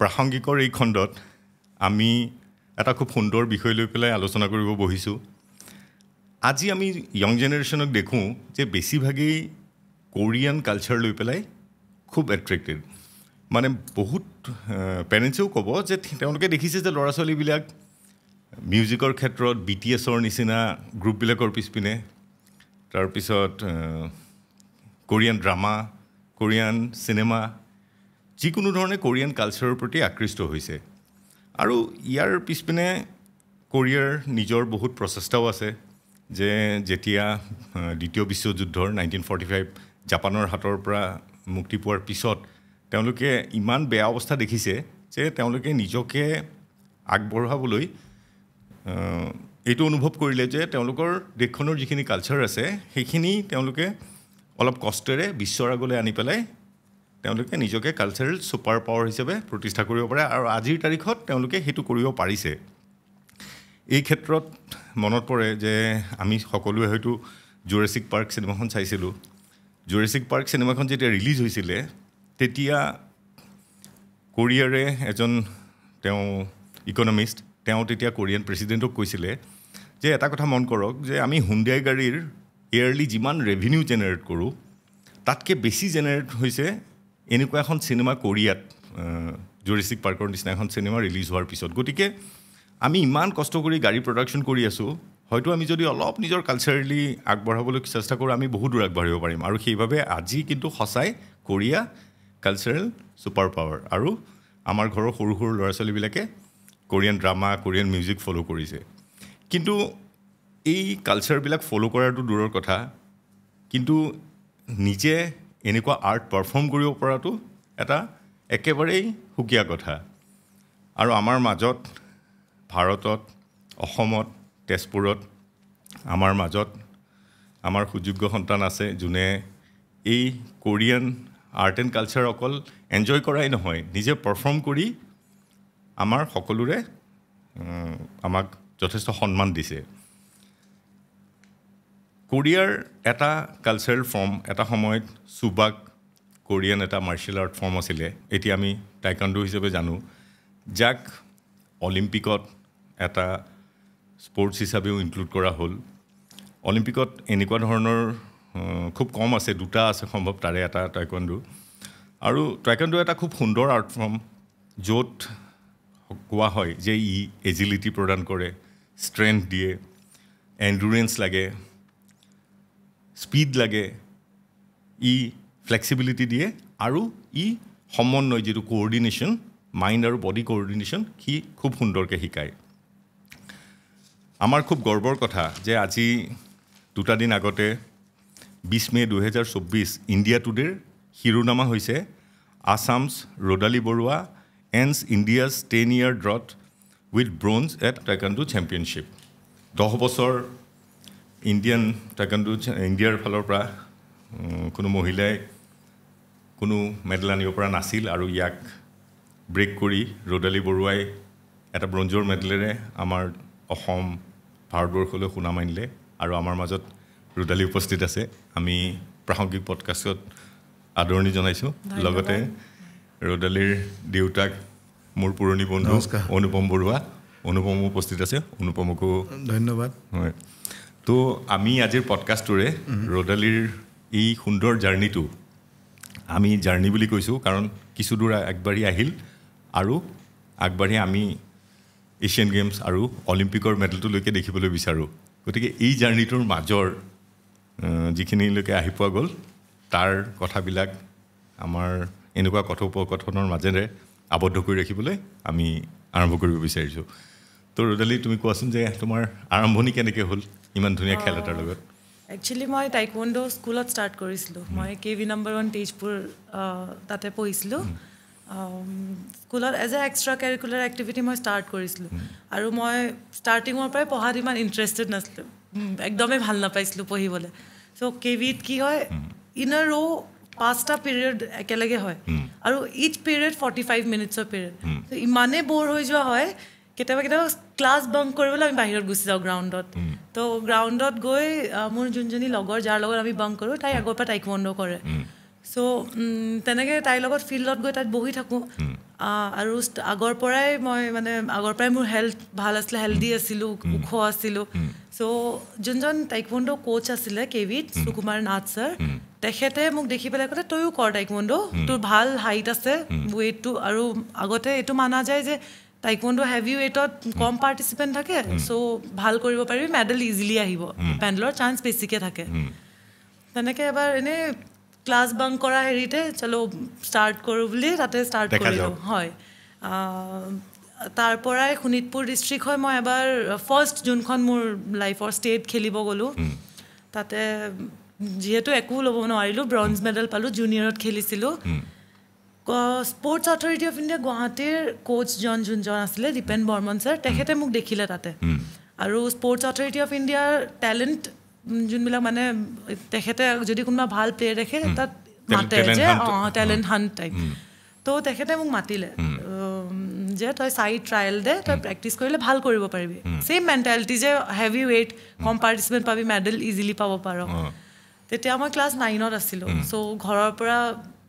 প্ৰাসংগিকৰ এই খণ্ডত আমি এটা খুব সুন্দৰ বিষয় লৈ পেলাই আলোচনা কৰিব বহিছোঁ আজি আমি য়ং জেনেৰেশ্যনক দেখোঁ যে বেছিভাগেই কোৰিয়ান কালচাৰ লৈ পেলাই খুব এট্ৰেক্টেড মানে বহুত পেৰেণ্টছেও ক'ব যে তেওঁলোকে দেখিছে যে ল'ৰা ছোৱালীবিলাক মিউজিকৰ ক্ষেত্ৰত বি টি এছৰ নিচিনা গ্ৰুপবিলাকৰ পিছপিনে তাৰপিছত কোৰিয়ান ড্ৰামা কোৰিয়ান চিনেমা যিকোনো ধৰণে কোৰিয়ান কালচাৰৰ প্ৰতি আকৃষ্ট হৈছে আৰু ইয়াৰ পিছপিনে কোৰিয়াৰ নিজৰ বহুত প্ৰচেষ্টাও আছে যে যেতিয়া দ্বিতীয় বিশ্বযুদ্ধৰ নাইণ্টিন ফৰ্টি ফাইভ জাপানৰ হাতৰ পৰা মুক্তি পোৱাৰ পিছত তেওঁলোকে ইমান বেয়া অৱস্থা দেখিছে যে তেওঁলোকে নিজকে আগবঢ়াবলৈ এইটো অনুভৱ কৰিলে যে তেওঁলোকৰ দেশখনৰ যিখিনি কালচাৰ আছে সেইখিনি তেওঁলোকে অলপ কষ্টেৰে বিশ্বৰ আগলৈ আনি পেলাই তেওঁলোকে নিজকে কালচাৰেল ছুপাৰ পাৱাৰ হিচাপে প্ৰতিষ্ঠা কৰিব পাৰে আৰু আজিৰ তাৰিখত তেওঁলোকে সেইটো কৰিব পাৰিছে এই ক্ষেত্ৰত মনত পৰে যে আমি সকলোৱে হয়তো জুৰেচিক পাৰ্ক চিনেমাখন চাইছিলোঁ জুৰেচিক পাৰ্ক চিনেমাখন যেতিয়া ৰিলিজ হৈছিলে তেতিয়া কোৰিয়াৰে এজন তেওঁ ইকনমিষ্ট তেওঁ তেতিয়া কোৰিয়ান প্ৰেচিডেণ্টক কৈছিলে যে এটা কথা মন কৰক যে আমি হুণ্ডাই গাড়ীৰ ইয়াৰলি যিমান ৰেভিনিউ জেনেৰেট কৰোঁ তাতকৈ বেছি জেনেৰেট হৈছে এনেকুৱা এখন চিনেমা কোৰিয়াত জুৰিষ্টিক পাৰ্কৰ নিচিনা এখন চিনেমা ৰিলিজ হোৱাৰ পিছত গতিকে আমি ইমান কষ্ট কৰি গাড়ী প্ৰডাকশ্যন কৰি আছোঁ হয়তো আমি যদি অলপ নিজৰ কালচাৰেলি আগবঢ়াবলৈ চেষ্টা কৰোঁ আমি বহুত দূৰ আগবাঢ়িব পাৰিম আৰু সেইবাবে আজি কিন্তু সঁচাই কোৰিয়া কালচাৰেল ছুপাৰ পাৱাৰ আৰু আমাৰ ঘৰৰ সৰু সৰু ল'ৰা ছোৱালীবিলাকে Korean drama Korean music follow' কৰিছে কিন্তু এই কালচাৰবিলাক ফ'ল' কৰাটো দূৰৰ কথা কিন্তু নিজে এনেকুৱা আৰ্ট পাৰফৰ্ম কৰিব পৰাটো এটা একেবাৰেই সুকীয়া কথা আৰু আমাৰ মাজত ভাৰতত অসমত তেজপুৰত আমাৰ মাজত আমাৰ সুযোগ্য সন্তান আছে যোনে এই কোৰিয়ান আৰ্ট এণ্ড কালচাৰ অকল এনজয় কৰাই নহয় নিজে পাৰফৰ্ম কৰি আমাৰ সকলোৰে আমাক যথেষ্ট সন্মান দিছে কোৰিয়াৰ এটা কালচাৰেল ফৰ্ম এটা সময়ত চুবাক কোৰিয়ান এটা মাৰ্চিয়েল আৰ্ট ফৰ্ম আছিলে এতিয়া আমি টাইকাণ্ডো হিচাপে জানো যাক অলিম্পিকত এটা স্পৰ্টছ হিচাপেও ইনক্লুড কৰা হ'ল অলিম্পিকত এনেকুৱা ধৰণৰ খুব কম আছে দুটা আছে সম্ভৱ তাৰে এটা টাইকাণ্ডো আৰু টাইকাণ্ডো এটা খুব সুন্দৰ আৰ্ট ফৰ্ম য'ত কোৱা হয় যে ই এজিলিটি প্ৰদান কৰে ষ্ট্ৰেংথ দিয়ে এণ্ডুৰেঞ্চ লাগে স্পীড লাগে ই ফ্লেক্সিবিলিটি দিয়ে আৰু ই সমন্বয় যিটো কোঅৰ্ডিনেশ্যন মাইণ্ড আৰু বডি কোঅৰ্ডিনেশ্যন সি খুব সুন্দৰকৈ শিকায় আমাৰ খুব গৰ্বৰ কথা যে আজি দুটা দিন আগতে বিছ মে' দুহেজাৰ চৌব্বিছ ইণ্ডিয়া টুডেৰ শিৰোনামা হৈছে Assam's Rodali Baruah ends India's ten year drought with bronze at taekwondo championship দহ বছৰ ইণ্ডিয়ান টাইকাণ্ডো ইণ্ডিয়াৰ ফালৰ পৰা কোনো মহিলাই কোনো মেডেল আনিব পৰা নাছিল আৰু ইয়াক ব্ৰেক কৰি ৰ'দালী বৰুৱাই এটা ব্ৰঞ্জৰ মেডেলেৰে আমাৰ অসম ভাৰতবৰ্ষলৈ সুনাম আনিলে আৰু আমাৰ মাজত ৰ'দালী উপস্থিত আছে আমি প্ৰাসংগিক পডকাষ্টত আদৰণি জনাইছোঁ লগতে ৰ'দালীৰ দেউতাক মোৰ পুৰণি বন্ধু অনুপম বৰুৱা অনুপমো উপস্থিত আছে অনুপমকো ধন্যবাদ হয় তো আমি আজিৰ পডকাষ্টটোৰে ৰ'দালিৰ এই সুন্দৰ জাৰ্ণিটো আমি জাৰ্ণি বুলি কৈছোঁ কাৰণ কিছু দূৰ আগবাঢ়ি আহিল আৰু আগবাঢ়ি আমি এছিয়ান গেমছ আৰু অলিম্পিকৰ মেডেলটোলৈকে দেখিবলৈ বিচাৰোঁ গতিকে এই জাৰ্ণিটোৰ মাজৰ যিখিনিলৈকে আহি পোৱা গ'ল তাৰ কথাবিলাক আমাৰ এনেকুৱা কথোপকথনৰ মাজেৰে আবদ্ধ কৰি ৰাখিবলৈ আমি আৰম্ভ কৰিব বিচাৰিছোঁ তো ৰ'দালি তুমি কোৱাচোন যে তোমাৰ আৰম্ভণি কেনেকৈ হ'ল ইমান ধুনীয়া খেল এটাৰ লগত একচুৱেলি মই টাইকোৱণ্ডো স্কুলত ষ্টাৰ্ট কৰিছিলোঁ মই K V number one Tezpur তাতে পঢ়িছিলোঁ স্কুলত as a extra curricular activity মই ষ্টাৰ্ট কৰিছিলোঁ আৰু মই ষ্টাৰ্টিঙৰ পৰাই পঢ়াত ইমান ইণ্টাৰেষ্টেড নাছিলোঁ একদমেই ভাল নাপাইছিলোঁ পঢ়িবলৈ চ' কে ভিত কি হয় ইন আ ৰ' পাঁচটা পিৰিয়ড একেলগে হয় আৰু ইট পিৰিয়ড ফৰ্টি ফাইভ মিনিটছৰ পিৰিয়ড ইমানেই ব'ৰ হৈ যোৱা হয় কেতিয়াবা কেতিয়াবা ক্লাছ বংক কৰিবলৈ আমি বাহিৰত গুচি যাওঁ গ্ৰাউণ্ডত তো গ্ৰাউণ্ডত গৈ মোৰ যোনজনী লগৰ যাৰ লগত আমি বংক কৰোঁ তাই আগৰ পৰা তাইক বন্ধ কৰে চ' তেনেকৈ তাইৰ লগত ফিল্ডত গৈ তাত বহি থাকোঁ আৰু আগৰ পৰাই মই মানে আগৰ পৰাই মোৰ হেল্থ ভাল আছিলে হেল্ডি আছিলোঁ ওখ আছিলোঁ চ' যোনজন টাইকমণ্ডো কোচ আছিলে কে কেভিত সুকুমাৰ নাথ ছাৰ তেখেতে মোক দেখি পেলাই ক'লে তয়ো কৰ টাইকমণ্ডো তোৰ ভাল হাইট আছে ৱেইটটো আৰু আগতে এইটো মানা যায় যে টাইকোৱণ্ডো হেভি ৱেইটত কম পাৰ্টিচিপেণ্ট থাকে চ' ভাল কৰিব পাৰি মেডেল ইজিলি আহিব মেডেলৰ চান্স বেছিকৈ থাকে তেনেকৈ এবাৰ এনেই ক্লাছ বাং কৰা হেৰিতে চলো ষ্টাৰ্ট কৰোঁ বুলি তাতে ষ্টাৰ্ট কৰিলোঁ হয় তাৰ পৰাই শোণিতপুৰ ডিষ্ট্ৰিক্ট হয় মই এবাৰ ফাৰ্ষ্ট যোনখন মোৰ লাইফৰ ষ্টেট খেলিব গ'লোঁ তাতে যিহেতু একো ল'ব নোৱাৰিলোঁ ব্ৰঞ্জ মেডেল পালোঁ জুনিয়ৰত খেলিছিলোঁ স্পৰ্টছ অথৰিটি অফ ইণ্ডিয়া গুৱাহাটীৰ কোচজন যোনজন আছিলে দীপেন বৰ্মন ছাৰ তেখেতে মোক দেখিলে তাতে আৰু স্পৰ্টছ অথৰিটি অফ ইণ্ডিয়াৰ টেলেণ্ট যোনবিলাক মানে তেখেতে যদি কোনোবা ভাল প্লেয়াৰ দেখে তাত মাতে যে অঁ টেলেণ্ট হাণ্ট টাইপ ত' তেখেতে মোক মাতিলে যে তই চাই ট্ৰায়েল দে তই প্ৰেক্টিচ কৰিলে ভাল কৰিব পাৰিবি চেম মেণ্টেলিটি যে হেভি ৱেইট কম পাৰ্টিচিপেণ্ট পাবি মেডেল ইজিলি পাব পাৰ তেতিয়া মই ক্লাছ নাইনত আছিলোঁ চ' ঘৰৰ পৰা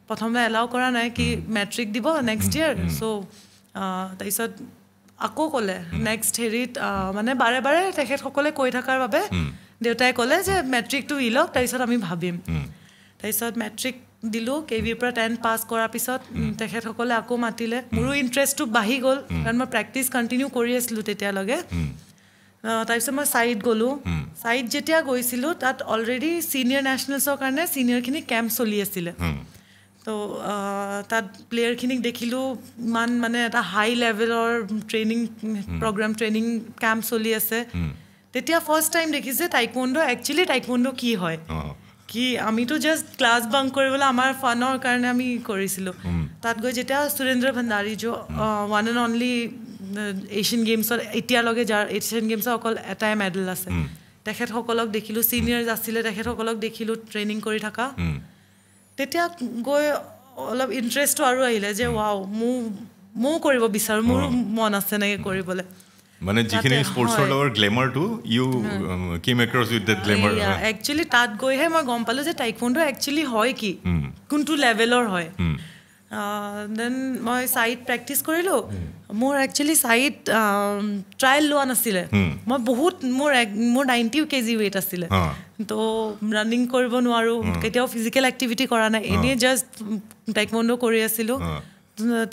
প্ৰথমে এলাউ কৰা নাই কি মেট্ৰিক দিব নেক্সট ইয়েৰ চ' তাৰপিছত আকৌ ক'লে নেক্সট হেৰিত মানে বাৰে বাৰে তেখেতসকলে কৈ থকাৰ বাবে দেউতাই ক'লে যে মেট্ৰিকটো ই লওক তাৰপিছত আমি ভাবিম তাৰপিছত মেট্ৰিক দিলোঁ কে বিৰ পৰা টেন পাছ কৰাৰ পিছত তেখেতসকলে আকৌ মাতিলে মোৰো ইণ্টাৰেষ্টটো বাঢ়ি গ'ল কাৰণ মই প্ৰেক্টিচ কণ্টিনিউ কৰি আছিলোঁ তেতিয়ালৈকে তাৰপিছত মই ছাইট গ'লোঁ ছাইট যেতিয়া গৈছিলোঁ তাত অলৰেডি ছিনিয়ৰ নেশ্যনেলছৰ কাৰণে ছিনিয়ৰখিনি কেম্প চলি আছিলে তো uh, তাত প্লেয়াৰখিনিক দেখিলোঁ ইমান মানে এটা হাই লেভেলৰ ট্ৰেইনিং প্ৰগ্ৰাম ট্ৰেইনিং কেম্প চলি আছে তেতিয়া ফাৰ্ষ্ট টাইম দেখিছে টাইকোৱণ্ডো একচুৱেলি টাইকোৱণ্ডো কি হয় কি আমিতো জাষ্ট ক্লাছ বাংক কৰিবলৈ আমাৰ ফানৰ কাৰণে আমি কৰিছিলোঁ তাত গৈ যেতিয়া সুৰেন্দ্ৰ ভাণ্ডাৰী জ' ওৱান এণ্ড অনলি এছিয়ান গেমছত এতিয়ালৈকে যাৰ এছিয়ান গেমছত অকল এটাই মেডেল আছে তেখেতসকলক দেখিলোঁ ছিনিয়ৰ আছিলে তেখেতসকলক দেখিলোঁ ট্ৰেইনিং কৰি থকা তেতিয়া গৈ অলপ ইণ্টাৰেষ্টটো আৰু আহিলে যে ৱাও মোৰ ময়ো কৰিব বিচাৰোঁ মোৰো মন আছে এনেকে কৰিবলৈ মানে যিখিনি স্পৰ্টছৰ লগৰ গ্লেমাৰটো you key makers with that glamour actually তাত গৈহে মই গম পালোঁ যে টাইকোণ্ডো একচুৱেলি হয় কি কোনটো লেভেলৰ হয় দেন মই ছাইড প্ৰেক্টিছ কৰিলোঁ মোৰ একচুৱেলি চাইট ট্ৰায়েল লোৱা নাছিলে মই বহুত মোৰ মোৰ নাইণ্টি কেজি ৱেইট আছিলে তো ৰানিং কৰিব নোৱাৰোঁ কেতিয়াও ফিজিকেল এক্টিভিটি কৰা নাই এনেই জাষ্ট টাইকমণ্ড কৰি আছিলোঁ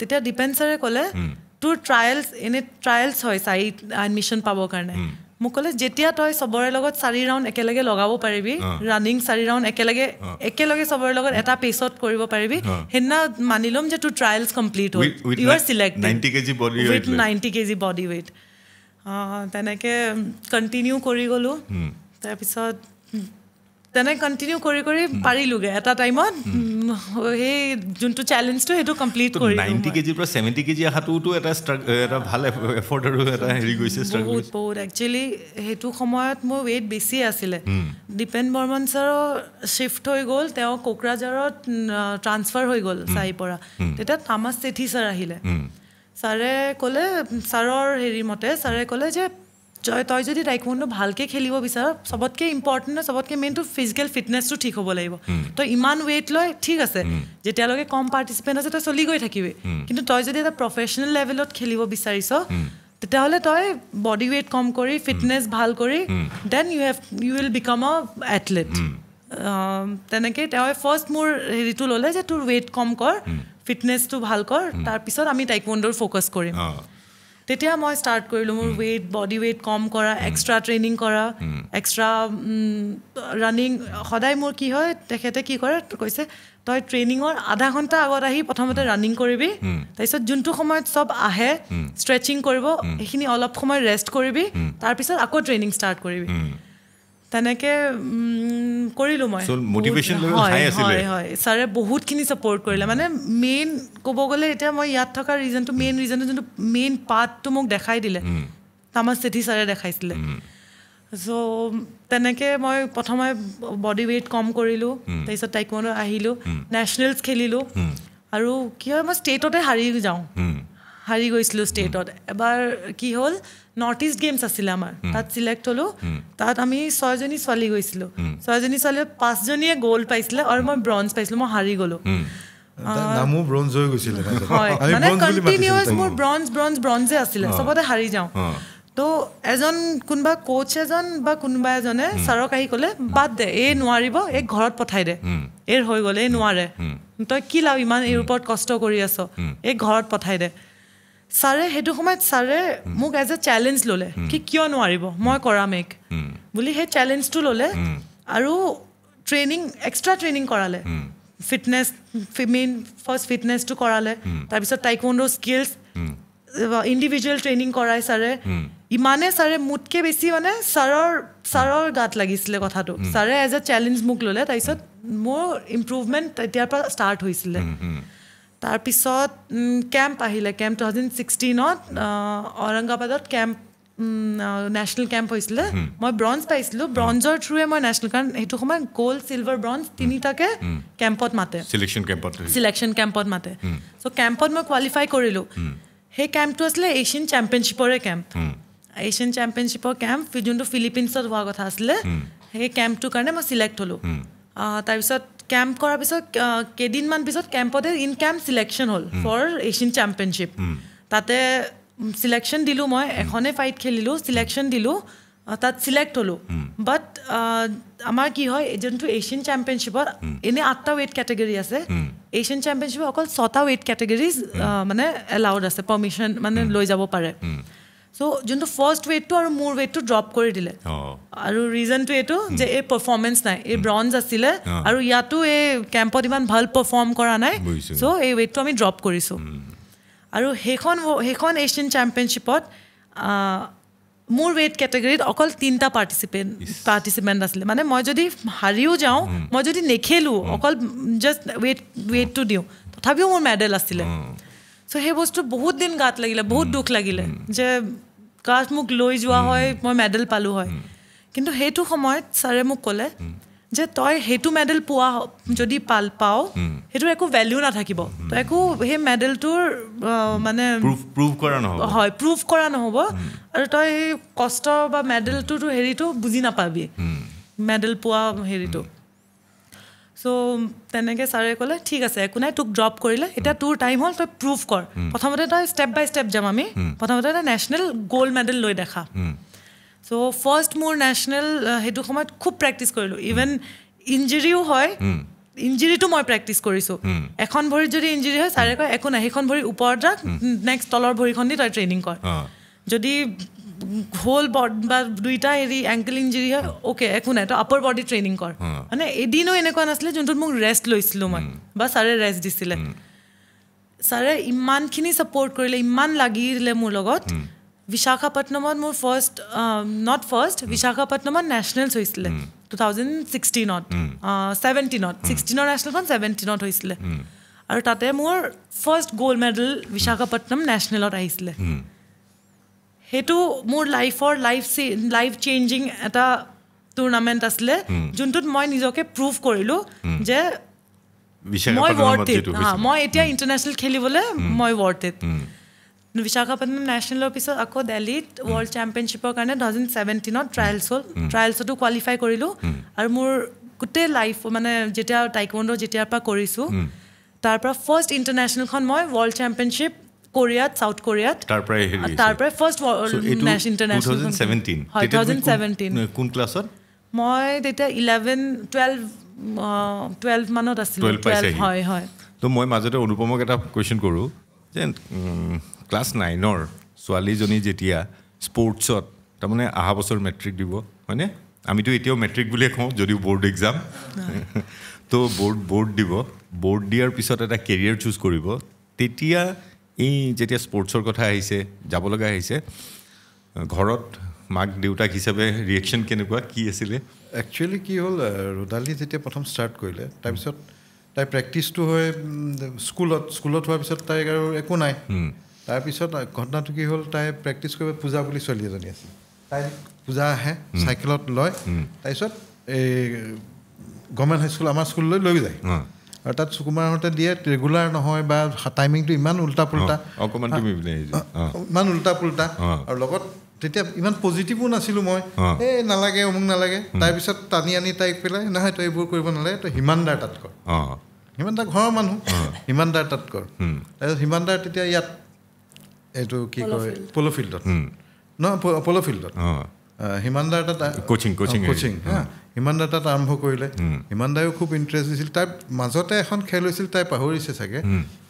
তেতিয়া ডিপেন চাৰে ক'লে তোৰ ট্ৰায়েলছ এনেই ট্ৰায়েলছ হয় চাইট এডমিশ্যন পাবৰ কাৰণে মোক ক'লে যেতিয়া তই চবৰে লগত চাৰি ৰাউণ্ড একেলগে লগাব পাৰিবি ৰানিং চাৰি ৰাউণ্ড একেলগে একেলগে চবৰে লগত এটা পেচত কৰিব পাৰিবি সেইদিনা মানি ল'ম যে তোৰ ট্ৰায়েলছ কমপ্লিট হ'ল নাইণ্টি কেজি বডি ৱেইট তেনেকৈ কণ্টিনিউ কৰি গ'লোঁ তাৰপিছত তেনে কণ্টিনিউ কৰি কৰি পাৰিলোগৈ এটা টাইমত সেই যোনটো চেলেঞ্জটো সেইটো কমপ্লিট কৰি নাইণ্টি কেজিৰ পৰা ছেভেণ্টি কেজি অহাটোতো এটা এটা ভাল এফৰ্ট আৰু এটা হেৰি গৈছে বহুত একচুৱেলি সেইটো সময়ত মোৰ ৱেইট বেছি আছিলে দীপেন বৰ্মন ছাৰৰ শ্বিফ্ট হৈ গ'ল তেওঁ কোকৰাঝাৰত ট্ৰান্সফাৰ হৈ গ'ল চাইৰ পৰা তেতিয়া তামাছ চেঠী ছাৰ আহিলে ছাৰে ক'লে ছাৰৰ হেৰি মতে ছাৰে ক'লে যে তই যদি টাইকোৱাণ্ডো ভালকৈ খেলিব বিচাৰ চবতকৈ ইম্পৰ্টেণ্ট চবতকৈ মেইনটো ফিজিকেল ফিটনেছটো ঠিক হ'ব লাগিব তই ইমান ৱেইট লৈ ঠিক আছে যেতিয়ালৈকে কম পাৰ্টিচিপেণ্ট আছে তই চলি গৈ থাকিবি কিন্তু তই যদি এটা প্ৰফেচনেল লেভেলত খেলিব বিচাৰিছ তেতিয়াহ'লে তই বডি ৱেইট কম কৰি ফিটনেছ ভাল কৰি then you have you will become a athlete তেনেকৈ তেওঁ ফাৰ্ষ্ট মোৰ হেৰিটো ল'লে যে তোৰ ৱেইট কম কৰ ফিটনেছটো ভাল কৰ তাৰপিছত আমি টাইকোৱাণ্ডৰ ফ'কাছ কৰিম তেতিয়া মই ষ্টাৰ্ট কৰিলোঁ মোৰ ৱেইট বডি ৱেইট কম কৰা এক্সট্ৰা ট্ৰেইনিং কৰা এক্সট্ৰা ৰানিং সদায় মোৰ কি হয় তেখেতে কি কৰে কৈছে তই ট্ৰেইনিঙৰ আধা ঘণ্টা আগত আহি প্ৰথমতে ৰানিং কৰিবি তাৰপিছত যোনটো সময়ত চব আহে ষ্ট্ৰেচিং কৰিব সেইখিনি অলপ সময় ৰেষ্ট কৰিবি তাৰপিছত আকৌ ট্ৰেইনিং ষ্টাৰ্ট কৰিবি তেনেকে কৰিলোঁ মই হয় ছাৰে বহুতখিনি ছাপৰ্ট কৰিলে মানে মেইন ক'ব গ'লে এতিয়া মই ইয়াত থকা ৰিজনটো মেইন ৰিজনটো যোনটো মেইন পাৰ্টটো মোক দেখাই দিলে তামাৰ চেঠি ছাৰে দেখাইছিলে চ' তেনেকৈ মই প্ৰথমে বডি ৱেইট কম কৰিলোঁ তাৰপিছত তাইক আহিলোঁ নেশ্যনেলছ খেলিলোঁ আৰু কি হয় মই ষ্টেটতে হাৰি যাওঁ হাৰি গৈছিলোঁ ষ্টেটত এবাৰ কি হ'ল নৰ্থ ইষ্ট গেমছ আছিলে আমাৰ তাত ছিলেক্ট হ'লোঁ তাত আমি ছয়জনী ছোৱালী গৈছিলোঁ ছয়জনী ছোৱালী পাঁচজনীয়ে গ'ল্ড পাইছিলে আৰু মই ব্ৰঞ্জ পাইছিলোঁ মই হাৰি গ'লোঁ চবতে হাৰি যাওঁ তো এজন কোনোবা কোচ এজন বা কোনোবা এজনে ছাৰক আহি ক'লে বাদ দে এই নোৱাৰিব এই ঘৰত পঠাই দে এৰ গ'ল এই নোৱাৰে তই কি লাভ ইমান এই ওপৰত কষ্ট কৰি আছ এই ঘৰত পঠাই দে ছাৰে সেইটো সময়ত ছাৰে মোক এজ এ চেলেঞ্জ ল'লে কি কিয় নোৱাৰিব মই কৰা মেক বুলি সেই চেলেঞ্জটো ল'লে আৰু ট্ৰেইনিং এক্সট্ৰা ট্ৰেইনিং কৰালে ফিটনেছ মেইন ফাৰ্ষ্ট ফিটনেছটো কৰালে তাৰপিছত টাইকোণ্ডো স্কিলছ ইণ্ডিভিজুৱেল ট্ৰেইনিং কৰাই ছাৰে ইমানে ছাৰে মোতকৈ বেছি মানে ছাৰৰ ছাৰৰ গাত লাগিছিলে কথাটো ছাৰে এজ এ চেলেঞ্জ মোক ল'লে তাৰপিছত মোৰ ইম্প্ৰুভমেণ্ট তেতিয়াৰ পৰা ষ্টাৰ্ট হৈছিলে তাৰপিছত কেম্প আহিলে কেম্প টু থাউজেণ্ড ছিক্সটিনত ঔৰংগাবাদত কেম্প নেশ্যনেল কেম্প হৈছিলে মই ব্ৰঞ্জ পাইছিলোঁ ব্ৰঞ্জৰ থ্ৰুৱে মই নেশ্যনেল কাৰণ সেইটো সময়ত গ'ল্ড চিলভাৰ ব্ৰঞ্জ তিনিটাকে কেম্পত মাতে ছিলেকশ্যন কেম্পত মাতে চ' কেম্পত মই কোৱালিফাই কৰিলোঁ সেই কেম্পটো আছিলে এছিয়ান চেম্পিয়নশ্বিপৰে কেম্প এছিয়ান চেম্পিয়নশ্বিপৰ কেম্প যোনটো ফিলিপিনছত হোৱা কথা আছিলে সেই কেম্পটোৰ কাৰণে মই চিলেক্ট হ'লোঁ তাৰপিছত কেম্প কৰাৰ পিছত কেইদিনমান পিছত কেম্পতে ইন কেম্প ছিলেকশ্যন হ'ল ফৰ এছিয়ান চেম্পিয়নশ্বিপ তাতে চিলেকশ্যন দিলোঁ মই এখনে ফাইট খেলিলোঁ ছিলেকশ্যন দিলোঁ তাত চিলেক্ট হ'লোঁ বাট আমাৰ কি হয় যোনটো এছিয়ান চেম্পিয়নশ্বিপত এনেই আঠটা ৱেইট কেটেগৰী আছে এছিয়ান চেম্পিয়নশ্বিপত অকল ছটা ৱেইট কেটেগৰীজ মানে এলাউড আছে পাৰ্মিশ্যন মানে লৈ যাব পাৰে চ' যোনটো ফাৰ্ষ্ট ৱেটটো আৰু মোৰ ৱেটটো ড্ৰপ কৰি দিলে আৰু ৰিজনটো এইটো যে এই পাৰফৰ্মেঞ্চ নাই এই ব্ৰঞ্জ আছিলে আৰু ইয়াতো এই কেম্পত ইমান ভাল পাৰফৰ্ম কৰা নাই চ' এই ৱেটটো আমি ড্ৰপ কৰিছোঁ আৰু সেইখন সেইখন এছিয়ান চেম্পিয়নশ্বিপত মোৰ ৱেইট কেটেগৰীত অকল তিনিটা পাৰ্টিচিপেণ্ট পাৰ্টিচিপেণ্ট আছিলে মানে মই যদি হাৰিও যাওঁ মই যদি নেখেলোঁ অকল জাষ্ট ৱেইট ৱেইটটো দিওঁ তথাপিও মোৰ মেডেল আছিলে চ' সেই বস্তু বহুত দিন গাত লাগিলে বহুত দুখ লাগিলে যে ক্লাছ মোক লৈ যোৱা হয় মই মেডেল পালোঁ হয় কিন্তু সেইটো সময়ত ছাৰে মোক ক'লে যে তই সেইটো মেডেল পোৱা যদি পাল পাওঁ সেইটোৰ একো ভেলিউ নাথাকিব তই একো সেই মেডেলটোৰ মানে হয় প্ৰুভ কৰা নহ'ব আৰু তই সেই কষ্ট বা মেডেলটোৰ হেৰিটো বুজি নাপাবি মেডেল পোৱা হেৰিটো চ' তেনেকৈ ছাৰে ক'লে ঠিক আছে একো নাই তোক ড্ৰপ কৰিলে এতিয়া তোৰ টাইম হ'ল তই প্ৰুভ কৰ প্ৰথমতে তই ষ্টেপ বাই ষ্টেপ যাম আমি প্ৰথমতে তই নেশ্যনেল গ'ল্ড মেডেল লৈ দেখা চ' ফাৰ্ষ্ট মোৰ নেশ্যনেল সেইটো সময়ত খুব প্ৰেক্টিছ কৰিলোঁ ইভেন ইঞ্জিৰিও হয় ইঞ্জিৰিটো মই প্ৰেক্টিছ কৰিছোঁ এখন ভৰিত যদি ইঞ্জিৰি হয় ছাৰে কয় একো নাই সেইখন ভৰি ওপৰত ৰাখ নেক্সট তলৰ ভৰিখন দি তই ট্ৰেইনিং কৰ যদি হ'ল বডি বা দুইটা হেৰি এংকেল ইঞ্জুৰি হয় অ'কে একো নাই তই আপাৰ বডি ট্ৰেইনিং কৰ মানে এদিনো এনেকুৱা নাছিলে যোনটোত মোক ৰেষ্ট লৈছিলোঁ মই বা ছাৰে ৰেষ্ট দিছিলে ছাৰে ইমানখিনি ছাপৰ্ট কৰিলে ইমান লাগিলে মোৰ লগত বিশাখাপট্টনমত মোৰ ফাৰ্ষ্ট নট ফাৰ্ষ্ট বিশাখাপট্টনমত নেশ্যনেলছ হৈছিলে টু থাউজেণ্ড ছিক্সটিনত ছেভেণ্টিনত ছিক্সটিনৰ নেশ্যনেলখন ছেভেণ্টিনত হৈছিলে আৰু তাতে মোৰ ফাৰ্ষ্ট গ'ল্ড মেডেল বিশাখাপট্টনম নেশ্যনেলত আহিছিলে সেইটো মোৰ লাইফৰ লাইফ লাইফ চেঞ্জিং এটা টুৰ্ণামেণ্ট আছিলে যোনটোত মই নিজকে প্ৰুভ কৰিলোঁ যে মই ৱৰ্থ ইট মই এতিয়া ইণ্টাৰনেশ্যনেল খেলিবলৈ মই ৱৰ্থ ইট বিশাখাপট্টনম নেশ্যনেলৰ পিছত আকৌ দেলহিত ৱৰ্ল্ড চেম্পিয়নশ্বিপৰ কাৰণে টু থাউজেণ্ড ছেভেণ্টিনত ট্ৰায়েলছ হ'ল ট্ৰায়েলছতো কোৱালিফাই কৰিলোঁ আৰু মোৰ গোটেই লাইফ মানে যেতিয়া টাইকমণ্ড যেতিয়াৰ পৰা কৰিছোঁ তাৰ পৰা ফাৰ্ষ্ট ইণ্টাৰনেশ্যনেলখন মই ৱৰ্ল্ড চেম্পিয়নশ্বিপ কোরিয়াত সাউথ কোরিয়াত তারপরে তারপরে ফার্স্ট ন্যাশনাল ইন্টারন্যাশনাল 2017 2017 কোন ক্লাসত মই তেতিয়া 11 12 12 মানত আছিল 12 হয় হয় তো মই মাজতে অনুপমক এটা কোয়েশ্চন কৰো যে ক্লাস 9ৰ সোয়ালিজনী যেতিয়া স্পোৰ্টসত তাৰমানে আহা বছৰ মেট্ৰিক দিব হয়নে আমিতো এতিয়াও মেট্ৰিক বুলিয়ে কওঁ যদিও বৰ্ড এক্সাম তো বৰ্ড বৰ্ড দিব বৰ্ড দিয়াৰ পিছত এটা কেৰিয়াৰ চুজ কৰিব তেতিয়া এই যেতিয়া স্পৰ্টছৰ কথা আহিছে যাব লগা আহিছে ঘৰত মাক দেউতাক হিচাপে ৰিয়েকশ্যন কেনেকুৱা কি আছিলে একচুৱেলি কি হ'ল ৰ'দালি যেতিয়া প্ৰথম ষ্টাৰ্ট কৰিলে তাৰপিছত তাইৰ প্ৰেক্টিচটো হয় স্কুলত স্কুলত হোৱাৰ পিছত তাইক আৰু একো নাই তাৰপিছত ঘটনাটো কি হ'ল তাই প্ৰেক্টিচ কৰিব পূজা বুলি ছোৱালী এজনী আছিল তাই পূজা আহে চাইকেলত লয় তাৰপিছত এই গভৰ্ণমেণ্ট হাইস্কুল আমাৰ স্কুললৈ লৈ যায় আৰু তাত সুকুমাৰহঁতে দিয়ে ৰেগুলাৰ নহয় বা টাইমিংটো ইমান উল্টা পুল্টা অকণমান ইমান উল্টা পুল্টা আৰু লগত তেতিয়া ইমান পজিটিভো নাছিলোঁ মই এই নালাগে অমুক নালাগে তাৰপিছত টানি আনি তাইক পেলাই নহয় তই এইবোৰ কৰিব নালাগে তই সিমান দাৰ তাত কৰ সিমানদাৰ ঘৰৰ মানুহ সিমানদাৰ তাত কৰ তাৰপিছত সিমানদাৰ তেতিয়া ইয়াত এইটো কি কয় প'ল' ফিল্ডত নহয় প'ল' ফিল্ডত সিমানদাৰ তাত কোচিং কোচিং কোচিং হিমান দাই তাত আৰম্ভ কৰিলে হিমান দায়ো খুব ইণ্টাৰেষ্ট দিছিল তাই মাজতে এখন খেল হৈছিল তাই পাহৰিছে চাগে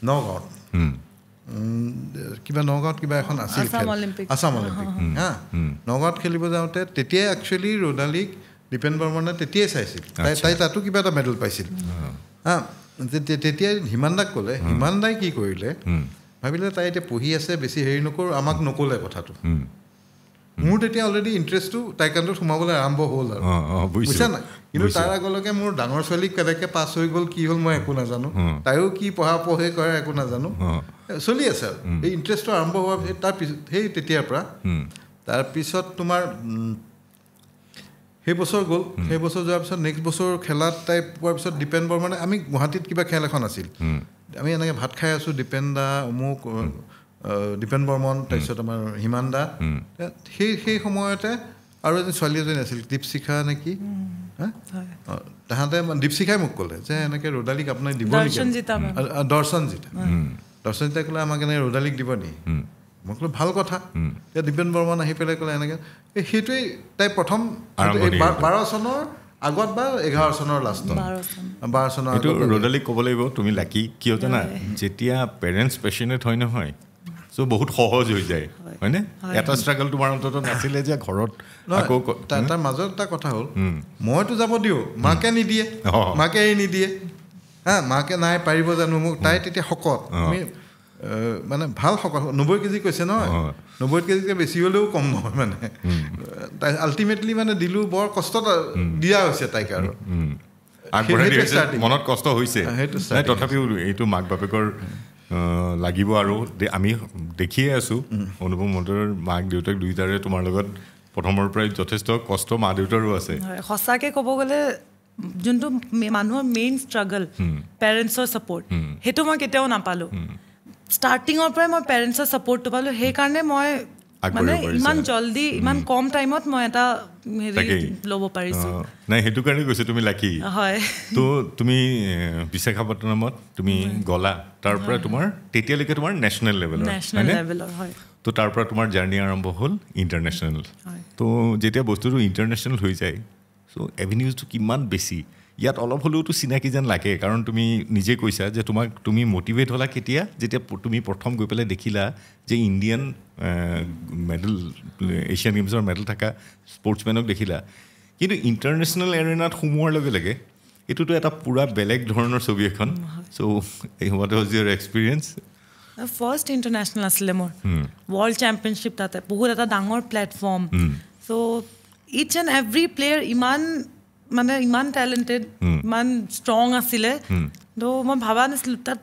নগাঁৱত কিবা নগাঁৱত কিবা এখন আছিল আছাম অলিম্পিক হা নগাঁৱত খেলিব যাওঁতে তেতিয়াই একচুৱেলি ৰোনালীক দীপেন বৰ্মনে তেতিয়াই চাইছিল তাই তাই তাতো কিবা এটা মেডেল পাইছিল হা তেতিয়াই হিমান দাক ক'লে হিমান দাই কি কৰিলে ভাবিলে তাই এতিয়া পঢ়ি আছে বেছি হেৰি নকৰোঁ আমাক নক'লে কথাটো মোৰ তেতিয়া অলৰেডি ইণ্টাৰেষ্টটো টাইকাণ্ডত সোমাবলৈ আৰম্ভ হ'ল আৰু বুজিছা নাই কিন্তু তাৰ আগলৈকে মোৰ ডাঙৰ ছোৱালীক কেনেকৈ পাছ হৈ গ'ল কি হ'ল মই একো নাজানো তাইও কি পঢ়া পঢ়ে কৰে একো নাজানো চলি আছে আৰু এই ইণ্টাৰেষ্টটো আৰম্ভ হোৱাৰ পিছত তাৰ পিছত সেই তেতিয়াৰ পৰা তাৰপিছত তোমাৰ সেই বছৰ গ'ল সেই বছৰ যোৱাৰ পিছত নেক্সট বছৰ খেলাত তাই পোৱাৰ পিছত দীপেন বৰ্মানে আমি গুৱাহাটীত কিবা খেল এখন আছিল আমি এনেকৈ ভাত খাই আছোঁ দীপেন দা অমুক দীপেন বৰ্মন তাৰপিছত আমাৰ হিমান দা সেই সেই সময়তে আৰু এজনী ছোৱালী এজনী আছিল দীপশিখা নে কি তাহাঁতে দীপশিখাই মোক ক'লে যে এনেকৈ ৰ'দালিক আপোনাক দিব দৰ্শন জিতাই ক'লে আমাক এনেকৈ ৰ'দালিক দিব নি মই ক'লো ভাল কথা এতিয়া দীপেন বৰ্মন আহি পেলাই ক'লে এনেকৈ এই সেইটোৱেই তাই প্ৰথম বাৰ চনৰ আগত বা এঘাৰ চনৰ লাষ্টত বাৰ চনৰ ৰ'দালিক ক'ব লাগিব তুমি লাকি কিয় জানা যেতিয়া পেৰেণ্টছ পেচেণ্টেড হয় নহয় চ' বহুত সহজ হৈ যায় হয়নে এটা ষ্ট্ৰাগল তোমাৰ অন্ততঃ নাছিলে যে ঘৰত তাৰ মাজত এটা কথা হ'ল মইতো যাব দিওঁ মাকে নিদিয়ে মাকে এৰি নিদিয়ে হা মাকে নাই পাৰিব জানো মোক তাই তেতিয়া শকত আমি মানে ভাল শকত নব্বৈ কেজি কৈছে নহয় নব্বৈ কেজিতকৈ বেছি হ'লেও কম নহয় মানে তাই আল্টিমেটলি মানে দিলোঁ বৰ কষ্ট দিয়া হৈছে তাইক আৰু মনত কষ্ট হৈছে তথাপিও এইটো মাক বাপেকৰ লাগিব আৰু আমি দেখিয়ে আছোঁ অনুপম মহন্তৰ মাক দেউতাক দুয়োটাৰে তোমাৰ লগত প্ৰথমৰ পৰাই যথেষ্ট কষ্ট মা দেউতাৰো আছে সঁচাকৈ ক'ব গ'লে যোনটো মানুহৰ মেইন ষ্ট্ৰাগল পেৰেণ্টছৰ ছাপৰ্ট সেইটো মই কেতিয়াও নাপালোঁ ষ্টাৰ্টিঙৰ পৰাই মই পেৰেণ্টছৰ ছাপৰ্টটো পালোঁ সেইকাৰণে মই মানে ইমান জলদি ইমান কম টাইমত মই এটা ল'ব নাই সেইটো কাৰণে কৈছে তুমি লাকি হয় তো তুমি বিশাখাপট্টনমত তুমি গলা তাৰ পৰা তোমাৰ তেতিয়ালৈকে তোমাৰ নেশ্যনেল লেভেলৰ তো তাৰ পৰা তোমাৰ জাৰ্ণি আৰম্ভ হ'ল ইণ্টাৰনেশ্যনেল তো যেতিয়া বস্তুটো ইণ্টাৰনেশ্যনেল হৈ যায় চ' এভিনিউজটো কিমান বেছি ইয়াত অলপ হ'লেওতো চিনাকি যেন লাগে কাৰণ তুমি নিজে কৈছা যে তোমাক তুমি মটিভেট হ'লা কেতিয়া যেতিয়া তুমি প্ৰথম গৈ পেলাই দেখিলা যে ইণ্ডিয়ান মেডেল এছিয়ান গেমছৰ মেডেল থকা স্পৰ্টছমেনক দেখিলা কিন্তু ইণ্টাৰনেশ্যনেল এৰেনাত সোমোৱাৰ লগে লগে এইটোতো এটা পূৰা বেলেগ ধৰণৰ ছবি এখন চ' এই সময়তে হ'ল যিয়ৰ এক্সপিৰিয়েঞ্চ ফাৰ্ষ্ট ইণ্টাৰনেশ্যনেল আছিলে মোৰ ৱৰ্ল্ড চেম্পিয়নশ্বিপ তাতে বহুত এটা ডাঙৰ platform show' its and every player ইমান মানে ইমান টেলেণ্টেড ইমান ষ্ট্ৰং আছিলে তো মই ভবা নাছিলোঁ তাত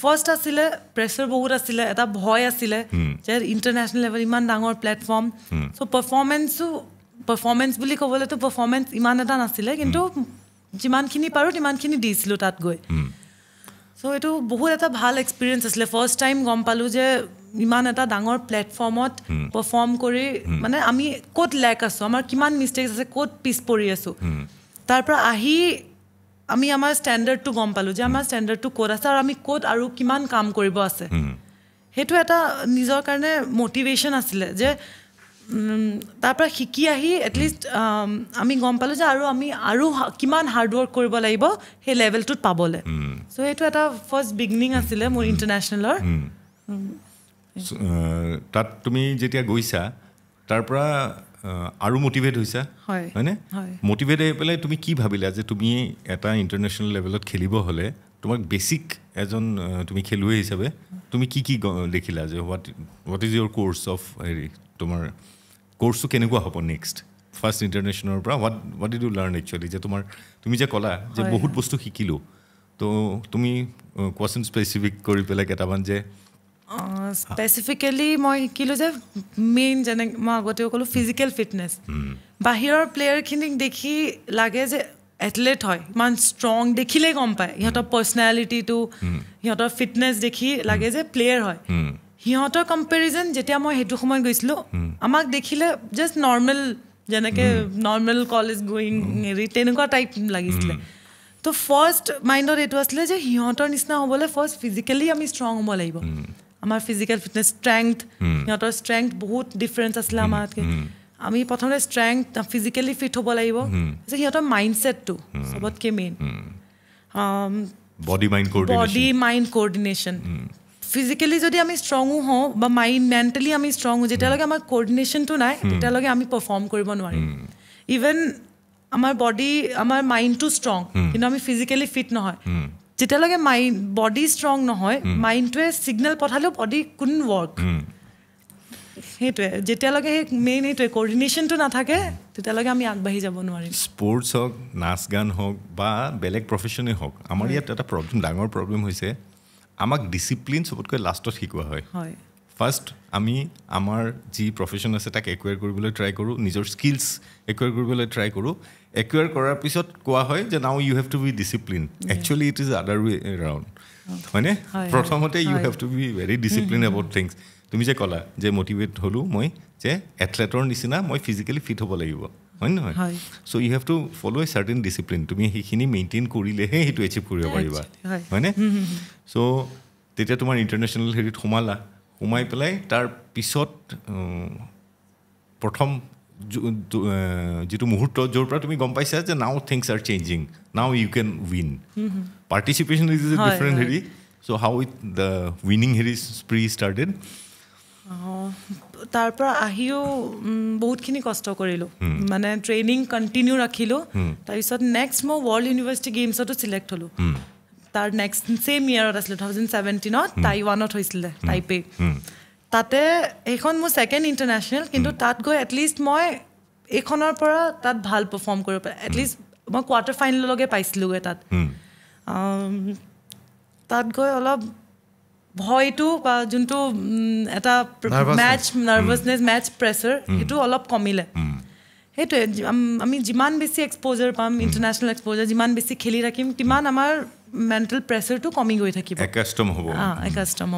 ফাৰ্ষ্ট আছিলে প্ৰেছাৰ বহুত আছিলে এটা ভয় আছিলে যে ইণ্টাৰনেশ্যনেল লেভেল ইমান ডাঙৰ প্লেটফৰ্ম চ' পাৰফৰ্মেঞ্চো পাৰফৰ্মেঞ্চ বুলি ক'বলৈতো পাৰফৰ্মেন্স ইমান এটা নাছিলে কিন্তু যিমানখিনি পাৰোঁ তিমানখিনি দিছিলোঁ তাত গৈ চ' এইটো বহুত এটা ভাল এক্সপিৰিয়েঞ্চ আছিলে ফাৰ্ষ্ট টাইম গম পালোঁ যে ইমান এটা ডাঙৰ প্লেটফৰ্মত পাৰফৰ্ম কৰি মানে আমি ক'ত লেক আছোঁ আমাৰ কিমান মিষ্টেকছ আছে ক'ত পিছ পৰি আছোঁ তাৰ পৰা আহি আমি আমাৰ ষ্টেণ্ডাৰ্ডটো গম পালোঁ যে আমাৰ ষ্টেণ্ডাৰ্ডটো ক'ত আছে আৰু আমি ক'ত আৰু কিমান কাম কৰিব আছে সেইটো এটা নিজৰ কাৰণে মটিভেশ্যন আছিলে যে তাৰ পৰা শিকি আহি এটলিষ্ট আমি গম পালোঁ যে আৰু আমি আৰু কিমান হাৰ্ডৱৰ্ক কৰিব লাগিব সেই লেভেলটোত পাবলৈ চ' সেইটো এটা ফাৰ্ষ্ট বিগনিং আছিলে মোৰ ইণ্টাৰনেশ্যনেলৰ তাত তুমি যেতিয়া গৈছা তাৰ পৰা আৰু মটিভেট হৈছা হয়নে মটিভেট হৈ পেলাই তুমি কি ভাবিলা যে তুমি এটা ইণ্টাৰনেশ্যনেল লেভেলত খেলিব হ'লে তোমাক বেচিক এজন তুমি খেলুৱৈ হিচাপে তুমি কি কি দেখিলা যে what what is your course of হেৰি তোমাৰ কৰ্চটো কেনেকুৱা হ'ব নেক্সট ফাৰ্ষ্ট ইণ্টাৰনেশ্যনেলৰ পৰা what what did you learn actually যে তোমাৰ তুমি যে ক'লা যে বহুত বস্তু শিকিলোঁ ত' তুমি কুৱেশ্যন স্পেচিফিক কৰি পেলাই কেইটামান যে স্পেচিফিকেলি মই শিকিলোঁ যে মেইন যেনে মই আগতেও ক'লোঁ ফিজিকেল ফিটনেছ বাহিৰৰ প্লেয়াৰখিনিক দেখি লাগে যে এথলেট হয় ইমান ষ্ট্ৰং দেখিলেই গম পায় সিহঁতৰ পাৰ্চনেলিটিটো সিহঁতৰ ফিটনেছ দেখি লাগে যে প্লেয়াৰ হয় সিহঁতৰ কম্পেৰিজন যেতিয়া মই সেইটো সময়ত গৈছিলোঁ আমাক দেখিলে জাষ্ট নৰ্মেল যেনেকৈ নৰ্মেল কলেজ গ'য়িং হেৰি তেনেকুৱা টাইপ লাগিছিলে ত' ফাৰ্ষ্ট মাইণ্ডত এইটো আছিলে যে সিহঁতৰ নিচিনা হ'বলৈ ফাৰ্ষ্ট ফিজিকেলি আমি ষ্ট্ৰং হ'ব লাগিব আমাৰ ফিজিকেল ফিটনেছ ষ্ট্ৰেংথ সিহঁতৰ ষ্ট্ৰেংথ বহুত ডিফাৰেঞ্চ আছিলে আমাতকৈ আমি প্ৰথমতে ষ্ট্ৰেংথ ফিজিকেলি ফিট হ'ব লাগিব hmm. সিহঁতৰ মাইণ্ডছেটটো চবতকৈ main body mind coordination physically যদি আমি ষ্ট্ৰঙো হওঁ বা মাইণ্ড মেণ্টেলি আমি ষ্ট্ৰং হওঁ যেতিয়ালৈকে hmm. আমাৰ কৰ্ডিনেশ্যনটো নাই hmm. তেতিয়ালৈকে আমি পাৰফৰ্ম কৰিব নোৱাৰিম ইভেন আমাৰ বডি আমাৰ মাইণ্ডটো ষ্ট্ৰং কিন্তু আমি ফিজিকেলি ফিট নহয় যেতিয়ালৈকে মাইণ্ড বডি ষ্ট্ৰং নহয় মাইণ্ডটোৱে hmm. ছিগনেল পঠালেও বডি কোন ৱৰ্ক সেইটোৱে যেতিয়ালৈকে সেই মেইন সেইটোৱে কৰ্ডিনেশ্যনটো নাথাকে তেতিয়ালৈকে আমি আগবাঢ়ি যাব নোৱাৰিম স্পৰ্টছ হওক নাচ গান হওক বা বেলেগ প্ৰফেশ্যনেই হওক আমাৰ ইয়াত এটা প্ৰব্লেম ডাঙৰ প্ৰব্লেম হৈছে আমাক ডিচিপ্লিন চবতকৈ লাষ্টত শিকোৱা হয় হয় ফাৰ্ষ্ট আমি আমাৰ যি প্ৰফেশ্যন আছে তাক একুৱেৰ কৰিবলৈ ট্ৰাই কৰোঁ নিজৰ স্কিলছ একুৱেৰ কৰিবলৈ ট্ৰাই কৰোঁ একুৱেৰ কৰাৰ পিছত কোৱা হয় যে now you have to be discipline actually it is other way around হয়নে প্ৰথমতে you have to be very discipline about things তুমি যে ক'লা যে মটিভেট হ'লোঁ মই যে এথলেটৰ নিচিনা মই ফিজিকেলি ফিট হ'ব লাগিব হয় নহয় so' you have to follow' a certain discipline তুমি সেইখিনি মেইনটেইন কৰিলেহে সেইটো এচিভ কৰিব পাৰিবা হয়নে চ' তেতিয়া তোমাৰ ইণ্টাৰনেশ্যনেল হেৰিত সোমালা সোমাই পেলাই তাৰ পিছত প্ৰথম যিটো মুহূৰ্ত য'ৰ পৰা তুমি গম পাইছা যে now things are changing now you can win participation is different হেৰি so' how it the winning হেৰি প্ৰি ষ্টাৰ্টেড তাৰ পৰা আহিও বহুতখিনি কষ্ট কৰিলোঁ মানে ট্ৰেইনিং কণ্টিনিউ ৰাখিলোঁ তাৰপিছত নেক্সট মই ৱৰ্ল্ড ইউনিভাৰ্চিটি গেমছতো ছিলেক্ট হ'লোঁ তাৰ নেক্সট ছেম ইয়াৰত আছিলে টু থাউজেণ্ড ছেভেণ্টিনত টাইৱানত হৈছিলে টাইপে তাতে সেইখন মোৰ ছেকেণ্ড ইণ্টাৰনেশ্যনেল কিন্তু তাত গৈ এটলিষ্ট মই এইখনৰ পৰা তাত ভাল পাৰ্ফৰ্ম কৰিব পাৰোঁ এটলিষ্ট মই কোৱাৰ্টাৰ ফাইনেললৈকে পাইছিলোঁগৈ তাত তাত গৈ অলপ ভয়টো বা যোনটো এটা মেটচ নাৰ্ভাছনেছ মেটচ প্ৰেছাৰ সেইটো অলপ কমিলে সেইটোৱে আমি যিমান বেছি এক্সপ'জাৰ পাম ইণ্টাৰনেশ্যনেল এক্সপ'জাৰ যিমান বেছি খেলি থাকিম তিমান আমাৰ মেণ্টেল প্ৰেছাৰটো কমি গৈ থাকিব হ'ব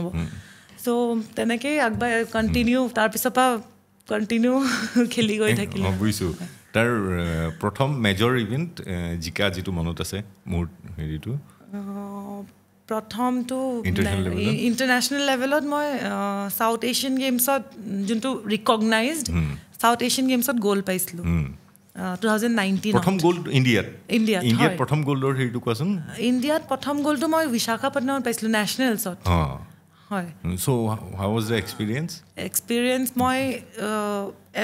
হ'ব চ' তেনেকেই আগবাঢ়ি কণ্টিনিউ তাৰপিছৰ পৰা কণ্টিনিউ খেলি গৈ থাকিলে বুজিছোঁ তাৰ প্ৰথম মেজৰ ইভেণ্ট জিকা যিটো মনত আছে মোৰ হেৰিটো প্ৰথমটো ইণ্টাৰনেশ্যনেল লেভেলত মই চাউথ এছিয়ান গেমছত যোনটো ৰিকগনাইজড চাউথ এছিয়ান গেমছত গ'ল্ড পাইছিলোঁ ইণ্ডিয়াত প্ৰথম গ'ল্ডটো মই বিশাখাপট্টনমত পাইছিলোঁ নেশ্যনেলছত হয় so' how was the experience experience মই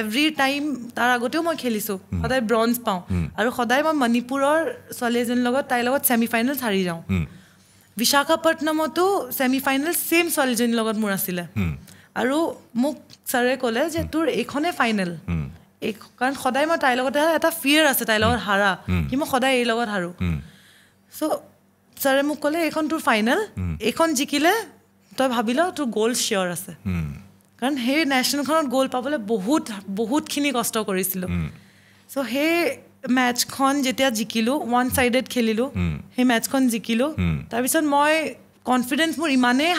এভৰি uh, টাইম তাৰ আগতেও মই খেলিছোঁ hmm. সদায় ব্ৰঞ্জ পাওঁ hmm. আৰু সদায় মই মণিপুৰৰ ছোৱালী এজনীৰ লগত তাইৰ লগত ছেমি ছেমিফাইনেল হাৰি যাওঁ hmm. বিশাখাপট্টনমতো ছেমি ফাইনেল ছেইম ছোৱালীজনীৰ লগত মোৰ আছিলে আৰু মোক ছাৰে ক'লে যে তোৰ এইখনে ফাইনেল এই কাৰণ সদায় মই তাইৰ লগতে এটা ফিয়েৰ আছে তাইৰ লগত হাৰা কি মই সদায় এই লগত হাৰোঁ চ' ছাৰে মোক ক'লে এইখন তোৰ ফাইনেল এইখন জিকিলে তই ভাবি ল তোৰ গ'ল চিয়ৰ আছে কাৰণ সেই নেশ্যনেলখনত গ'ল পাবলৈ বহুত বহুতখিনি কষ্ট কৰিছিলোঁ চ' সেই মেটচখন যেতিয়া জিকিলোঁ ওৱান চাইডেড খেলিলোঁ সেই মেটচখন জিকিলোঁ তাৰপিছত মই কনফিডেঞ্চ মোৰ ইমানেই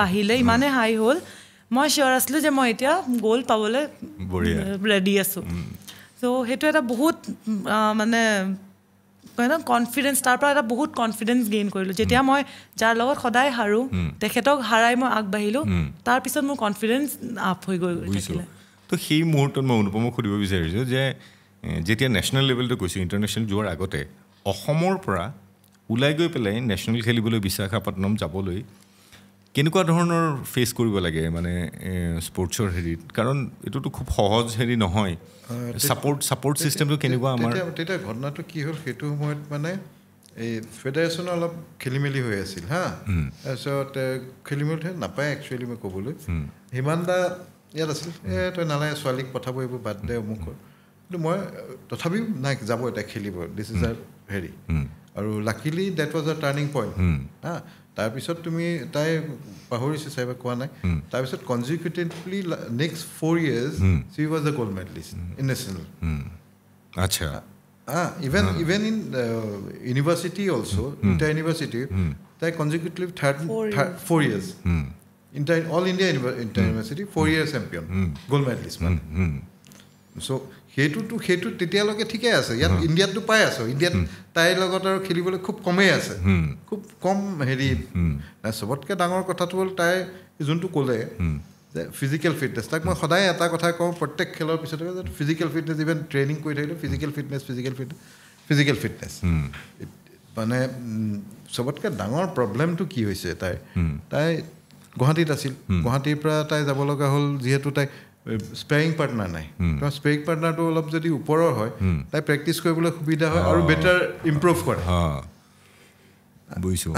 বাঢ়িলে ইমানেই হাই হ'ল মই চিয়ৰ আছিলোঁ যে মই এতিয়া গ'ল পাবলৈ ৰেডি আছোঁ চ' সেইটো এটা বহুত মানে কয় ন কনফিডেঞ্চ তাৰ পৰা এটা বহুত কনফিডেঞ্চ গেইন কৰিলোঁ যেতিয়া মই যাৰ লগত সদায় হাৰো তেখেতক হাৰাই মই আগবাঢ়িলোঁ তাৰপিছত মোৰ কনফিডেঞ্চ আপ হৈ গৈ গৈছিলে তো সেই মুহূৰ্তত মই অনুপমক সুধিব বিচাৰিছোঁ যে যেতিয়া নেশ্যনেল লেভেলটো গৈছোঁ ইণ্টাৰনেশ্যনেল যোৱাৰ আগতে অসমৰ পৰা ওলাই গৈ পেলাই নেশ্যনেল খেলিবলৈ বিশাখাপট্টনম যাবলৈ কেনেকুৱা ধৰণৰ ফেচ কৰিব লাগে মানে স্পৰ্টছৰ হেৰিত কাৰণ এইটোতো খুব সহজ হেৰি নহয় ছাপৰ্ট ছাপৰ্ট ছিষ্টেমটো কেনেকুৱা আমাৰ তেতিয়া ঘটনাটো কি হ'ল সেইটো সময়ত মানে এই ফেডাৰেশ্যন অলপ খেলি মেলি হৈ আছিল হা তাৰপিছত খেলি খেলিমেলি নাপায় একচুৱেলি মই ক'বলৈ সিমান দা ইয়াত আছিল এ তই নালাগে ছোৱালীক পঠাব এইবোৰ বাদ দে অমুক কিন্তু মই তথাপিও নাই যাব এতিয়া খেলিব দিছ ইজ আৰ হেৰি আৰু luckily that was a turning point হা তাৰপিছত তুমি তাই পাহৰিছে চাইবা কোৱা নাই তাৰপিছত consecutively next four years he was the gold medallist in national আচ্ছা even even in university also' inter university তাই consecutive third four years inter all India university four year champion gold medallist মানে so' সেইটোতো সেইটো তেতিয়ালৈকে ঠিকে আছে ইয়াত ইণ্ডিয়াততো পাই আছো ইণ্ডিয়াত তাইৰ লগত আৰু খেলিবলৈ খুব কমেই আছে খুব কম হেৰি চবতকৈ ডাঙৰ কথাটো হ'ল তাই যোনটো ক'লে যে ফিজিকেল ফিটনেছ তাক মই সদায় এটা কথা কওঁ প্ৰত্যেক খেলৰ পিছতে যে ফিজিকেল ফিটনেছ ইভেন ট্ৰেইনিং কৰি থাকিলোঁ physical fitness physical fitness physical fitness মানে চবতকৈ ডাঙৰ প্ৰব্লেমটো কি হৈছে তাইৰ তাই গুৱাহাটীত আছিল গুৱাহাটীৰ পৰা তাই যাব লগা হ'ল যিহেতু তাই স্পেয়িং পাৰ্টনাৰ নাই hmm. কাৰণ স্পেয়িং পাৰ্টনাৰটো অলপ যদি ওপৰৰ হয় hmm. তাই প্ৰেক্টিচ কৰিবলৈ সুবিধা হয় আৰু বেটাৰ ইম্প্ৰুভ কৰে বুজিছোঁ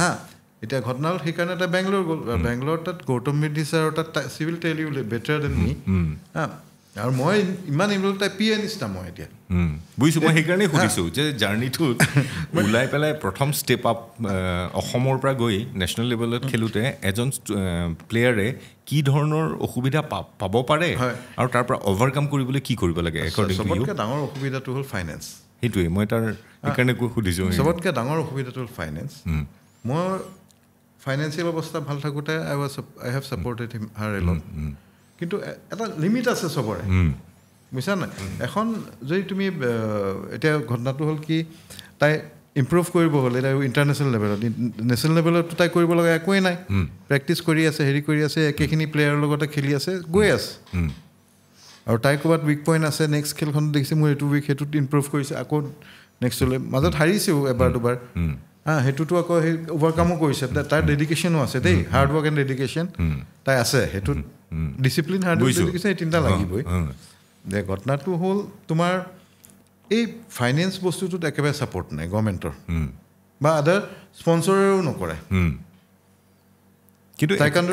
এতিয়া ঘটনা হ'ল সেইকাৰণে তাই বেংগলোৰ গ'ল hmm. বেংগলোৰ তাত গৌতম মেধি ছাৰৰ তাত she will tell you better than me হা আৰু মই ইমান ইমপ্ৰুভ তাই পিয়ে নিচিনা মই এতিয়া বুজিছোঁ মই সেইকাৰণেই সুধিছোঁ যে জাৰ্ণিটোত ওলাই পেলাই প্ৰথম ষ্টেপ আপ অসমৰ পৰা গৈ নেশ্যনেল লেভেলত খেলোঁতে এজন প্লেয়াৰে কি ধৰণৰ অসুবিধা পাব পাৰে আৰু তাৰ পৰা অভাৰকাম কৰিবলৈ কি কৰিব লাগে ডাঙৰ অসুবিধাটো হ'ল ফাইনেন্স সেইটোৱে মই তাৰ সেইকাৰণে সুধিছোঁ চবতকৈ ডাঙৰ অসুবিধাটো হ'ল ফাইনেন্স মোৰ ফাইনেন্সিয়েল অৱস্থা ভাল থাকোঁতে I was I have supported him her alone কিন্তু এটা লিমিট আছে চবৰে বুজিছা নাই এখন যদি তুমি এতিয়া ঘটনাটো হ'ল কি তাই ইম্প্ৰুভ কৰিব হ'লে তাই ইণ্টাৰনেশ্যনেল লেভেলত নেশ্যনেল লেভেলততো তাই কৰিব লগা একোৱেই নাই প্ৰেক্টিচ কৰি আছে হেৰি কৰি আছে একেখিনি প্লেয়াৰৰ লগতে খেলি আছে গৈ আছে আৰু তাই ক'ৰবাত উইক পইণ্ট আছে নেক্সট খেলখন দেখিছে মোৰ এইটো উইক সেইটোত ইম্প্ৰুভ কৰিছে আকৌ নেক্সটলৈ মাজত হাৰিছেও এবাৰ দুবাৰ হা সেইটোতো আকৌ সেই অভাৰকামো কৰিছে তাৰ ডেডিকেশ্যনো আছে দেই হাৰ্ড ৱৰ্ক এণ্ড ডেডিকেশ্যন তাই আছে সেইটোত ডিচিপ্লিন হাৰ্ডৱেৰ চিন্তা লাগিবই যে ঘটনাটো হ'ল তোমাৰ এই ফাইনেন্স বস্তুটোত একেবাৰে ছাপৰ্ট নাই গভৰ্ণমেণ্টৰ বা আদাৰ স্পনচৰেও নকৰে কিন্তু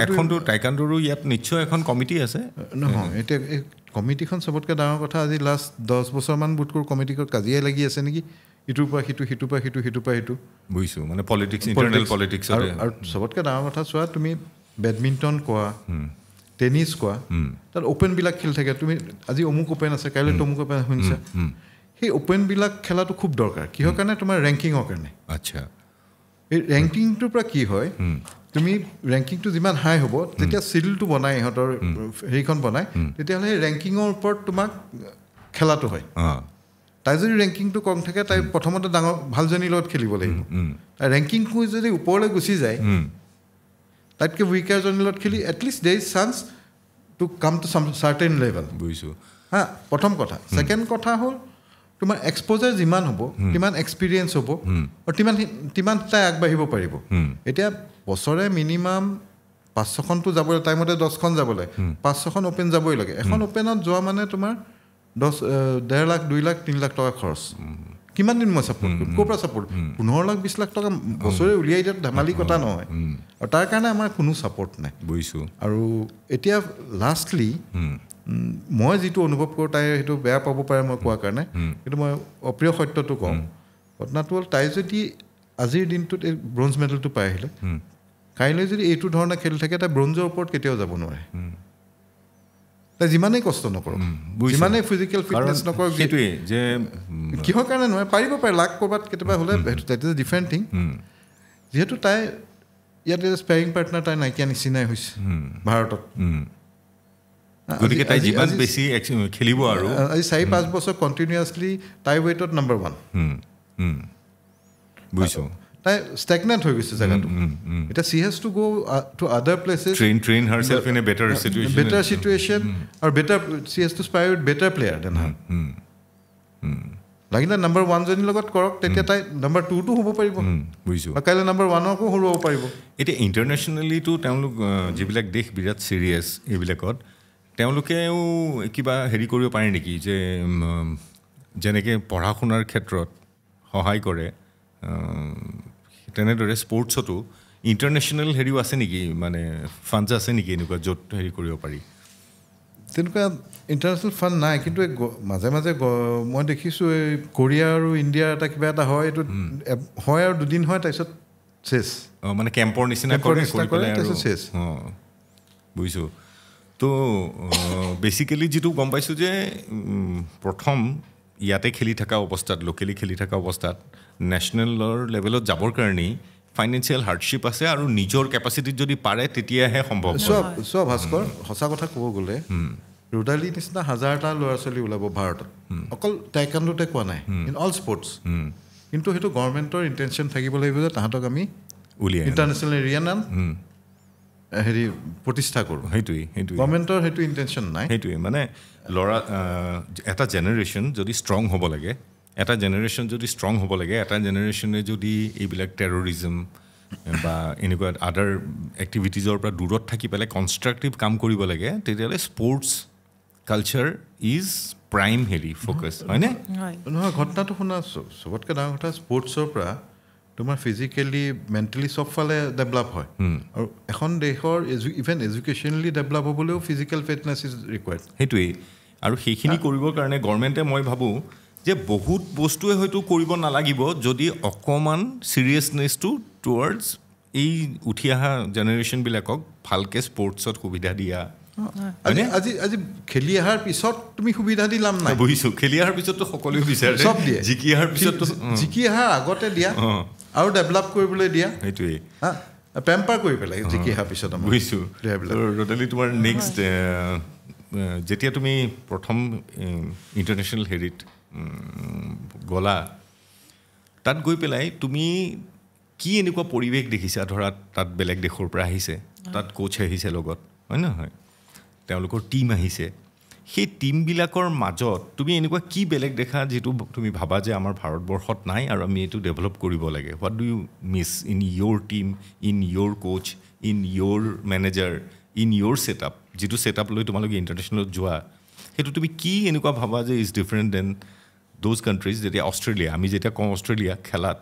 এখনটো টাইকাণ্ডৰো ইয়াত নিশ্চয় এখন কমিটি আছে নহয় এতিয়া এই কমিটিখন চবতকৈ ডাঙৰ কথা আজি লাষ্ট দহ বছৰমান বোধ বোধকৰ কমিটি কাজিয়াই লাগি আছে নেকি ইটোৰ পৰা সিটো সিটোৰ পৰা সিটো সিটোৰ পৰা সিটো বুজিছোঁ মানে পলিটিক্স পলিটিক্স আৰু চবতকৈ ডাঙৰ কথা চোৱা তুমি বেডমিণ্টন কোৱা টেনিছ কোৱা তাত অ'পেনবিলাক খেলি থাকে তুমি আজি অমুক অ'পেন আছে কাইলৈ তমুক অ'পেন শুনিছা সেই অ'পেনবিলাক খেলাটো খুব দৰকাৰ কিহৰ কাৰণে তোমাৰ ৰেংকিঙৰ কাৰণে আচ্ছা এই ৰেংকিংটোৰ পৰা কি হয় তুমি ৰেংকিংটো যিমান হাই হ'ব তেতিয়া চিডিলটো বনাই সিহঁতৰ হেৰিখন বনাই তেতিয়াহ'লে সেই ৰেংকিঙৰ ওপৰত তোমাক খেলাটো হয় তাই যদি ৰেংকিংটো কম থাকে তাই প্ৰথমতে ডাঙৰ ভালজনীৰ লগত খেলিব লাগিব ৰেংকিংটো যদি ওপৰলৈ গুচি যায় তাতকৈ উইকাৰ জনেলত খেলি at least there is chance to come to some certain level বুজিছোঁ হা প্ৰথম কথা ছেকেণ্ড hmm. কথা হ'ল তোমাৰ এক্সপ'জাৰ যিমান হ'ব hmm. কিমান এক্সপিৰিয়েঞ্চ হ'ব hmm. আৰু কিমান কিমান তাই আগবাঢ়িব পাৰিব এতিয়া বছৰে মিনিমাম পাঁচ ছখনটো যাবলৈ টাইমতে দহখন যাবলৈ পাঁচ ছখন অ'পেন যাবই লাগে এখন অ'পেনত যোৱা মানে তোমাৰ দহ ডেৰ লাখ দুই লাখ তিনি লাখ টকা খৰচ কিমান দিন মই ছাপোৰ্ট কৰিম ক'ৰ পৰা ছাপোৰ্ট পোন্ধৰ লাখ বিছ লাখ টকা বছৰে উলিয়াই দিয়াটো ধেমালি কথা নহয় আৰু তাৰ কাৰণে আমাৰ কোনো ছাপৰ্ট নাই বুজিছোঁ আৰু এতিয়া লাষ্টলি মই যিটো অনুভৱ কৰোঁ তাই সেইটো বেয়া পাব পাৰে মই কোৱাৰ কাৰণে কিন্তু মই অপ্ৰিয় সত্যটো কওঁ ঘটনাটো হ'ল তাই যদি আজিৰ দিনটোত এই ব্ৰঞ্জ মেডেলটো পাই আহিলে কাইলৈ যদি এইটো ধৰণে খেলি থাকে তাই ব্ৰঞ্জৰ ওপৰত কেতিয়াও যাব নোৱাৰে যিমানেই কষ্ট নকৰক যিমানেই ফিজিকেল ফিটনেছ নকৰক সেইটোৱেই যে কিহৰ কাৰণে নহয় পাৰিব পাৰে লাখ ক'ৰবাত কেতিয়াবা হ'লে that is a different thing যিহেতু তাই ইয়াত স্পেয়াৰিং পাৰ্টনাৰ তাই নাইকিয়া নিচিনাই হৈছে ভাৰতত খেলিব আৰু আজি চাৰি পাঁচ বছৰ কণ্টিনিউছলি টাই ৱেটত নাম্বাৰ ওৱান বুজিছোঁ তাই ষ্টেগনেণ্ট হৈ গৈছে জেগাটো লাগিলে নাম্বাৰ ওৱানজনীৰ লগত কৰক তেতিয়া mm. তাই নাম্বাৰ টুটো হ'ব পাৰিব mm, বুজিছোঁ কাইলৈ নাম্বাৰ ওৱানকো হৰুৱাব পাৰিব এতিয়া ইণ্টাৰনেশ্যনেলিতো তেওঁলোক যিবিলাক দেশ বিৰাট চিৰিয়াছ এইবিলাকত তেওঁলোকেও কিবা হেৰি কৰিব পাৰে নেকি যে যেনেকৈ পঢ়া শুনাৰ ক্ষেত্ৰত সহায় কৰে তেনেদৰে স্পৰ্টছতো ইণ্টাৰনেশ্যনেল হেৰিও আছে নেকি মানে ফাণ্ডছ আছে নেকি এনেকুৱা য'ত হেৰি কৰিব পাৰি তেনেকুৱা ইণ্টাৰনেশ্যনেল ফাণ্ড নাই কিন্তু মাজে মাজে মই দেখিছোঁ এই কোৰিয়া আৰু ইণ্ডিয়াৰ এটা কিবা এটা হয় এইটো হয় আৰু দুদিন হয় তাৰপিছত চেছ অঁ মানে কেম্পৰ নিচিনা চেছ অঁ বুজিছোঁ ত' বেচিকেলি যিটো গম পাইছোঁ যে প্ৰথম ইয়াতে খেলি থকা অৱস্থাত লোকেলি খেলি থকা অৱস্থাত নেশ্যনেলৰ লেভেলত যাবৰ কাৰণেই ফাইনেঞ্চিয়েল হাৰ্ডশ্বিপ আছে আৰু নিজৰ কেপাচিটিত যদি পাৰে তেতিয়াহে সম্ভৱ চোৱা ভাস্কৰ সঁচা কথা ক'ব গ'লে ৰুদালীৰ নিচিনা হাজাৰটা ল'ৰা ছোৱালী ওলাব ভাৰতত অকল টাইকাণ্ডোতে কোৱা নাই ইন অল স্পৰ্টছ কিন্তু সেইটো গভৰ্মেণ্টৰ ইণ্টেনশ্যন থাকিব লাগিব যে তাহাঁতক আমি উলিয়াই ইণ্টাৰনেশ্যনেল এৰিয়া নাম হেৰি প্ৰতিষ্ঠা কৰোঁ সেইটোৱেই সেইটোৱেই গভৰ্মেণ্টৰ সেইটো ইণ্টেনশ্যন নাই সেইটোৱেই মানে ল'ৰা এটা জেনেৰেশ্যন যদি ষ্ট্ৰং হ'ব লাগে এটা জেনেৰেশ্যন যদি ষ্ট্ৰং হ'ব লাগে এটা জেনেৰেশ্যনে যদি এইবিলাক টেৰৰিজম বা এনেকুৱা আদাৰ এক্টিভিটিজৰ পৰা দূৰত থাকি পেলাই কনষ্ট্ৰাকটিভ কাম কৰিব লাগে তেতিয়াহ'লে স্পৰ্টছ কালচাৰ ইজ প্ৰাইম হেৰি ফ'কাছ হয়নে নহয় ঘটনাটো শুনা চবতকৈ ডাঙৰ কথা স্পৰ্টছৰ পৰা তোমাৰ ফিজিকেলি মেণ্টেলি চবফালে ডেভেলপ হয় আৰু এখন দেশৰ এজু ইভেন এডুকেশ্যনেলি ডেভেলপ হ'বলৈও ফিজিকেল ফিটনেছ ইজ ৰিকুৱাৰ্ড সেইটোৱেই আৰু সেইখিনি কৰিবৰ কাৰণে গভৰ্ণমেণ্টে মই ভাবোঁ যে বহুত বস্তুৱে হয়তো কৰিব নালাগিব যদি অকণমান ছিৰিয়াছনেছটো টুৱাৰ্ডছ এই উঠি অহা জেনেৰেশ্যনবিলাকক ভালকৈ স্পৰ্টছত সুবিধা দিয়া আজি আজি খেলি অহাৰ পিছত তুমি সুবিধা দিলাম নাই বুজিছোঁ খেলি অহাৰ পিছততো সকলোৱে বিচাৰে জিকি অহাৰ পিছত জিকি অহাৰ আগতে দিয়া আৰু ডেভেলপ কৰিবলৈ দিয়া সেইটোৱেই পেম্পাৰ কৰি পেলাই ঠিকে অহাৰ পিছত বুজিছোঁ টোটেলি তোমাৰ নেক্সট যেতিয়া তুমি প্ৰথম ইণ্টাৰনেশ্যনেল হেৰিত গ'লা তাত গৈ পেলাই তুমি কি এনেকুৱা পৰিৱেশ দেখিছা ধৰা তাত বেলেগ দেশৰ পৰা আহিছে তাত কোচ আহিছে লগত হয় নহয় তেওঁলোকৰ টীম আহিছে সেই টীমবিলাকৰ মাজত তুমি এনেকুৱা কি বেলেগ দেখা যিটো তুমি ভাবা যে আমাৰ ভাৰতবৰ্ষত নাই আৰু আমি এইটো ডেভেলপ কৰিব লাগে what do you miss in your team in your coach in your manager in your setup যিটো ছেট আপ লৈ তোমালোকে ইণ্টাৰনেশ্যনেলত যোৱা সেইটো তুমি কি এনেকুৱা ভাবা যে is different than those countries যেতিয়া অষ্ট্ৰেলিয়া আমি যেতিয়া কওঁ অষ্ট্ৰেলিয়া খেলাত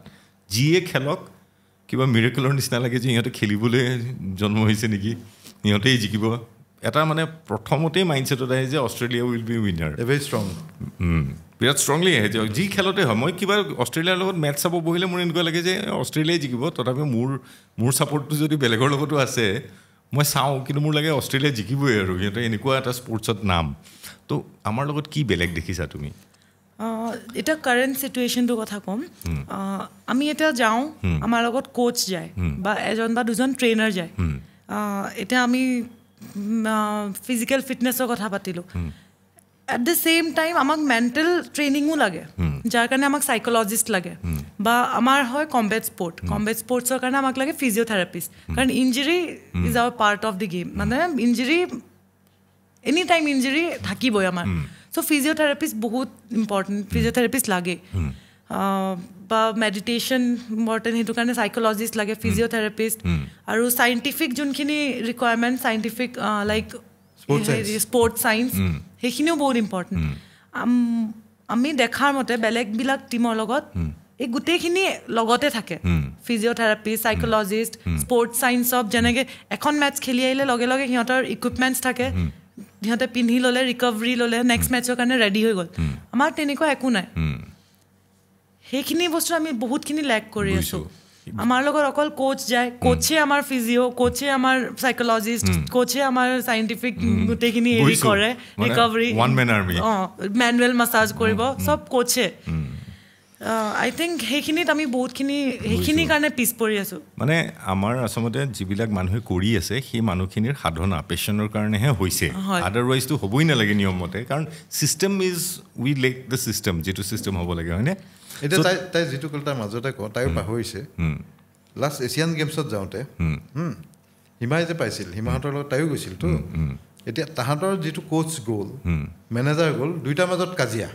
যিয়ে খেলক কিবা মিৰেকুলৰ নিচিনা লাগে যে ইহঁতে খেলিবলৈ জন্ম হৈছে নেকি সিহঁতেই জিকিব এটা মানে প্ৰথমতেই মাইণ্ডছেটত আহে যে Australia will be winner very strong বিৰাট ষ্ট্ৰংলি আহে যে যি খেলতে হয় মই কিবা অষ্ট্ৰেলিয়াৰ লগত মেটছ চাব বহিলে মোৰ এনেকুৱা লাগে যে অষ্ট্ৰেলিয়াই জিকিব তথাপি মোৰ মোৰ চাপৰ্টটো যদি বেলেগৰ লগতো আছে মই চাওঁ কিন্তু মোৰ লাগে অষ্ট্ৰেলিয়াই জিকিবই আৰু সিহঁতে এনেকুৱা এটা স্পৰ্টছত নাম তো আমাৰ লগত কি বেলেগ দেখিছা তুমি এতিয়া কাৰেণ্ট চিটুৱেশ্যনটো কথা ক'ম আমি এতিয়া যাওঁ আমাৰ লগত কোচ যায় বা এজন বা দুজন ট্ৰেইনাৰ যায় এতিয়া আমি ফিজিকেল ফিটনেছৰ কথা পাতিলোঁ এট দ্য চেম টাইম আমাক মেণ্টেল ট্ৰেইনিঙো লাগে যাৰ কাৰণে আমাক চাইক'লজিষ্ট লাগে বা আমাৰ হয় কম্বেট স্পৰ্ট কম্বেট স্পৰ্টছৰ কাৰণে আমাক লাগে ফিজিঅ'থেৰাপিষ্ট কাৰণ injury is our part of the game মানে ইঞ্জিৰী এনি টাইম ইঞ্জিৰী থাকিবই আমাৰ চ' ফিজিঅ'থেৰাপিষ্ট বহুত ইম্পৰ্টেণ্ট ফিজিঅ'থেৰাপিষ্ট লাগেই বা মেডিটেশ্যন মৰ্টেন সেইটো কাৰণে চাইক'লজিষ্ট লাগে ফিজিঅ'থেৰাপিষ্ট hmm. hmm. আৰু চাইণ্টিফিক যোনখিনি requirement scientific like sports science সেইখিনিও বহুত ইম্পৰ্টেণ্ট hmm. আমি দেখাৰ মতে বেলেগবিলাক টীমৰ লগত এই গোটেইখিনি লগতে থাকে physiotherapist psychologist sports science of যেনেকৈ এখন মেটচ খেলি আহিলে লগে লগে সিহঁতৰ ইকুইপমেণ্টছ থাকে সিহঁতে পিন্ধি ল'লে ৰিকভাৰী ল'লে নেক্সট মেটচৰ কাৰণে ৰেডি হৈ গ'ল আমাৰ তেনেকুৱা একো নাই সেইখিনি বস্তু আমি বহুতখিনি লেক কৰি আছোঁ আমাৰ লগত অকল কোচ যায় কোচে আমাৰ ফিজিঅ' কোচে আমাৰ চাইকলজিষ্ট কোচে আমাৰ চাইণ্টিফিক গোটেইখিনি হেৰি কৰে ৰিকভাৰী অঁ মেনুৱেল মাছাজ কৰিব চব কোচে আই থিংক সেইখিনিত আমি বহুতখিনি সেইখিনিৰ কাৰণে পিছ পৰি আছোঁ মানে আমাৰ আচলতে যিবিলাক মানুহে কৰি আছে সেই মানুহখিনিৰ সাধনা পেচনৰ কাৰণেহে হৈছে আডাৰৱাইজটো হ'বই নালাগে নিয়মমতে কাৰণ system is we lack the system যিটো ছিষ্টেম হ'ব লাগে হয়নে এতিয়া তাই তাই যিটো ক'লে তাৰ মাজতে কওঁ তাইও পাহৰিছে লাষ্ট এছিয়ান গেমছত যাওঁতে হিমাই যে পাইছিল হিমাহঁতৰ লগত তাইও গৈছিল তো এতিয়া তাহাঁতৰ যিটো কোচ গ'ল মেনেজাৰ গ'ল দুইটাৰ মাজত কাজিয়া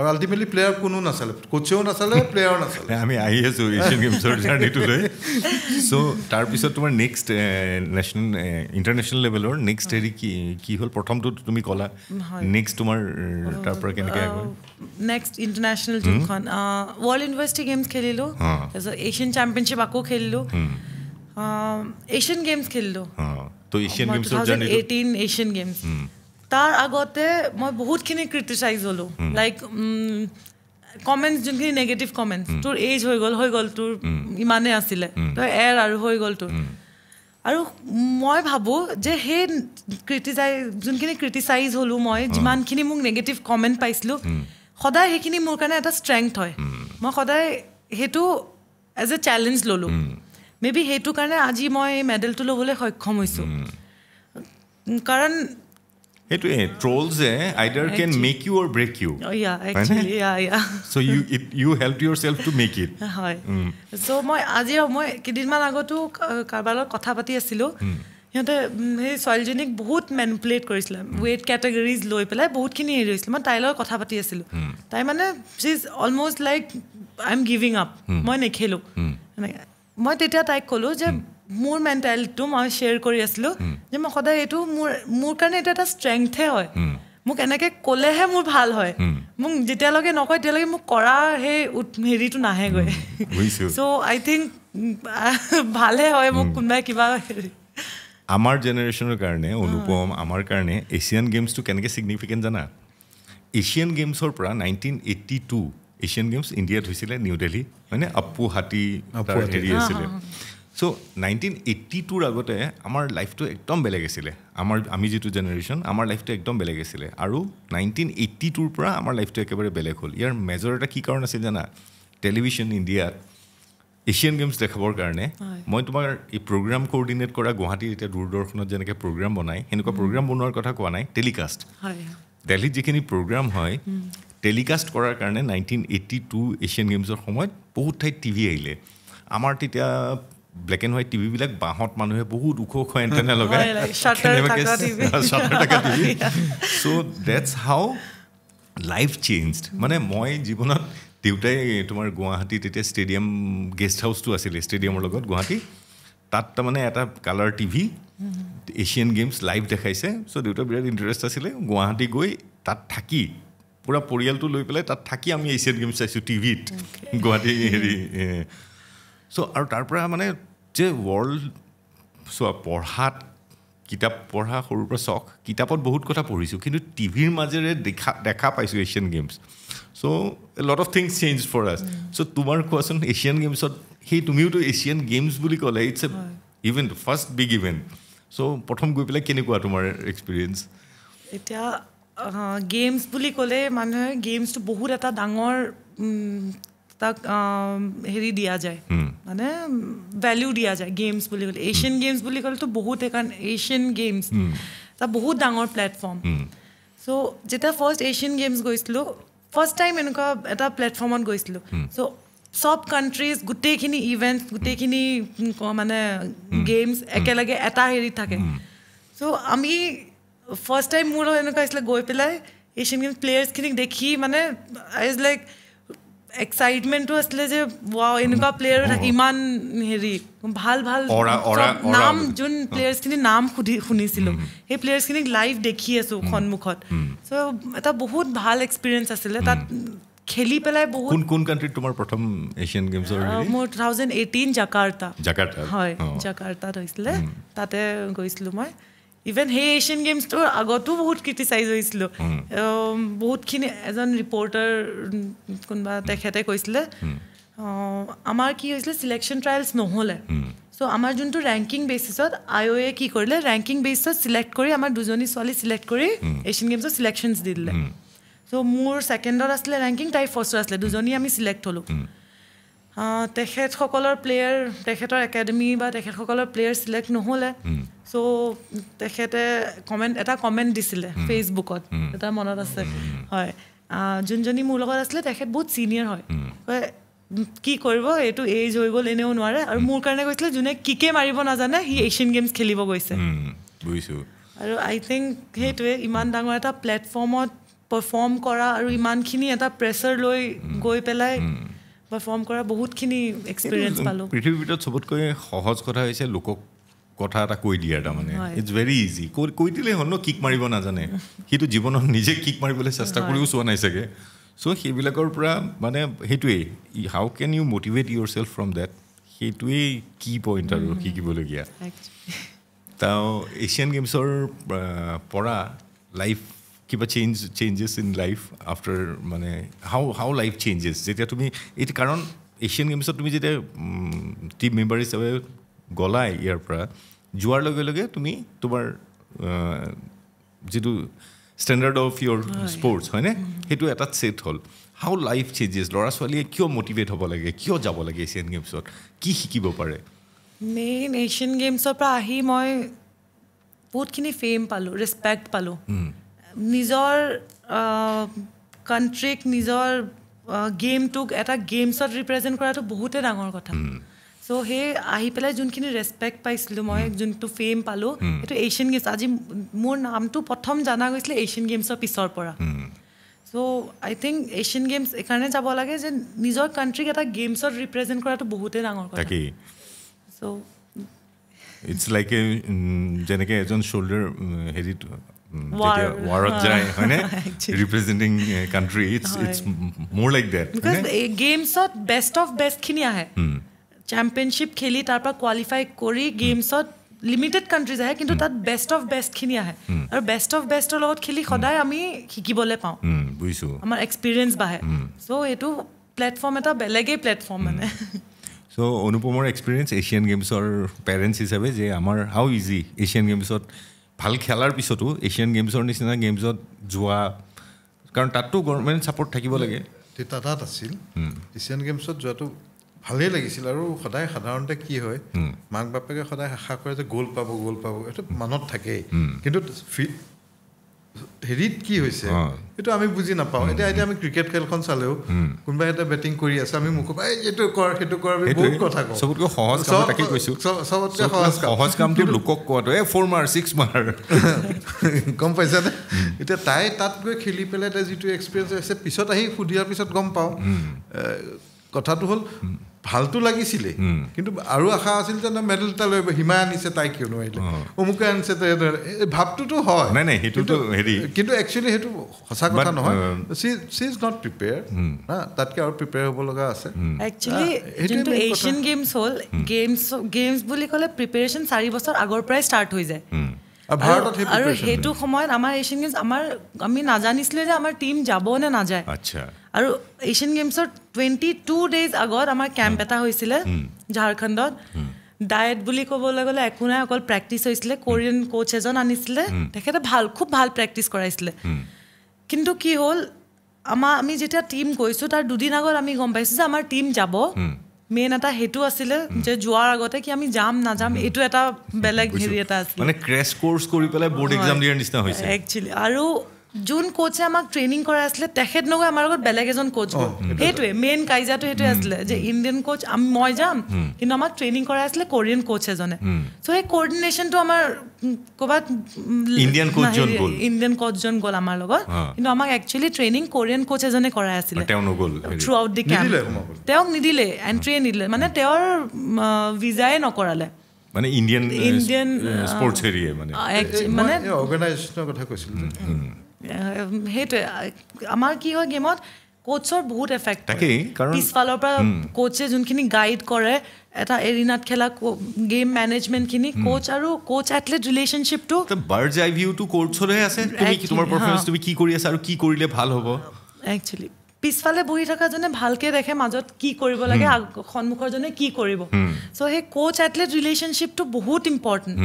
আৰু আল্টিমেটলি প্লেয়াৰ কোনো নাচালে কোচেও নাচালে প্লেয়াৰো নাচালে আমি আহি আছোঁ এছিয়ান গেমছৰ জাৰ্ণিটো লৈ চ' তাৰপিছত তোমাৰ নেক্সট নেশ্যনেল ইণ্টাৰনেশ্যনেল লেভেলৰ নেক্সট হেৰি কি কি হ'ল প্ৰথমটো তুমি ক'লা নেক্সট তোমাৰ তাৰ পৰা কেনেকৈ আহিব নেক্সট ইণ্টাৰনেশ্যনেল যোনখন ৱৰ্ল্ড ইউনিভাৰ্চিটি গেমছ খেলিলোঁ এছিয়ান চেম্পিয়নশ্বিপ আকৌ খেলিলোঁ এছিয়ান গেমছ খেলিলোঁ ত' Asian Games eighteen Asian Games তাৰ আগতে মই বহুতখিনি ক্ৰিটিচাইজ হ'লোঁ লাইক কমেণ্টছ যোনখিনি নেগেটিভ কমেণ্টছ তোৰ এইজ হৈ গ'ল হৈ গ'ল তোৰ ইমানেই আছিলে তই এৰ আৰু হৈ গ'ল তোৰ আৰু মই ভাবোঁ যে সেই ক্ৰিটিচাইজ যোনখিনি ক্ৰিটিচাইজ হ'লোঁ মই যিমানখিনি মোক নেগেটিভ কমেণ্ট পাইছিলোঁ সদায় সেইখিনি মোৰ কাৰণে এটা ষ্ট্ৰেংথ হয় মই সদায় সেইটো এজ এ চেলেঞ্জ ল'লোঁ মে বি সেইটো কাৰণে আজি মই মেডেলটো ল'বলৈ সক্ষম হৈছোঁ কাৰণ সেইটোৱে ট্ৰলছ যে either can make you or break you so' you it you help yourself to make it হয় চ' mm. মই আজি মই কেইদিনমান আগতো কাৰোবাৰ লগত কথা পাতি আছিলোঁ mm. সিহঁতে সেই ছোৱালীজনীক বহুত মেনপুলেট কৰিছিলে ৱেইট mm. কেটেগৰিজ লৈ পেলাই বহুতখিনি হেৰি হৈছিলে মই তাইৰ লগত কথা পাতি আছিলোঁ তাই মানে she is almost like I am giving up মই নেখেলোঁ মই তেতিয়া তাইক ক'লোঁ যে মোৰ মেণ্টেলিটিটো মই শ্বেয়াৰ কৰি আছিলোঁ যে মই সদায় এইটো মোৰ মোৰ কাৰণে এইটো এটা ষ্ট্ৰেংথহে হয় মোক এনেকৈ ক'লেহে মোৰ ভাল হয় মোক যেতিয়ালৈকে নকয় তেতিয়ালৈকে মোক কৰা সেই হেৰিটো নাহেগৈ চ' আই থিংক ভালহে হয় মোক কোনোবাই কিবা আমাৰ জেনেৰেশ্যনৰ কাৰণে অনুপম আমাৰ কাৰণে এছিয়ান গেমছটো কেনেকৈ ছিগনিফিকেণ্ট জানা এছিয়ান গেমছৰ পৰা nineteen eighty two Asian Games ইণ্ডিয়াত হৈছিলে নিউ দেলহি হয়নে আপু হাতী হেৰি আছিলে চ' নাইনটিন এইট্টি টুৰ আগতে আমাৰ লাইফটো একদম বেলেগ আছিলে আমাৰ আমি যিটো জেনেৰেশ্যন আমাৰ লাইফটো একদম বেলেগ আছিলে আৰু নাইনটিন এইট্টি টুৰ পৰা আমাৰ লাইফটো একেবাৰে বেলেগ হ'ল ইয়াৰ মেজৰ এটা কি কাৰণ আছিল জানা টেলিভিশ্যন ইণ্ডিয়াত এছিয়ান গেমছ দেখাবৰ কাৰণে মই তোমাৰ এই প্ৰগ্ৰাম কৰ্ডিনেট কৰা গুৱাহাটীৰ এতিয়া দূৰদৰ্শনত যেনেকৈ প্ৰগ্ৰাম বনায় সেনেকুৱা প্ৰগ্ৰাম বনোৱাৰ কথা কোৱা নাই টেলিকাষ্ট দেলহিত যিখিনি প্ৰগ্ৰাম হয় টেলিকাষ্ট কৰাৰ কাৰণে নাইনটিন এইট্টি টু এছিয়ান গেমছৰ সময়ত বহুত ঠাইত টিভি আহিলে আমাৰ তেতিয়া ব্লেক এণ্ড হোৱাইট টিভিবিলাক বাঁহত মানুহে বহুত ওখ ওখ এণ্টেনা লগাই so' that's how life change মানে মই জীৱনত দেউতাই তোমাৰ গুৱাহাটী তেতিয়া ষ্টেডিয়াম গেষ্ট হাউচটো আছিলে ষ্টেডিয়ামৰ লগত গুৱাহাটী তাত তাৰমানে এটা colour TV Asian Games live দেখাইছে চ' দেউতাৰ বিৰাট ইণ্টাৰেষ্ট আছিলে গুৱাহাটী গৈ তাত থাকি পূৰা পৰিয়ালটো লৈ পেলাই তাত থাকি আমি এছিয়ান গেমছ চাইছোঁ টিভিত গুৱাহাটী হেৰি চ' আৰু তাৰ পৰা মানে যে ৱৰ্ল্ড চোৱা পঢ়াত কিতাপ পঢ়া সৰুৰ পৰা চখ কিতাপত বহুত কথা পঢ়িছোঁ কিন্তু টিভিৰ মাজেৰে দেখা দেখা পাইছোঁ Asian Games so' a lot of things change for us so' তোমাৰ কোৱাচোন এছিয়ান গেমছত সেই তুমিওতো এছিয়ান গেমছ বুলি ক'লে it's a event first big event so' প্ৰথম গৈ পেলাই কেনেকুৱা তোমাৰ এক্সপিৰিয়েঞ্চ এতিয়া গেমছ বুলি ক'লে মানুহে গেমছটো বহুত এটা ডাঙৰ তাক হেৰি দিয়া যায় মানে ভেলিউ দিয়া যায় গেমছ বুলি ক'লে এছিয়ান গেমছ বুলি ক'লেতো বহুত সেইকাৰণে এছিয়ান গেমছ তাত বহুত ডাঙৰ প্লেটফৰ্ম চ' যেতিয়া ফাৰ্ষ্ট এছিয়ান গেমছ গৈছিলোঁ ফাৰ্ষ্ট টাইম এনেকুৱা এটা প্লেটফৰ্মত গৈছিলোঁ চ' চব কাণ্ট্ৰিজ গোটেইখিনি ইভেণ্ট গোটেইখিনি মানে গেমছ একেলগে এটা হেৰি থাকে চ' আমি ফাৰ্ষ্ট টাইম মোৰ এনেকুৱা আছিলে গৈ পেলাই এছিয়ান গেমছ প্লেয়াৰ্ছখিনিক দেখি মানে আই ইজ লাইক এক্সাইটমেণ্টটো আছিলে যে ৱাও এনেকুৱা প্লেয়াৰ ইমান হেৰি ভাল ভাল নাম যোন প্লেয়াৰ্ছখিনি নাম সুধি শুনিছিলো সেই প্লেয়াৰ্ছখিনিক লাইভ দেখি আছো সন্মুখত চ' এটা বহুত ভাল এক্সপিৰিয়েঞ্চ আছিলে তাত খেলি পেলাই বহুত হয় জাকাৰ্টাত হৈছিলে তাতে গৈছিলোঁ মই ইভেন সেই এছিয়ান গেমছটোৰ আগতো বহুত ক্ৰিটিচাইজ হৈছিলোঁ বহুতখিনি এজন ৰিপৰ্টাৰ কোনোবা তেখেতে কৈছিলে আমাৰ কি হৈছিলে চিলেকশ্যন ট্ৰায়েলছ নহ'লে চ' আমাৰ যোনটো ৰেংকিং বেচিছত আই অ' এ কি কৰিলে ৰেংকিং বেচিছত চিলেক্ট কৰি আমাৰ দুজনী ছোৱালী চিলেক্ট কৰি এছিয়ান গেমছত চিলেকশ্যনছ দি দিলে চ' মোৰ ছেকেণ্ডত আছিলে ৰেংকিং তাইৰ ফাৰ্ষ্টত আছিলে দুজনী আমি চিলেক্ট হ'লোঁ তেখেতসকলৰ প্লেয়াৰ তেখেতৰ একাডেমী বা তেখেতসকলৰ প্লেয়াৰ চিলেক্ট নহ'লে চ' তেখেতে কমেণ্ট এটা কমেণ্ট দিছিলে ফেচবুকত এটা মনত আছে হয় যোনজনী মোৰ লগত আছিলে তেখেত বহুত ছিনিয়ৰ হয় কি কৰিব এইটো এইজ হৈ গ'ল এনেও নোৱাৰে আৰু মোৰ কাৰণে কৈছিলে যোনে কিকে মাৰিব নাজানে সি এছিয়ান গেমছ খেলিব গৈছে আৰু আই থিংক সেইটোৱে ইমান ডাঙৰ এটা প্লেটফৰ্মত পাৰফৰ্ম কৰা আৰু ইমানখিনি এটা প্ৰেছাৰ লৈ গৈ পেলাই পাৰফৰ্ম কৰা বহুতখিনি এক্সপিৰিয়েঞ্চ পালোঁ পৃথিৱীৰ ভিতৰত চবতকৈ সহজ কথা হৈছে লোকক কথা এটা কৈ দিয়া তাৰমানে ইটছ ভেৰি ইজি কৈ কৈ দিলেই হ'ল ন কিক মাৰিব নাজানে সিটো জীৱনত নিজে কিক মাৰিবলৈ চেষ্টা কৰিও চোৱা নাই চাগে চ' সেইবিলাকৰ পৰা মানে সেইটোৱেই how can you motivate yourself from that সেইটোৱেই কি পইণ্ট আৰু শিকিবলগীয়া তেওঁ এছিয়ান গেমছৰ পৰা লাইফ কিবা change changes in life after মানে হাউ হাউ লাইফ চেঞ্জেছ যেতিয়া তুমি এইটো কাৰণ এছিয়ান গেমছত তুমি যেতিয়া টিম মেম্বাৰ হিচাপে গলাই ইয়াৰ পৰা যোৱাৰ লগে লগে তুমি তোমাৰ যিটো ষ্টেণ্ডাৰ্ড অফ ইয়ৰ স্পৰ্টছ হয়নে সেইটো এটা ছেট হ'ল হাউ লাইফ চেঞ্জেছ ল'ৰা ছোৱালীয়ে কিয় মটিভেট হ'ব লাগে কিয় যাব লাগে এছিয়ান গেমছত কি শিকিব পাৰে মেইন এছিয়ান গেমছৰ পৰা আহি মই বহুতখিনি ফেম পালোঁ ৰেচপেক্ট পালোঁ নিজৰ কাণ্ট্ৰিক নিজৰ গেমটোক এটা গেমছত ৰিপ্ৰেজেণ্ট কৰাটো বহুতে ডাঙৰ কথা চ' সেই আহি পেলাই যোনখিনি ৰেচপেক্ট পাইছিলোঁ মই যোনটো ফেম পালোঁ সেইটো এছিয়ান গেমছ আজি মোৰ নামটো প্ৰথম জনা গৈছিলে এছিয়ান গেমছৰ পিছৰ পৰা so' I think Asian Games এইকাৰণে যাব লাগে যে নিজৰ কাণ্ট্ৰিক এটা গেমছত ৰিপ্ৰেজেণ্ট কৰাটো বহুতে ডাঙৰ কথা চ' ইটছ লাইক যেনেকৈ এজন শ্বল্ডাৰ হেৰিটো ৱাৰত যায় হয়নে ৰিপ্ৰেজেণ্টিং চেম্পিয়নশ্বিপ খেলি তাৰপৰা কোৱালিফাই কৰি গেমছত লিমিটেড কাণ্ট্ৰিজ আহে কিন্তু তাত বেষ্ট অফ বেষ্টখিনি আহে আৰু বেষ্ট অফ বেষ্টৰ লগত খেলি সদায় আমি শিকিবলৈ পাওঁ বুজিছোঁ আমাৰ এক্সপিৰিয়েঞ্চ বাঢ়ে চ' এইটো প্লেটফৰ্ম এটা বেলেগেই প্লেটফৰ্ম মানে চ' অনুপমৰ এক্সপিৰিয়েঞ্চ এছিয়ান গেমছৰ পেৰেণ্টছ হিচাপে যে আমাৰ হাউ ইজি এছিয়ান গেমছত ভাল খেলাৰ পিছতো এছিয়ান গেমছৰ নিচিনা গেমছত যোৱা কাৰণ তাততো গভৰ্ণমেণ্ট ছাপৰ্ট থাকিব লাগে তেতিয়া তাত আছিল এছিয়ান গেমছত যোৱাটো ভালেই লাগিছিল আৰু সদায় সাধাৰণতে কি হয় মাক বাপেকে সদায় আশা কৰে যে গ'ল পাব গ'ল পাব এইটো মনত থাকেই কিন্তু হেৰিত কি হৈছে সেইটো আমি বুজি নাপাওঁ এতিয়া এতিয়া আমি ক্ৰিকেট খেলখন চালেও কোনোবাই এটা বেটিং কৰি আছে আমি মোক এইটো কৰ সেইটো কৰ আমি বহুত কথা সহজ কামটো লোকক কোৱাটো ফ'ৰ মাৰ ছিক্স মাৰ গম পাইছানে এতিয়া তাই তাত গৈ খেলি পেলাই তাই যিটো এক্সপিৰিয়েঞ্চ আছে পিছত আহি সুধিয়াৰ পিছত গম পাওঁ কথাটো হ'ল ভালটো লাগিছিলে কিন্তু আৰু আশা আছিল যে মেডেল এটা লৈ হিমা আনিছে তাই কিয় নোৱাৰিলে অমুকে আনিছে ভাৱটোতো হয় নাই নাই হেৰি কিন্তু একচুৱেলি সেইটো সঁচা কথা নহয় নট প্ৰিপেয়াৰ হা তাতকৈ আৰু প্ৰিপেয়াৰ হ'ব লগা আছে একচুৱেলি গেমছ হ'ল গেমছ গেমছ বুলি ক'লে প্ৰিপেয়াৰেশ্যন চাৰি বছৰ আগৰ পৰাই ষ্টাৰ্ট হৈ যায় আৰু সেইটো সময়ত আমাৰ এছিয়ান গেমছ আমাৰ আমি নাজানিছিলোঁ যে আমাৰ টীম যাব নে নাযায় আৰু এছিয়ান গেমছৰ টুৱেণ্টি টু ডেইজ আগত আমাৰ কেম্প hmm. এটা হৈছিলে ঝাৰখণ্ডত hmm. Diet hmm. বুলি ক'বলৈ গ'লে একো নাই অকল প্ৰেক্টিচ হৈছিলে কোৰিয়ান কোচ এজন আনিছিলে তেখেতে ভাল খুব ভাল প্ৰেক্টিচ কৰাইছিলে কিন্তু কি হ'ল আমাৰ আমি যেতিয়া টীম গৈছোঁ তাৰ দুদিন আগত আমি গম পাইছোঁ যে আমাৰ টীম যাব মেইন এটা সেইটো আছিলে যে যোৱাৰ আগতে কি আমি যাম নাযাম এইটো এটা বেলেগ হেৰি এটা আছিলে আৰু যোন কোচে আমাক ট্ৰেইনিং কৰা আছিলে তেখেত নগৈ আমাৰ লগত বেলেগ এজন কোচ গ'ল সেইটোৱে মেইন কাইজাটো সেইটোৱে আছিলে যে ইণ্ডিয়ান কোচ মই যাম কিন্তু আমাক ট্ৰেইনিং কৰা আছিলে কোৰিয়ান কোচ এজনে চ' সেই কৰ্ডিনেশ্যনটো আমাৰ ক'ৰবাত ইণ্ডিয়ান কোচজন গ'ল আমাৰ লগত কিন্তু আমাক একচুৱেলি ট্ৰেইনিং কোৰিয়ান কোচ এজনে কৰাই আছিলে থ্ৰু আউট দি কেম্প তেওঁক নিদিলে এণ্ট্ৰিয়ে নিদিলে মানে তেওঁৰ ভিজাই নকৰালে মানে সেইটোৱে আমাৰ কি হয় গেমত কোচৰ বহুত এফেক্ট পিছফালৰ পৰা কোচে যোনখিনি গাইড কৰে এটা এৰিনাত খেলা গেম মেনেজমেণ্টখিনি কোচ আৰু কোচ এথলেট ৰিলেশ্যনশ্বিপটো বাৰ্জ আই ভিউটো কোৰ্চৰে আছে তোমাৰ পাৰফৰ্মেঞ্চ কি কৰি আছা আৰু কি কৰিলে ভাল হ'ব একচুৱেলি পিছফালে বহি থকাজনে ভালকৈ দেখে মাজত কি কৰিব লাগে সন্মুখৰজনে কি কৰিব চ' সেই কোচ এথলেট ৰিলেশ্যনশ্বিপটো বহুত ইম্পৰ্টেণ্ট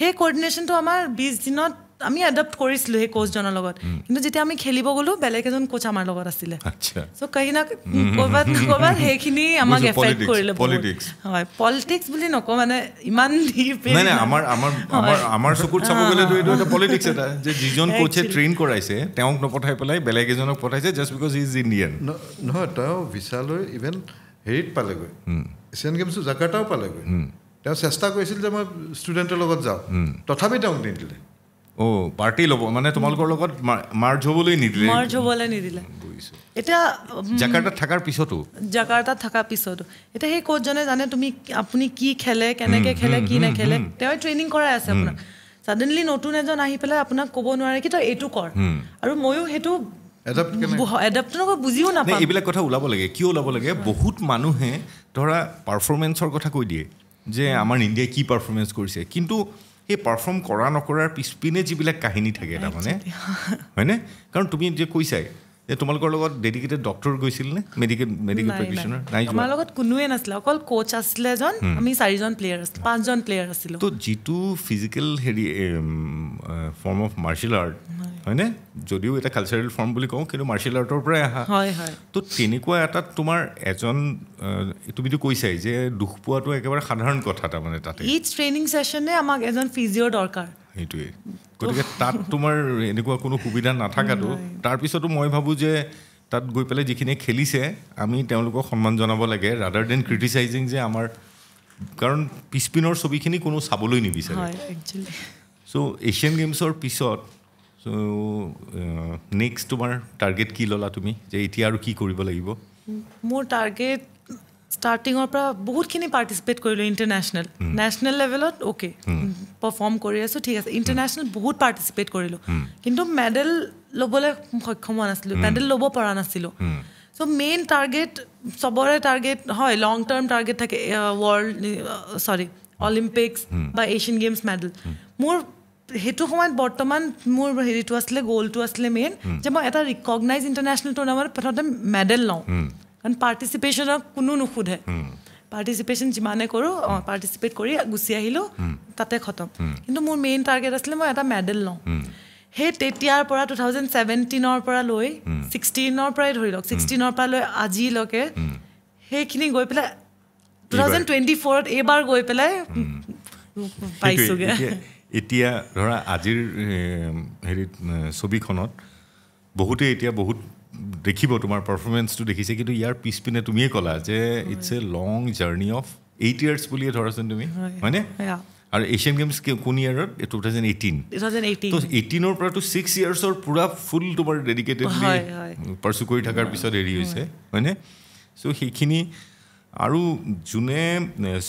সেই কৰ্ডিনেশ্যনটো আমাৰ বিছ দিনত আমি এডাপ্ট কৰিছিলোঁ সেই কোচজনৰ লগত কিন্তু যেতিয়া আমি খেলিব গ'লো বেলেগ এজন কোচ আমাৰ লগত আছিলে চ' কাহিনা ক'ৰবাত ক'ৰবাত সেইখিনি আমাক এফেক্ট কৰিলে হয় পলিটিক্স বুলি নকওঁ মানে ইমান যিজন কোচে ট্ৰেইন কৰাইছে তেওঁক নপঠাই পেলাই বেলেগ এজনক পঠাইছে জাষ্ট বিকজ ইজ ইণ্ডিয়ান নহয় তেওঁ ভিছালৈ ইভেন হেৰিত পালেগৈ এছিয়ান গেমছো জাকাৰ্টাও পালেগৈ তেওঁ চেষ্টা কৰিছিল যে মই ষ্টুডেণ্টৰ লগত যাওঁ তথাপি তেওঁক নিদিলে অ পাৰ্টি ল'ব মানে তোমালোকৰ লগত মাৰ্জ হ'বলৈ নিদিলে মাৰ্জ হ'বলৈ নিদিলে এতিয়া জাকাৰ্টাত থকাৰ পিছতো জাকাৰ্টাত থকাৰ পিছতো এতিয়া সেই ক'চজনে জানে তুমি আপুনি কি খেলে কেনেকৈ খেলে কি নেখেলে তেওঁ ট্ৰেইনিং কৰাই আছে আপোনাক ছাডেনলি নতুন এজন আহি পেলাই আপোনাক ক'ব নোৱাৰে কি তই এইটো কৰ আৰু ময়ো সেইটো বুজিও নাপাওঁ এইবিলাক কথা ওলাব লাগে কিয় ওলাব লাগে বহুত মানুহে ধৰা পাৰফৰ্মেঞ্চৰ কথা কৈ দিয়ে যে আমাৰ ইণ্ডিয়াই কি পাৰফৰ্মেঞ্চ কৰিছে কিন্তু সেই পাৰফৰ্ম কৰা নকৰাৰ পিছপিনে যিবিলাক কাহিনী থাকে তাৰমানে হয়নে কাৰণ তুমি এতিয়া কৈছাই এই তোমালোকৰ লগত ডেডিকেটেড ডক্টৰ গৈছিল নে মেডিকেল মেডিকেল প্ৰেক্টিচনাৰ নাই আমাৰ লগত কোনোৱে নাছিলে অকল কোচ আছিলে এজন আমি চাৰিজন প্লেয়াৰ আছিলোঁ পাঁচজন প্লেয়াৰ আছিলোঁ তো যিটো ফিজিকেল হেৰি ফৰ্ম অফ মাৰ্চিয়েল আৰ্ট হয়নে যদিও এটা কালচাৰেল ফৰ্ম বুলি কওঁ কিন্তু মাৰ্চিয়েল আৰ্টৰ পৰাই অহা তো তেনেকুৱা এটা তোমাৰ এজন তুমিতো কৈছাই যে দুখ পোৱাটো একেবাৰে সাধাৰণ কথা তাৰমানে তাতে ইট ট্ৰেইনিং ছেশ্যনে আমাক এজন ফিজিঅ'ৰ দৰকাৰ সেইটোৱেই গতিকে তাত তোমাৰ এনেকুৱা কোনো সুবিধা নাথাকাতো তাৰপিছতো মই ভাবোঁ যে তাত গৈ পেলাই যিখিনিয়ে খেলিছে আমি তেওঁলোকক সন্মান জনাব লাগে ৰাডাৰ দেন ক্ৰিটিচাইজিং যে আমাৰ কাৰণ পিছপিনৰ ছবিখিনি কোনো চাবলৈ নিবিচাৰে চ' এছিয়ান গেমছৰ পিছত চ' নেক্সট তোমাৰ টাৰ্গেট কি ল'লা তুমি যে এতিয়া আৰু কি কৰিব লাগিব মোৰ টাৰ্গেট ষ্টাৰ্টিঙৰ পৰা বহুতখিনি পাৰ্টিচিপেট কৰিলোঁ ইণ্টাৰনেশ্যনেল নেশ্যনেল লেভেলত অ'কে পাৰফৰ্ম কৰি আছোঁ ঠিক আছে ইণ্টাৰনেশ্যনেল বহুত পাৰ্টিচিপেট কৰিলোঁ কিন্তু মেডেল ল'বলৈ সক্ষম হোৱা নাছিলোঁ মেডেল ল'ব পৰা নাছিলোঁ চ' মেইন টাৰ্গেট চবৰে টাৰ্গেট হয় লং টাৰ্ম টাৰ্গেট থাকে ৱৰ্ল্ড চৰি অলিম্পিকছ বা এছিয়ান গেমছ মেডেল মোৰ সেইটো সময়ত বৰ্তমান মোৰ হেৰিটো আছিলে গ'লটো আছিলে মেইন যে মই এটা ৰিকগনাইজ ইণ্টাৰনেশ্যনেল টুৰ্ণামেণ্ট প্ৰথমতে মেডেল লওঁ কাৰণ পাৰ্টিচিপেশ্যনক কোনো নুসুধে পাৰ্টিচিপেশ্যন যিমানে কৰোঁ পাৰ্টিচিপেট কৰি গুচি আহিলোঁ তাতে খতম কিন্তু মোৰ মেইন টাৰ্গেট আছিলে মই এটা মেডেল লওঁ সেই তেতিয়াৰ পৰা টু থাউজেণ্ড ছেভেণ্টিনৰ পৰা লৈ ছিক্সটিনৰ পৰাই ধৰি লওক ছিক্সটিনৰ পৰা লৈ আজিলৈকে সেইখিনি গৈ পেলাই টু থাউজেণ্ড টুৱেণ্টি ফ'ৰত এইবাৰ গৈ পেলাই পাইছোগৈ এতিয়া ধৰা আজিৰ হেৰি ছবিখনত বহুতে এতিয়া বহুত দেখিব তোমাৰ পাৰফৰ্মেঞ্চটো দেখিছে কিন্তু ইয়াৰ পিছপিনে তুমিয়ে ক'লা যে it's a long journey of eight years বুলিয়ে ধৰাচোন তুমি হয়নে আৰু এছিয়ান গেমছ কোন ইয়াৰত two thousand eighteen two thousand এইটিনৰ পৰাটো ছিক্স ইয়াৰ্ছৰ পূৰা ফুল তোমাৰ ডেডিকেটেডলি পাৰ্চু কৰি থকাৰ পিছত হেৰি হৈছে হয়নে চ' সেইখিনি আৰু যোনে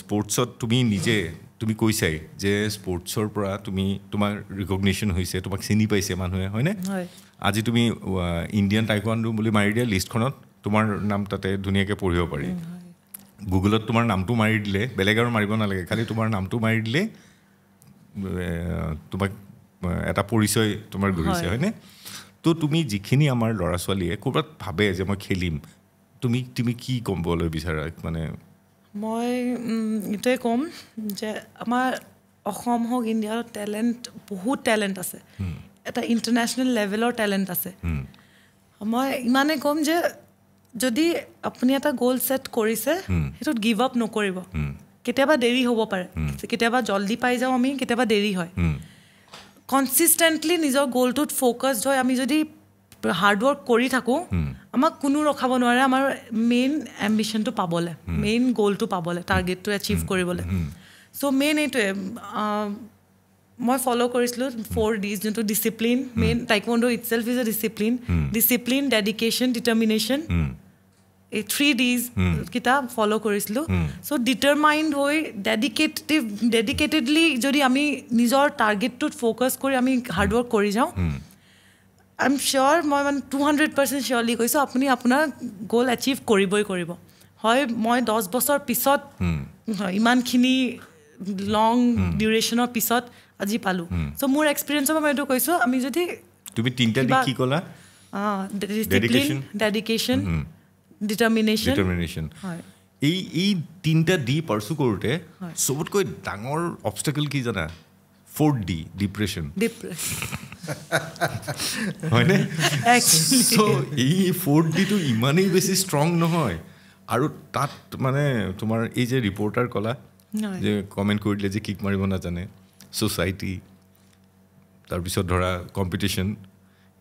স্পৰ্টছত তুমি নিজে তুমি কৈছাই যে স্পৰ্টছৰ পৰা তুমি তোমাৰ ৰিকগনেশ্যন হৈছে তোমাক চিনি পাইছে মানুহে হয়নে আজি তুমি ইণ্ডিয়ান টাইকোৱাণ্ডো বুলি মাৰি দিয়া লিষ্টখনত তোমাৰ নাম তাতে ধুনীয়াকৈ পঢ়িব পাৰি গুগলত তোমাৰ নামটো মাৰি দিলে বেলেগ আৰু মাৰিব নালাগে খালি তোমাৰ নামটো মাৰি দিলে তোমাক এটা পৰিচয় তোমাৰ ঘূৰিছে হয়নে তো তুমি যিখিনি আমাৰ ল'ৰা ছোৱালীয়ে ক'ৰবাত ভাবে যে মই খেলিম তুমি তুমি কি ক'বলৈ বিচাৰা মানে মই এইটোৱে ক'ম যে আমাৰ অসম হওক ইণ্ডিয়াত টেলেণ্ট বহুত টেলেণ্ট আছে এটা ইণ্টাৰনেশ্যনেল লেভেলৰ টেলেণ্ট আছে মই ইমানেই ক'ম যে যদি আপুনি এটা গ'ল ছেট কৰিছে সেইটোত গিভ আপ নকৰিব কেতিয়াবা দেৰি হ'ব পাৰে কেতিয়াবা জলদি পাই যাওঁ আমি কেতিয়াবা দেৰি হয় কনচিষ্টেণ্টলি নিজৰ গ'লটোত ফ'কাছড হৈ আমি যদি হাৰ্ডৱৰ্ক কৰি থাকোঁ আমাক কোনো ৰখাব নোৱাৰে আমাৰ মেইন এম্বিশ্যনটো পাবলৈ মেইন গ'লটো পাবলৈ টাৰ্গেটটো এচিভ কৰিবলৈ চ' মেইন এইটোৱে মই ফ'ল' কৰিছিলোঁ ফ'ৰ ডিজ যোনটো discipline main taekwondo itself is a discipline discipline dedication determination এই থ্ৰী ডিজ কিতা ফ'ল' কৰিছিলোঁ চ' ডিটাৰমাইণ্ড হৈ ডেডিকেটিভ ডেডিকেটেডলি যদি আমি নিজৰ টাৰ্গেটটোত ফ'কাছ কৰি আমি হাৰ্ডৱৰ্ক কৰি যাওঁ আই এম চিয়'ৰ মই মানে টু হাণ্ড্ৰেড পাৰ্চেণ্ট চিয়'ৰলি কৈছোঁ আপুনি আপোনাৰ গ'ল এচিভ কৰিবই কৰিব হয় মই দহ বছৰ পিছত hmm. ইমানখিনি লং ডিউৰেশ্যনৰ hmm. পিছত আজি পালোঁ চ' মোৰ এক্সপিৰিয়েঞ্চৰ পৰা মই এইটো কৈছোঁ আমি যদি তুমি তিনিটা দিশ কি ক'লা ডেডিকেশ্যন ডিটাৰমিনেশ্যন ডিটাৰমিনেশ্যন এই এই তিনিটা দি পাৰ্চু কৰোঁতে চবতকৈ ডাঙৰ অবষ্টেকল কি জানা ফ'ৰ্থ ডি ডিপ্ৰেশ্যন হয়নে এই ফ'ৰ্থ ডিটো ইমানেই বেছি ষ্ট্ৰং নহয় আৰু তাত মানে তোমাৰ এই যে ৰিপৰ্টাৰ ক'লা যে কমেণ্ট কৰি দিলে যে কিক মাৰিব নাজানে ছ'চাইটি তাৰপিছত ধৰা কম্পিটিশ্যন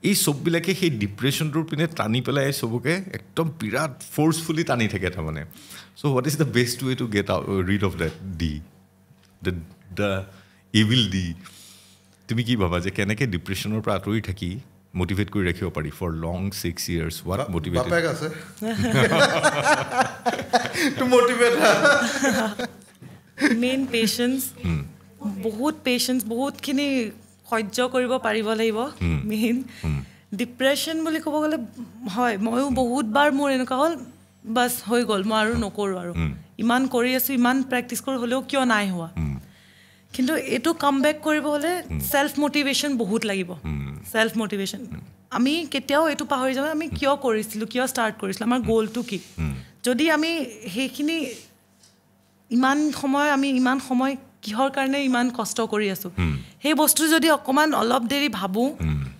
এই চববিলাকে সেই ডিপ্ৰেশ্যনটোৰ পিনে টানি পেলাই চবকে একদম বিৰাট ফ'ৰ্চফুলি টানি থাকে তাৰমানে so' what is the best way to get rid of that ডি দ্য ইভিল ডি তুমি কি ভাবা যে কেনেকৈ ডিপ্ৰেশ্যনৰ পৰা আঁতৰি থাকি মটিভেট কৰি ৰাখিব পাৰি for long six years what motivate আছে মেইন পেচেঞ্চ বহুত পেচেঞ্চ বহুতখিনি সহ্য কৰিব পাৰিব লাগিব মেইন ডিপ্ৰেশ্যন বুলি ক'ব গ'লে হয় ময়ো বহুতবাৰ মোৰ এনেকুৱা হ'ল বাছ হৈ গ'ল মই আৰু নকৰোঁ আৰু ইমান কৰি আছোঁ ইমান প্ৰেক্টিচ কৰোঁ হ'লেও কিয় নাই হোৱা কিন্তু এইটো কাম বেক কৰিব হ'লে ছেল্ফ মটিভেশ্যন বহুত লাগিব চেল্ফ মটিভেশ্যন আমি কেতিয়াও এইটো পাহৰি যাওঁ আমি কিয় কৰিছিলোঁ কিয় ষ্টাৰ্ট কৰিছিলোঁ আমাৰ গ'লটো কি যদি আমি সেইখিনি ইমান সময় আমি ইমান সময় কিহৰ কাৰণে ইমান কষ্ট কৰি আছোঁ সেই বস্তু যদি অকণমান অলপ দেৰি ভাবোঁ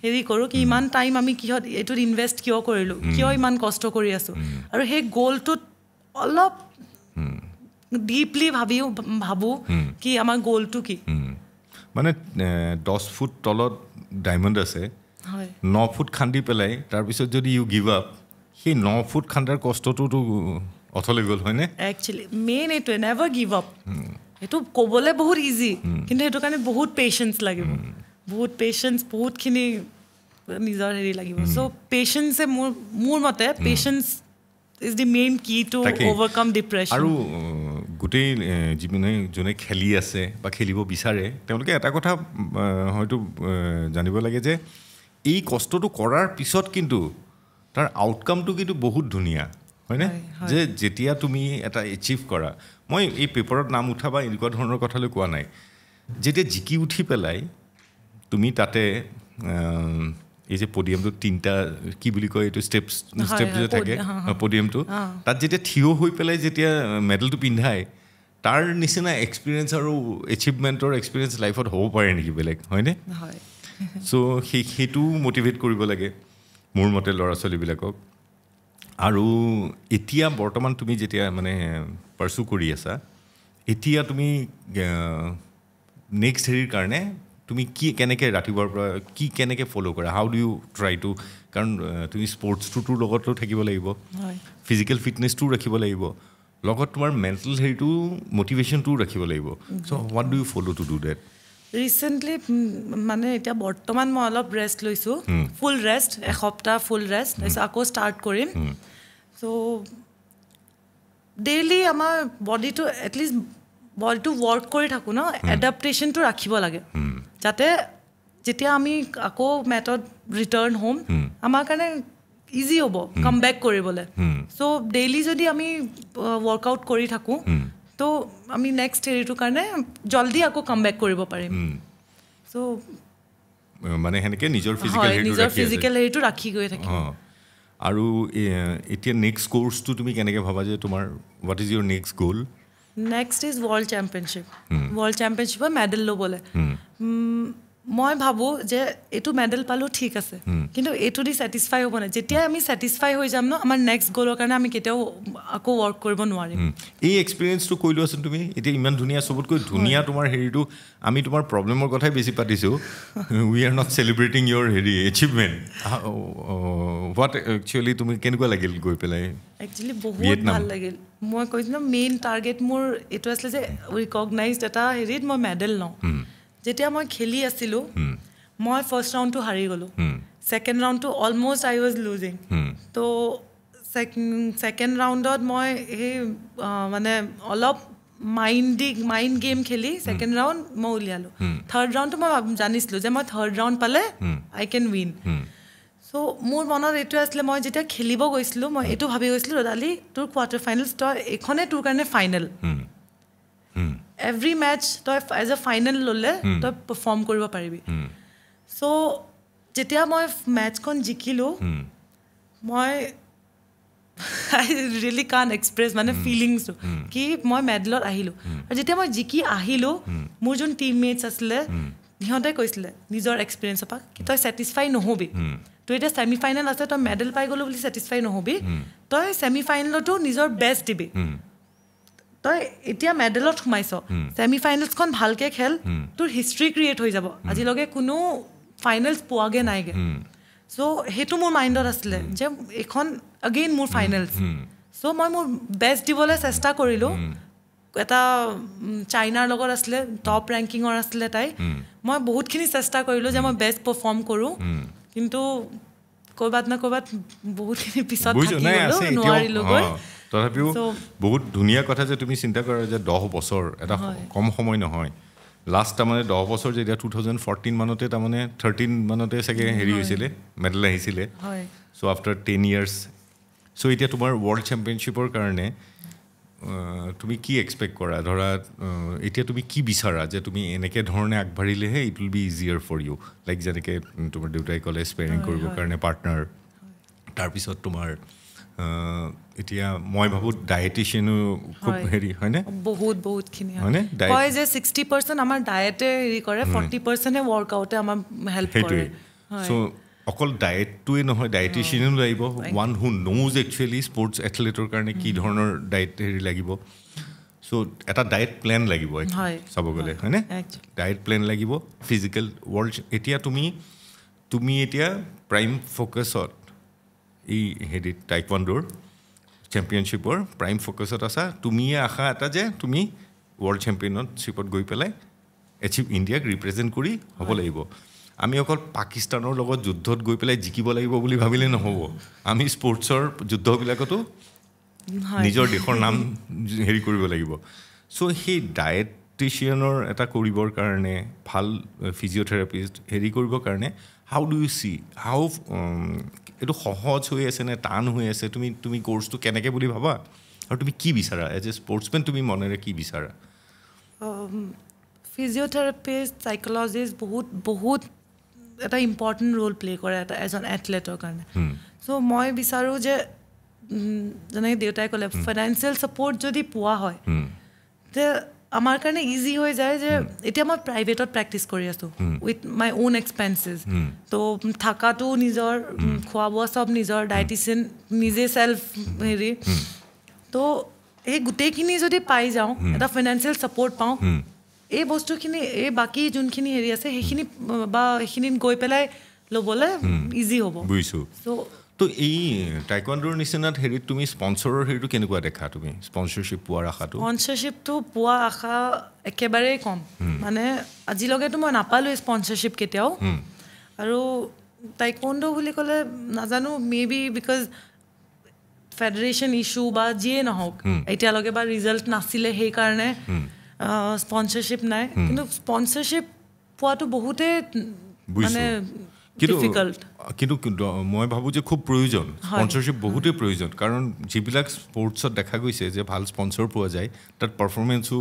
হেৰি কৰোঁ কি ইমান টাইম আমি কিহত এইটোত ইনভেষ্ট কিয় কৰিলোঁ কিয় ইমান কষ্ট কৰি আছোঁ আৰু সেই গ'লটোত অলপ ডিপলি ভাবিও ভাবোঁ কি আমাৰ গ'লটো কি মানে দহ ফুট তলত ডায়মণ্ড আছে ন ফুট খান্দি পেলাই তাৰপিছত যদি ইউ গিভ আপ সেই ন ফুট খান্দাৰ কষ্টটোতো অথলে গ'ল হয়নে মেইন এইটোৱে নেভাৰ গিভ আপ সেইটো ক'বলৈ বহুত ইজি কিন্তু সেইটো কাৰণে বহুত পেচেঞ্চ লাগিব বহুত পেচেঞ্চ বহুতখিনি নিজৰ হেৰি লাগিব চ' পেচেঞ্চে মোৰ মোৰ মতে patience is the main key to overcome depression আৰু গোটেই যিমানে যোনে খেলি আছে বা খেলিব বিচাৰে তেওঁলোকে এটা কথা হয়তো জানিব লাগে যে এই কষ্টটো কৰাৰ পিছত কিন্তু তাৰ আউটকামটো কিন্তু বহুত ধুনীয়া হয়নে যে যেতিয়া তুমি এটা এচিভ কৰা মই এই পেপাৰত নাম উঠা বা এনেকুৱা ধৰণৰ কথালৈ কোৱা নাই যেতিয়া জিকি উঠি পেলাই তুমি তাতে এই যে পডিয়ামটোত তিনিটা কি বুলি কয় এইটো ষ্টেপছ ষ্টেপ যে থাকে পডিয়ামটো তাত যেতিয়া থিয় হৈ পেলাই যেতিয়া মেডেলটো পিন্ধাই তাৰ নিচিনা এক্সপিৰিয়েঞ্চ আৰু এচিভমেণ্টৰ এক্সপিৰিয়েঞ্চ লাইফত হ'ব পাৰে নেকি বেলেগ হয়নে চ' সেই সেইটোও মটিভেট কৰিব লাগে মোৰ মতে ল'ৰা ছোৱালীবিলাকক আৰু এতিয়া বৰ্তমান তুমি যেতিয়া মানে পাৰ্চু কৰি আছা এতিয়া তুমি নেক্সট হেৰিৰ কাৰণে তুমি কি কেনেকৈ ৰাতিপুৱাৰ পৰা কি কেনেকৈ ফ'ল' কৰা how do you try to কাৰণ তুমি স্পৰ্টছটোতোৰ লগতো থাকিব লাগিব ফিজিকেল ফিটনেছটোও ৰাখিব লাগিব লগত তোমাৰ মেণ্টেল হেৰিটো মটিভেশ্যনটোও ৰাখিব লাগিব so' what do you follow' to do that recently মানে এতিয়া বৰ্তমান মই অলপ ৰেষ্ট লৈছোঁ ফুল ৰেষ্ট এসপ্তাহ ফুল ৰেষ্ট তাৰপিছত আকৌ ষ্টাৰ্ট কৰিম চ' ডেইলি আমাৰ বডিটো এটলিষ্ট বডিটো ৱৰ্ক কৰি থাকোঁ ন এডাপ্টেশ্যনটো ৰাখিব লাগে যাতে যেতিয়া আমি আকৌ মেটত ৰিটাৰ্ণ হ'ম আমাৰ কাৰণে ইজি হ'ব কাম বেক কৰিবলৈ চ' ডেইলি যদি আমি ৱৰ্কআউট কৰি থাকোঁ চ' আমি নেক্সট হেৰিটোৰ কাৰণে জলদি আকৌ কাম বেক কৰিব পাৰিম চ' মানে সেনেকে নিজৰ নিজৰ ফিজিকেল হেৰিটো ৰাখি গৈ থাকে আৰু এতিয়া নেক্সট কোৰ্চটো তুমি কেনেকে ভাবা যে তোমাৰ what is your next goal next is world championship world চেম্পিয়নশ্বিপৰ মেডেল ল'বলৈ মই ভাবোঁ যে এইটো মেডেল পালোঁ ঠিক আছে কিন্তু এইটো দি ছেটিছফাই হ'ব নাই যেতিয়াই আমি ছেটিছফাই হৈ যাম ন আমাৰ নেক্সট গ'লৰ কাৰণে আমি কেতিয়াও আকৌ ৱৰ্ক কৰিব নোৱাৰিম এই এক্সপিৰিয়েঞ্চটো কৰি লোৱাচোন তুমি এতিয়া ইমান ধুনীয়া চবতকৈ ধুনীয়া তোমাৰ হেৰিটো আমি তোমাৰ প্ৰব্লেমৰ কথাই বেছি পাতিছোঁ we are not celebrating your হেৰি এচিভমেণ্ট হোৱাট একচুৱেলি তুমি কেনেকুৱা লাগিল গৈ পেলাই একচুৱেলি বহুত ভাল লাগিল মই কৈছিলোঁ মেইন টাৰ্গেট মোৰ এইটো আছিলে যে ৰিকগনাইজ এটা হেৰিত মই মেডেল লওঁ যেতিয়া মই খেলি আছিলোঁ মই ফাৰ্ষ্ট ৰাউণ্ডটো হাৰি গ'লোঁ ছেকেণ্ড ৰাউণ্ডটো অলম'ষ্ট আই ৱাজ লুজিং তো ছেকেণ্ড ৰাউণ্ডত মই সেই মানে অলপ মাইণ্ডিং মাইণ্ড গেম খেলি ছেকেণ্ড ৰাউণ্ড মই উলিয়ালোঁ থাৰ্ড ৰাউণ্ডটো মই জানিছিলোঁ যে মই থাৰ্ড ৰাউণ্ড পালে আই কেন উইন চ' মোৰ মনত এইটোৱে আছিলে মই যেতিয়া খেলিব গৈছিলোঁ মই এইটো ভাবি গৈছিলোঁ ৰদালি তোৰ কোৱাৰ্টাৰ ফাইনেলছ তই এইখনে তোৰ কাৰণে ফাইনেল এভৰি মেটচ তই এজ এ ফাইনেল ল'লে hmm. তই পাৰফৰ্ম কৰিব পাৰিবি চ' hmm. যেতিয়া মই মেটচখন জিকিলোঁ hmm. মই আই ৰিয়েলি কান এক্সপ্ৰেছ মানে ফিলিংছটো কি মই মেডেলত আহিলোঁ আৰু যেতিয়া মই জিকি আহিলোঁ মোৰ যোন টিম মেটছ আছিলে সিহঁতে কৈছিলে নিজৰ এক্সপিৰিয়েঞ্চৰ পৰা কি তই ছেটিছফাই নহ'বি তই এতিয়া ফাইনেল আছে তই মেডেল পাই গ'লো বুলি ছেটিছফাই নহ'বি তই ফাইনেলতো নিজৰ বেষ্ট দিবি তই এতিয়া মেডেলত সোমাইছ ছেমি ফাইনেলছখন ভালকৈ খেল তোৰ হিষ্ট্ৰি ক্ৰিয়েট হৈ যাব আজিলৈকে কোনো ফাইনেলচ পোৱাগৈ নাইগৈ চ' সেইটো মোৰ মাইণ্ডত আছিলে যে এইখন আগেইন মোৰ ফাইনেলছ চ' মই মোৰ বেষ্ট দিবলৈ চেষ্টা কৰিলোঁ এটা চাইনাৰ লগত আছিলে টপ ৰেংকিঙৰ আছিলে তাই মই বহুতখিনি চেষ্টা কৰিলোঁ যে মই বেষ্ট পাৰফৰ্ম কৰোঁ কিন্তু ক'ৰবাত নে ক'ৰবাত বহুতখিনি পিছত নোৱাৰিলোঁগৈ তথাপিও বহুত ধুনীয়া কথা যে তুমি চিন্তা কৰা যে দহ বছৰ এটা কম সময় নহয় লাষ্ট তাৰমানে দহ বছৰ যেতিয়া টু থাউজেণ্ড ফৰ্টিন মানতে তাৰমানে থাৰ্টিন মানতে চাগে হেৰি হৈছিলে মেডেল আহিছিলে so' after ten years so' এতিয়া তোমাৰ ৱৰ্ল্ড চেম্পিয়নশ্বিপৰ কাৰণে তুমি কি এক্সপেক্ট কৰা ধৰা এতিয়া তুমি কি বিচাৰা যে তুমি এনেকৈ ধৰণে আগবাঢ়িলেহে it will be easier for you like যেনেকৈ তোমাৰ দেউতাই ক'লে স্পেয়াৰিং কৰিবৰ কাৰণে পাৰ্টনাৰ তাৰপিছত তোমাৰ এতিয়া মই ভাবো ডায়েটিচিয়ানো খুব হেৰি হয়নে বহুত বহুত খিনি হয়নে কয় যে ছিক্সটি পাৰ্চেণ্ট আমাৰ ডায়েটে হেৰি কৰে ফৰ্টি পাৰ্চেণ্টে ৱৰ্কআউটে আমাৰ হেল্প কৰে সেইটোৱে চ' অকল ডায়েটটোৱে নহয় ডায়েটিচিয়ানো লাগিব one who knows actually sports এথলেটৰ কাৰণে কি mm-hmm. ধৰণৰ ডায়েট হেৰি লাগিব চ' এটা ডায়েট প্লেন লাগিব চাব গ'লে হয়নে ডায়েট প্লেন লাগিব ফিজিকেল ৱৰ্ল্ড এতিয়া তুমি তুমি এতিয়া প্ৰাইম ফ'কাছত এই হেৰি টাইকৱাণ্ডোৰ চেম্পিয়নশ্বিপৰ প্ৰাইম ফ'কাছত আছা তুমিয়ে আশা এটা যে তুমি ৱৰ্ল্ড চেম্পিয়নশ্বিপত গৈ পেলাই এচিভ ইণ্ডিয়াক ৰিপ্ৰেজেণ্ট কৰি হ'ব লাগিব আমি অকল পাকিস্তানৰ লগত যুদ্ধত গৈ পেলাই জিকিব লাগিব বুলি ভাবিলে নহ'ব আমি স্পৰ্টছৰ যুদ্ধবিলাকতো নিজৰ দেশৰ নাম হেৰি কৰিব লাগিব চ' সেই ডায়েটিচিয়ানৰ এটা কৰিবৰ কাৰণে ভাল ফিজিঅ'থেৰাপিষ্ট হেৰি কৰিবৰ কাৰণে how do you see how এইটো সহজ হৈ আছে নে টান হৈ আছে তুমি তুমি কোৰ্চটো কেনেকৈ বুলি ভাবা আৰু তুমি কি বিচাৰা এজ এ স্পৰ্টছমেন তুমি মনেৰে কি বিচাৰা ফিজিঅ'থেৰাপিষ্ট um, চাইক'লজিষ্ট বহুত বহুত এটা ইম্পৰ্টেণ্ট ৰ'ল প্লে' কৰে এটা এজন এথলেটৰ কাৰণে চ' hmm. মই বিচাৰোঁ যে যেনেকৈ দেউতাই ক'লে ফাইনেন্সিয়েল hmm. ছাপৰ্ট যদি পোৱা হয় hmm. তে আমাৰ কাৰণে ইজি হৈ যায় যে hmm. এতিয়া মই প্ৰাইভেটত প্ৰেক্টিছ কৰি আছোঁ উইথ মাই অ'ন এক্সপেঞ্চেছ ত' থকাটো নিজৰ hmm. খোৱা বোৱা চব নিজৰ ডায়েটিচিয়ান hmm. নিজে চেল্ফ হেৰি তো সেই গোটেইখিনি যদি পাই যাওঁ এটা ফাইনেন্সিয়েল ছাপৰ্ট পাওঁ এই বস্তুখিনি এই বাকী যোনখিনি হেৰি আছে সেইখিনি বা সেইখিনিত গৈ পেলাই ল'বলৈ ইজি হ'ব বুজিছোঁ চ' তো এই টাইকোৱাণ্ডোৰ নিচিনাত হেৰি তুমি স্পনচৰৰ হেৰিটো কেনেকুৱা দেখা তুমি স্পনচৰশ্বিপ পোৱাৰ আশাটো স্পনচৰশ্বিপটো পোৱা আশা একেবাৰেই কম মানে আজিলৈকেতো মই নাপালোঁ স্পনচৰশ্বিপ কেতিয়াও আৰু টাইকোৱাণ্ডো বুলি ক'লে নাজানো maybe because federation issue বা যিয়ে নহওক এতিয়ালৈকে বা ৰিজাল্ট নাছিলে সেইকাৰণে স্পনচৰশ্বিপ নাই কিন্তু স্পনচৰশ্বিপ পোৱাটো বহুতেই মানে কিন্তু মই ভাবোঁ যে খুব প্ৰয়োজন স্পনচৰশ্বিপ বহুতেই প্ৰয়োজন কাৰণ যিবিলাক স্পৰ্টছত দেখা গৈছে যে ভাল স্পনচৰ পোৱা যায় তাত পাৰফৰ্মেঞ্চো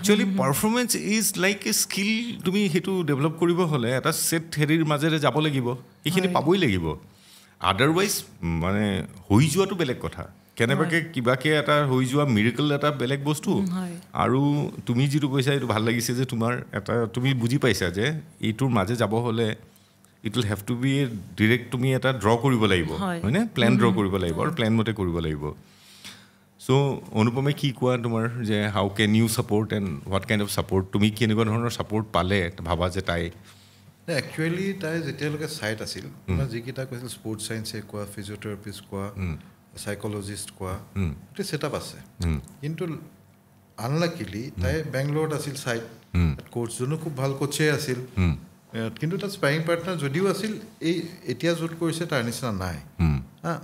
actually performance is like a skill তুমি সেইটো ডেভেলপ কৰিব হ'লে এটা ছেট হেৰিৰ মাজেৰে যাব লাগিব সেইখিনি পাবই লাগিব আদাৰৱাইজ মানে হৈ যোৱাটো বেলেগ কথা কেনেবাকৈ কিবাকৈ এটা হৈ যোৱা মিৰিকল এটা বেলেগ বস্তু আৰু তুমি যিটো কৈছা এইটো ভাল লাগিছে যে তোমাৰ এটা তুমি বুজি পাইছা যে এইটোৰ মাজে যাব হ'লে it will have to be direct তুমি এটা ড্ৰ কৰিব লাগিব হয়নে প্লেন ড্ৰ কৰিব লাগিব আৰু প্লেন মতে কৰিব লাগিব চ' অনুপমে কি কোৱা তোমাৰ যে how can you support and what kind of support তুমি কেনেকুৱা ধৰণৰ ছাপৰ্ট পালে ভাবা যে তাই একচুৱেলি তাই যেতিয়ালৈকে চাইট আছিল যিকেইটা কৈছিল স্পৰ্টছ চাইন্সে কোৱা ফিজিঅ'থেৰাপিষ্ট কোৱা চাইক'লজিষ্ট কোৱা গোটেই ছেটআপ আছে কিন্তু আনলাকিলি তাই বেংগলৰত আছিল চাইট কোৰ্চজনো খুব ভাল কোচেই আছিল কিন্তু তাত স্পাৰিং পাৰ্টনাৰ যদিও আছিল এই এতিয়া য'ত কৰিছে তাৰ নিচিনা নাই হা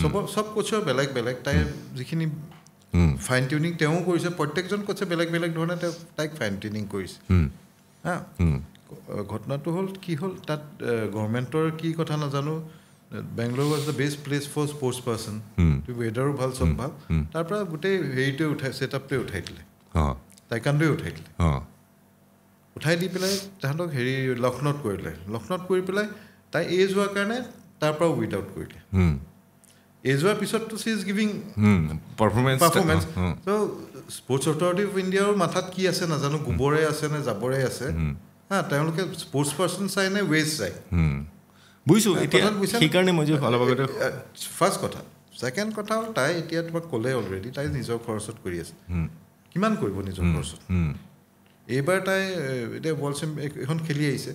চব চব কোচৰ বেলেগ বেলেগ তাইৰ যিখিনি ফাইন টিউনিং তেওঁ কৰিছে প্ৰত্যেকজন কোচে বেলেগ বেলেগ ধৰণে তেওঁ তাইক ফাইন টিউনিং কৰিছে হা ঘটনাটো হ'ল কি হ'ল তাত গভৰ্ণমেণ্টৰ কি কথা নাজানো Bangalore was the best place for sports person ৱেডাৰো ভাল চব ভাল তাৰপৰা গোটেই হেৰিটোৱে উঠাই চেটআপটোৱে উঠাই দিলে টাইকাণ্ডোৱে উঠাই দিলে উঠাই দি পেলাই তাহাঁতক হেৰি লক্ষ্ণৌত কৰিলে লক্ষ্ণৌত কৰি পেলাই তাই এ যোৱাৰ কাৰণে তাৰ পৰা উইড আউট কৰিলে এ যোৱাৰ পিছততো she is giving performance performance ত' স্পৰ্টছ অথৰিটি অফ ইণ্ডিয়াৰ মাথাত কি আছে নাজানো গোবৰে আছে নে জাবৰে আছে হা তেওঁলোকে স্পৰ্টছ পাৰ্চন চাই নে ৱেজ চাই বুজিছোঁ সেইকাৰণে মই যে ফাৰ্ষ্ট কথা ছেকেণ্ড কথা হ'ল তাই এতিয়া তোমাক ক'লে অলৰেডি তাই নিজৰ খৰচত কৰি আছে কিমান কৰিব নিজৰ খৰচত এইবাৰ তাই এতিয়া ৱৰ্ল্ড চেম্পিয়ন এখন খেলি আহিছে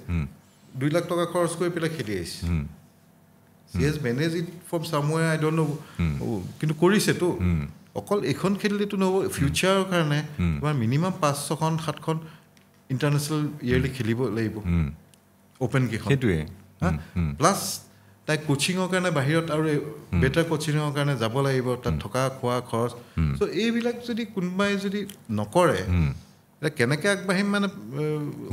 দুই লাখ টকা খৰচ কৰি পেলাই খেলি আহিছে she has manage it from somewhere I don't কিন্তু কৰিছেতো অকল এইখন খেলিলেতো নহ'ব ফিউচাৰৰ কাৰণে তোমাৰ মিনিমাম পাঁচ ছখন সাতখন ইণ্টাৰনেশ্যনেল ইয়াৰলি খেলিব লাগিব অ'পেন কেইখন সেইটোৱে প্লাছ তাই কোচিঙৰ কাৰণে বাহিৰত আৰু বেটাৰ কোচিঙৰ কাৰণে যাব লাগিব তাত থকা খোৱা খৰচ চ' এইবিলাক যদি কোনোবাই যদি নকৰে কেনেকে আগবাঢ়িম মানে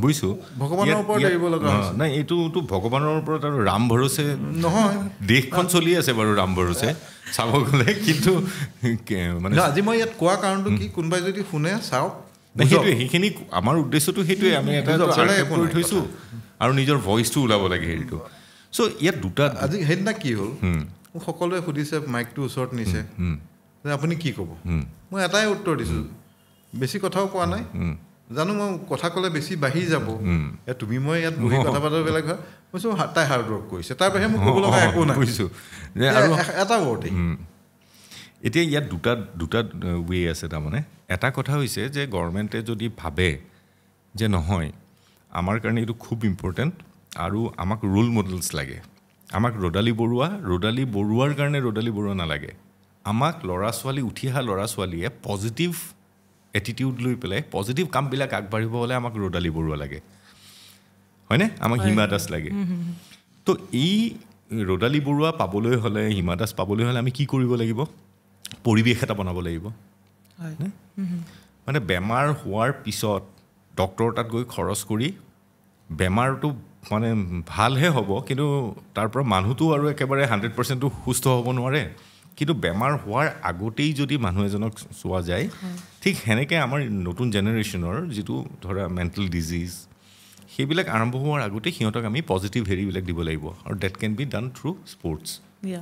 বুজিছো ভগৱানৰ ওপৰত এৰিব লগা নাই এইটোতো ভগৱানৰ ওপৰত আৰু ৰাম ভৰোচে নহয় দেশখন চলি আছে বাৰু ৰাম ভৰোচে চাব গ'লে কিন্তু আজি মই ইয়াত কোৱা কাৰণটো কি কোনোবাই যদি শুনে চাওক সেইটোৱে সেইখিনি আমাৰ উদ্দেশ্যটো সেইটোৱে আমি কৰি থৈছোঁ আৰু নিজৰ ভইচটো ওলাব লাগে হেৰিটো চ' ইয়াত দুটা আজি সেইদিনা কি হ'ল সকলোৱে সুধিছে মাইকটো ওচৰত নিছে আপুনি কি ক'ব মই এটাই উত্তৰ দিছোঁ বেছি কথাও কোৱা নাই জানো মই কথা ক'লে বেছি বাঢ়ি যাব তুমি মই ইয়াত বহি কথা পাতিব বেলেগ হয় কৈছোঁ তাই হাৰ্ড ৱৰ্ক কৰিছে তাৰ বাহিৰে মই ক'ব একো নাই কৈছোঁ আৰু এটা ৱৰ্ডেই এতিয়া ইয়াত দুটা দুটা ৱে আছে তাৰমানে এটা কথা হৈছে যে গভৰ্ণমেণ্টে যদি ভাবে যে নহয় আমাৰ কাৰণে এইটো খুব ইম্পৰ্টেণ্ট আৰু আমাক ৰোল মডেলছ লাগে আমাক ৰ'দালি বৰুৱা ৰ'দালি বৰুৱাৰ কাৰণে ৰ'দালি বৰুৱা নালাগে আমাক ল'ৰা ছোৱালী উঠি অহা ল'ৰা ছোৱালীয়ে পজিটিভ এটিটিউড লৈ পেলাই পজিটিভ কামবিলাক আগবাঢ়িব হ'লে আমাক ৰ'দালি বৰুৱা লাগে হয়নে আমাক হিমা দাস লাগে তো এই ৰ'দালি বৰুৱা পাবলৈ হ'লে হিমা দাস পাবলৈ হ'লে আমি কি কৰিব লাগিব পৰিৱেশ এটা বনাব লাগিব হয়নে মানে বেমাৰ হোৱাৰ পিছত ডক্তৰৰ তাত গৈ খৰচ কৰি বেমাৰটো মানে ভালহে হ'ব কিন্তু তাৰপৰা মানুহটো আৰু একেবাৰে হাণ্ড্ৰেড পাৰ্চেণ্টটো সুস্থ হ'ব নোৱাৰে কিন্তু বেমাৰ হোৱাৰ আগতেই যদি মানুহ এজনক চোৱা যায় ঠিক সেনেকৈ আমাৰ নতুন জেনেৰেশ্যনৰ যিটো ধৰা মেণ্টেল ডিজিজ সেইবিলাক আৰম্ভ হোৱাৰ আগতে সিহঁতক আমি পজিটিভ হেৰিবিলাক দিব লাগিব আৰু that can be done through sports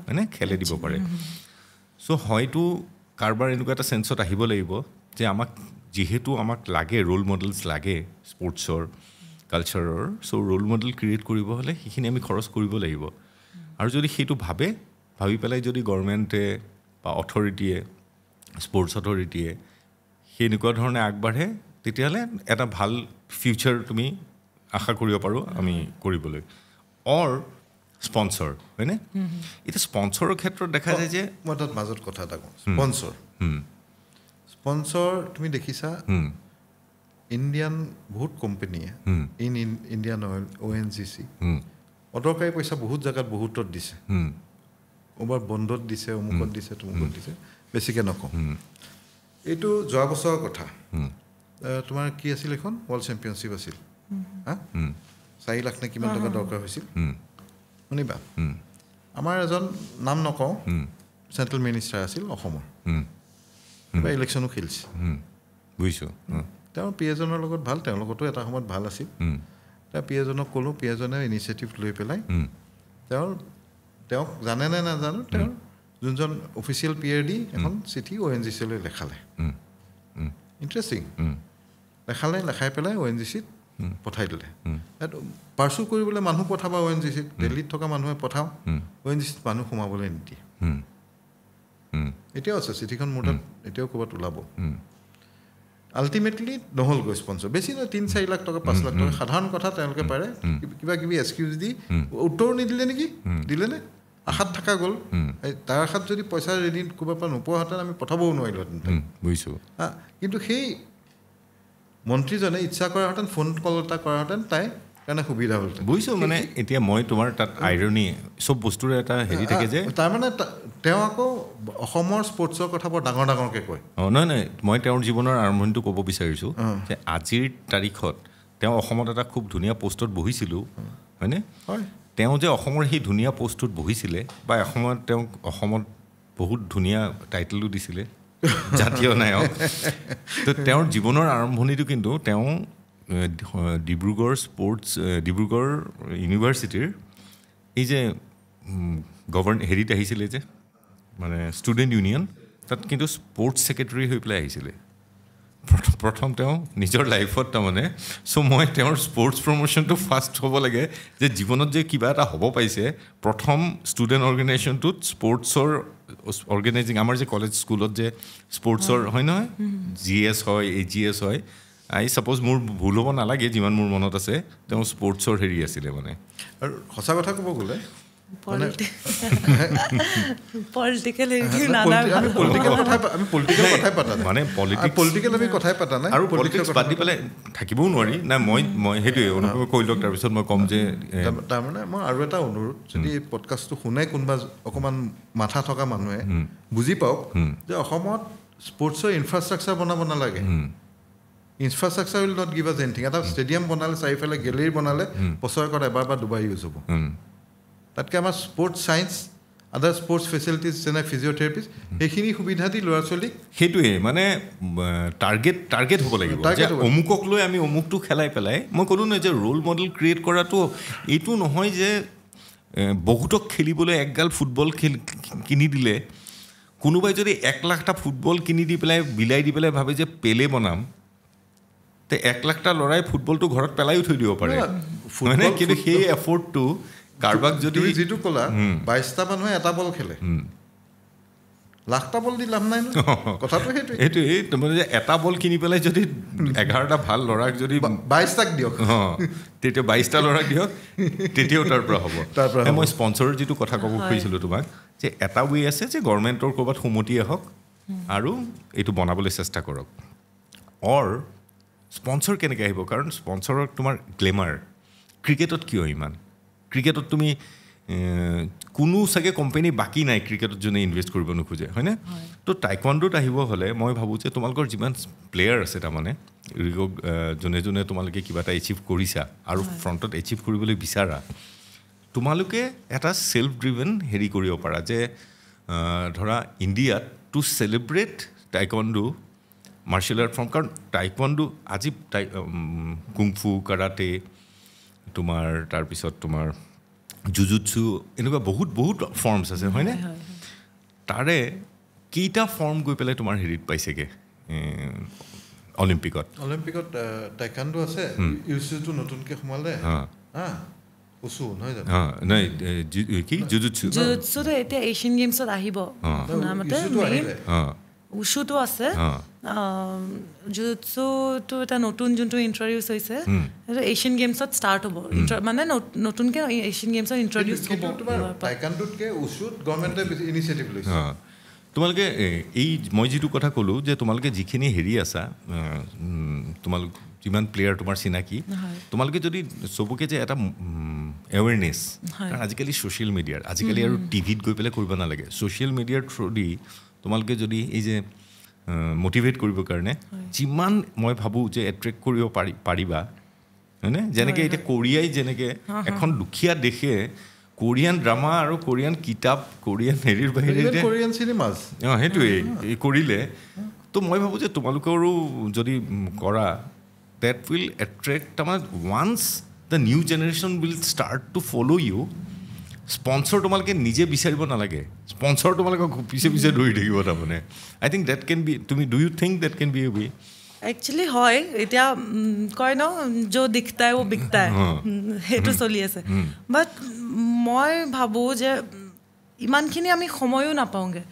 মানে খেলে দিব পাৰে চ' হয়তো কাৰোবাৰ এনেকুৱা এটা চেঞ্চত আহিব লাগিব যে আমাক যিহেতু আমাক লাগে ৰ'ল মডেলছ লাগে স্পৰ্টছৰ কালচাৰৰ চ' ৰ'ল মডেল ক্ৰিয়েট কৰিব হ'লে সেইখিনি আমি খৰচ কৰিব লাগিব আৰু যদি সেইটো ভাবে ভাবি পেলাই যদি গভৰ্ণমেণ্টে বা অথৰিটিয়ে স্পৰ্টছ অথৰিটিয়ে সেনেকুৱা ধৰণে আগবাঢ়ে তেতিয়াহ'লে এটা ভাল ফিউচাৰ তুমি আশা কৰিব পাৰোঁ আমি কৰিবলৈ অৰ স্পনচৰ হয়নে এতিয়া স্পনচৰৰ ক্ষেত্ৰত দেখা যায় যে মই তাত মাজত কথা এটা কওঁ স্পনচৰ স্পনচৰ তুমি দেখিছা ইণ্ডিয়ান বহুত কোম্পেনীয়ে in Indian O' N G C অদৰকাৰী পইচা বহুত জেগাত বহুতত দিছে অমুক বন্ধত দিছে অমুকত দিছে তমুকত দিছে বেছিকৈ নকওঁ এইটো যোৱা বছৰৰ কথা তোমাৰ কি আছিল এইখন ৱৰ্ল্ড চেম্পিয়নশ্বিপ আছিল হা চাৰি লাখ নে কিমান টকা দৰকাৰ হৈছিল শুনিবা আমাৰ এজন নাম নকওঁ চেণ্ট্ৰেল মিনিষ্টাৰ আছিল অসমৰ কিবা ইলেকশ্যনো খেলিছে বুজিছোঁ তেওঁ পি এজনৰ লগত ভাল তেওঁৰ লগতো এটা সময়ত ভাল আছিল তেওঁ পি এজনক ক'লোঁ পি এজনে ইনিচিয়েটিভ লৈ পেলাই তেওঁৰ তেওঁক জানে নে নাজানো তেওঁ যোনজন অফিচিয়েল পি আৰ ডি এখন চিঠি অ' এন জি লৈ লেখালে ইণ্টাৰেষ্টিং লেখালে লেখাই পেলাই অ' এন জি চিত পঠাই দিলে পাৰ্চু কৰিবলৈ মানুহ পঠাবা অ' এন জি চিত দিল্লীত থকা মানুহে পঠাওঁ অ' এন জি চিত মানুহ সোমাবলৈ নিদিয়ে এতিয়াও আছে চিঠিখন মোৰ তাত এতিয়াও ক'ৰবাত ওলাব আল্টিমেটলি নহ'লগৈ স্পঞ্চৰ বেছি নহয় তিনি চাৰি লাখ টকা পাঁচ লাখ টকা সাধাৰণ কথা তেওঁলোকে পাৰে কিবা কিবি এক্সকিউজ দি উত্তৰ নিদিলে নেকি দিলেনে আশাত থকা গ'ল তাৰ আশাত যদি পইচা ৰেডি ক'ৰবাৰ পৰা নোপোৱাহেঁতেন আমি পঠাবও নোৱাৰিলোহেঁতেন বুজিছোঁ হা কিন্তু সেই মন্ত্ৰীজনে ইচ্ছা কৰাহেঁতেন ফোন কল এটা কৰাহেঁতেন তাই কাৰণে সুবিধা হ'ল বুজিছোঁ মানে এতিয়া মই তোমাৰ তাত আইৰণি চব বস্তুৰে এটা হেৰি থাকে যে তাৰমানে তেওঁ আকৌ অসমৰ স্পৰ্টছৰ কথা বৰ ডাঙৰ ডাঙৰকৈ কয় অঁ নহয় নহয় মই তেওঁৰ জীৱনৰ আৰম্ভণিটো ক'ব বিচাৰিছোঁ যে আজিৰ তাৰিখত তেওঁ অসমত এটা খুব ধুনীয়া পষ্টত বহিছিলোঁ হয়নে হয় তেওঁ যে অসমৰ সেই ধুনীয়া পষ্টটোত বহিছিলে বা এসময়ত তেওঁক অসমত বহুত ধুনীয়া টাইটেলো দিছিলে জাতীয় নায়ক তো তেওঁৰ জীৱনৰ আৰম্ভণিটো কিন্তু তেওঁ ডিব্ৰুগড় স্পৰ্টছ ডিব্ৰুগড় ইউনিভাৰ্চিটিৰ এই যে গভৰ্ণ হেৰিত আহিছিলে যে মানে ষ্টুডেণ্ট ইউনিয়ন তাত কিন্তু স্পৰ্টছ ছেক্ৰেটেৰী হৈ পেলাই আহিছিলে প্ৰথম তেওঁ নিজৰ লাইফত তাৰমানে চ' মই তেওঁৰ স্পৰ্টছ প্ৰমোশ্যনটো ফাৰ্ষ্ট হ'ব লাগে যে জীৱনত যে কিবা এটা হ'ব পাৰিছে প্ৰথম ষ্টুডেণ্ট অৰ্গেনাইজেশ্যনটোত স্পৰ্টছৰ অৰ্গেনাইজিং আমাৰ যে কলেজ স্কুলত যে স্পৰ্টছৰ হয় নহয় জি এছ হয় এ জি এছ হয় আই ছাপ'জ মোৰ ভুল হ'ব নালাগে যিমান মোৰ মনত আছে তেওঁ স্পৰ্টছৰ হেৰি আছিলে মানে আৰু সঁচা কথা ক'ব গ'লে অনুৰোধ যদি পডকাষ্টটো শুনে কোনোবা অকমান মাথা থকা মানুহে বুজি পাওক যে অসমত স্পৰ্টছৰ ইনফ্ৰাষ্ট্ৰাকচাৰ বনাব নালাগে infrastructure will not give anything এটা ষ্টেডিয়াম বনালে চাৰিওফালে গেলেৰী বনালে বছৰেকত এবাৰ বা দুবাৰ ইউজ হ'ব তাতকৈ আমাৰ sports science other sports facilities যেনে ফিজিঅ'থেৰাপিষ্ট সেইখিনি সুবিধা দি ল'ৰা ছোৱালীক সেইটোৱে মানে টাৰ্গেট টাৰ্গেট হ'ব লাগিব অমুকক লৈ আমি অমুকটো খেলাই পেলাই মই ক'লো নহয় যে ৰ'ল মডেল ক্ৰিয়েট কৰাটো এইটো নহয় যে বহুতক খেলিবলৈ একগাল ফুটবল খেল কিনি দিলে কোনোবাই যদি এক লাখটা ফুটবল কিনি দি পেলাই বিলাই দি পেলাই ভাবে যে পেলে বনাম তে এক লাখটা ল'ৰাই ফুটবলটো ঘৰত পেলাইও থৈ দিব পাৰে কিন্তু সেই এফৰ্টটো কাৰোবাক যদি যিটো ক'লা বাইছটা মানুহে এটা বল খেলে লাখটা বল দি লাভ নাই কথাটো সেইটো সেইটো এই তোমাৰ এটা বল কিনি পেলাই যদি এঘাৰটা ভাল ল'ৰাক যদি বাইছটাক দিয়ক তেতিয়া বাইছটা ল'ৰাক দিয়ক তেতিয়াও তাৰ পৰা হ'ব তাৰ পৰা মই স্পঞ্চৰৰ যিটো কথা ক'ব খুজিছিলোঁ তোমাক যে এটা ৱে আছে যে গভৰ্ণমেণ্টৰ ক'ৰবাত সুমতি আহক আৰু এইটো বনাবলৈ চেষ্টা কৰক অৰ স্পঞ্চৰ কেনেকৈ আহিব কাৰণ স্পঞ্চৰক তোমাৰ গ্লেমাৰ ক্ৰিকেটত কিয় ইমান ক্ৰিকেটত তুমি কোনো চাগে কোম্পেনী বাকী নাই ক্ৰিকেটত যোনে ইনভেষ্ট কৰিব নোখোজে হয়নে তো টাইকোৱাণ্ডোত আহিব হ'লে মই ভাবোঁ যে তোমালোকৰ যিমান প্লেয়াৰ আছে তাৰমানে যোনে যোনে তোমালোকে কিবা এটা এচিভ কৰিছা আৰু ফ্ৰণ্টত এচিভ কৰিবলৈ বিচাৰা তোমালোকে এটা ছেল্ফ ড্ৰিভেন হেৰি কৰিব পাৰা যে ধৰা ইণ্ডিয়াত to celebrate taekwondo martial art form কাৰণ টাইকোৱাণ্ডো আজি টাই কুংফু কাৰাটে তোমাৰ তাৰপিছত তোমাৰ জুজুৎসু এনেকুৱা বহুত বহুত ফৰ্মছ আছে হয়নে তাৰে কেইটা ফৰ্ম গৈ পেলাই তোমাৰ হেৰিত পাইছেগৈ অলিম্পিকত অলিম্পিকত টাইকাণ্ডো আছে ইউ নতুনকৈ সোমালে এতিয়া এছিয়ান গেমছত আহিব উচুটো আছে জুটো এটা নতুন যোনটো ইন্ট্ৰডিউচ হৈছে সেইটো এছিয়ান গেমছত ষ্টাৰ্ট হ'ব মানে নতুনকৈ এছিয়ান গেমছত ইণ্ট্ৰডিউচ হ'ব তোমালোকে এই মই যিটো কথা ক'লোঁ যে তোমালোকে যিখিনি হেৰি আছা তোমালোক যিমান প্লেয়াৰ তোমাৰ চিনাকি তোমালোকে যদি চবকে যে এটা এৱেৰনেছ কাৰণ আজিকালি ছ'চিয়েল মিডিয়াৰ আজিকালি আৰু টিভিত গৈ পেলাই কৰিব নালাগে ছ'চিয়েল মিডিয়াৰ থ্ৰুদি তোমালোকে যদি এই যে মটিভেট কৰিবৰ কাৰণে যিমান মই ভাবোঁ যে এট্ৰেক্ট কৰিব পাৰি পাৰিবা হয়নে যেনেকৈ এতিয়া কোৰিয়াই যেনেকৈ এখন দুখীয়া দেশে কোৰিয়ান ড্ৰামা আৰু কোৰিয়ান কিতাপ কোৰিয়ান হেৰিৰ বাহিৰে কোৰিয়ান চিনেমাজ অঁ সেইটোৱেই এই কৰিলে ত' মই ভাবোঁ যে তোমালোকৰো যদি কৰা ডেট উইল এট্ৰেক্ট তাৰমানে once the new generation will start to follow' you sponsor তোমালোকে নিজে বিচাৰিব নালাগে স্পনচৰ তোমালোকক পিছে পিছে দৌৰি থাকিব তাৰমানে I think that can be তুমি do you think that can be you be actually হয় এতিয়া কয় ন যো দিখতাই ও বিকতাই সেইটো চলি আছে বাট মই ভাবোঁ যে ইমানখিনি আমি সময়ো নাপাওঁগে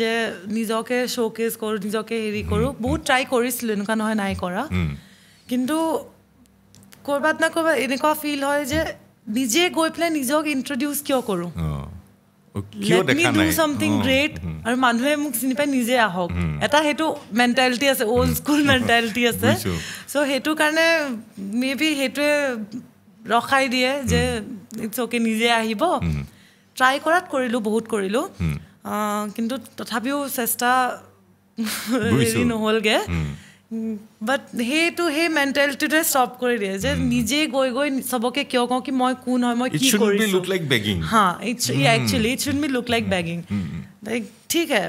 যে নিজকে শ্ব' কেচ কৰোঁ নিজকে হেৰি কৰোঁ বহুত ট্ৰাই কৰিছিলোঁ এনেকুৱা নহয় নাই কৰা কিন্তু ক'ৰবাত না ক'ৰবাত এনেকুৱা ফিল হয় যে নিজে গৈ পেলাই নিজক ইণ্ট্ৰডিউচ কিয় কৰোঁ আৰু মানুহে মোক চিনি পাই নিজে আহক এটা সেইটো মেণ্টেলিটি আছে অল্ড স্কুল মেণ্টেলিটি আছে চ' সেইটো কাৰণে মে বি সেইটোৱে ৰখাই দিয়ে যে ইটছ অ'কে নিজে আহিব ট্ৰাই কৰাত কৰিলোঁ বহুত কৰিলোঁ কিন্তু তথাপিও চেষ্টা হেৰি নহ'লগৈ বাট সেইটো সেই মেণ্টেলিটিটোৱে ষ্টপ কৰি দিয়ে যে নিজে গৈ গৈ চবকে কিয় কওঁ কি মই কোন হয় মই কি লুক লাইক বেগিং লাইক ঠিক হে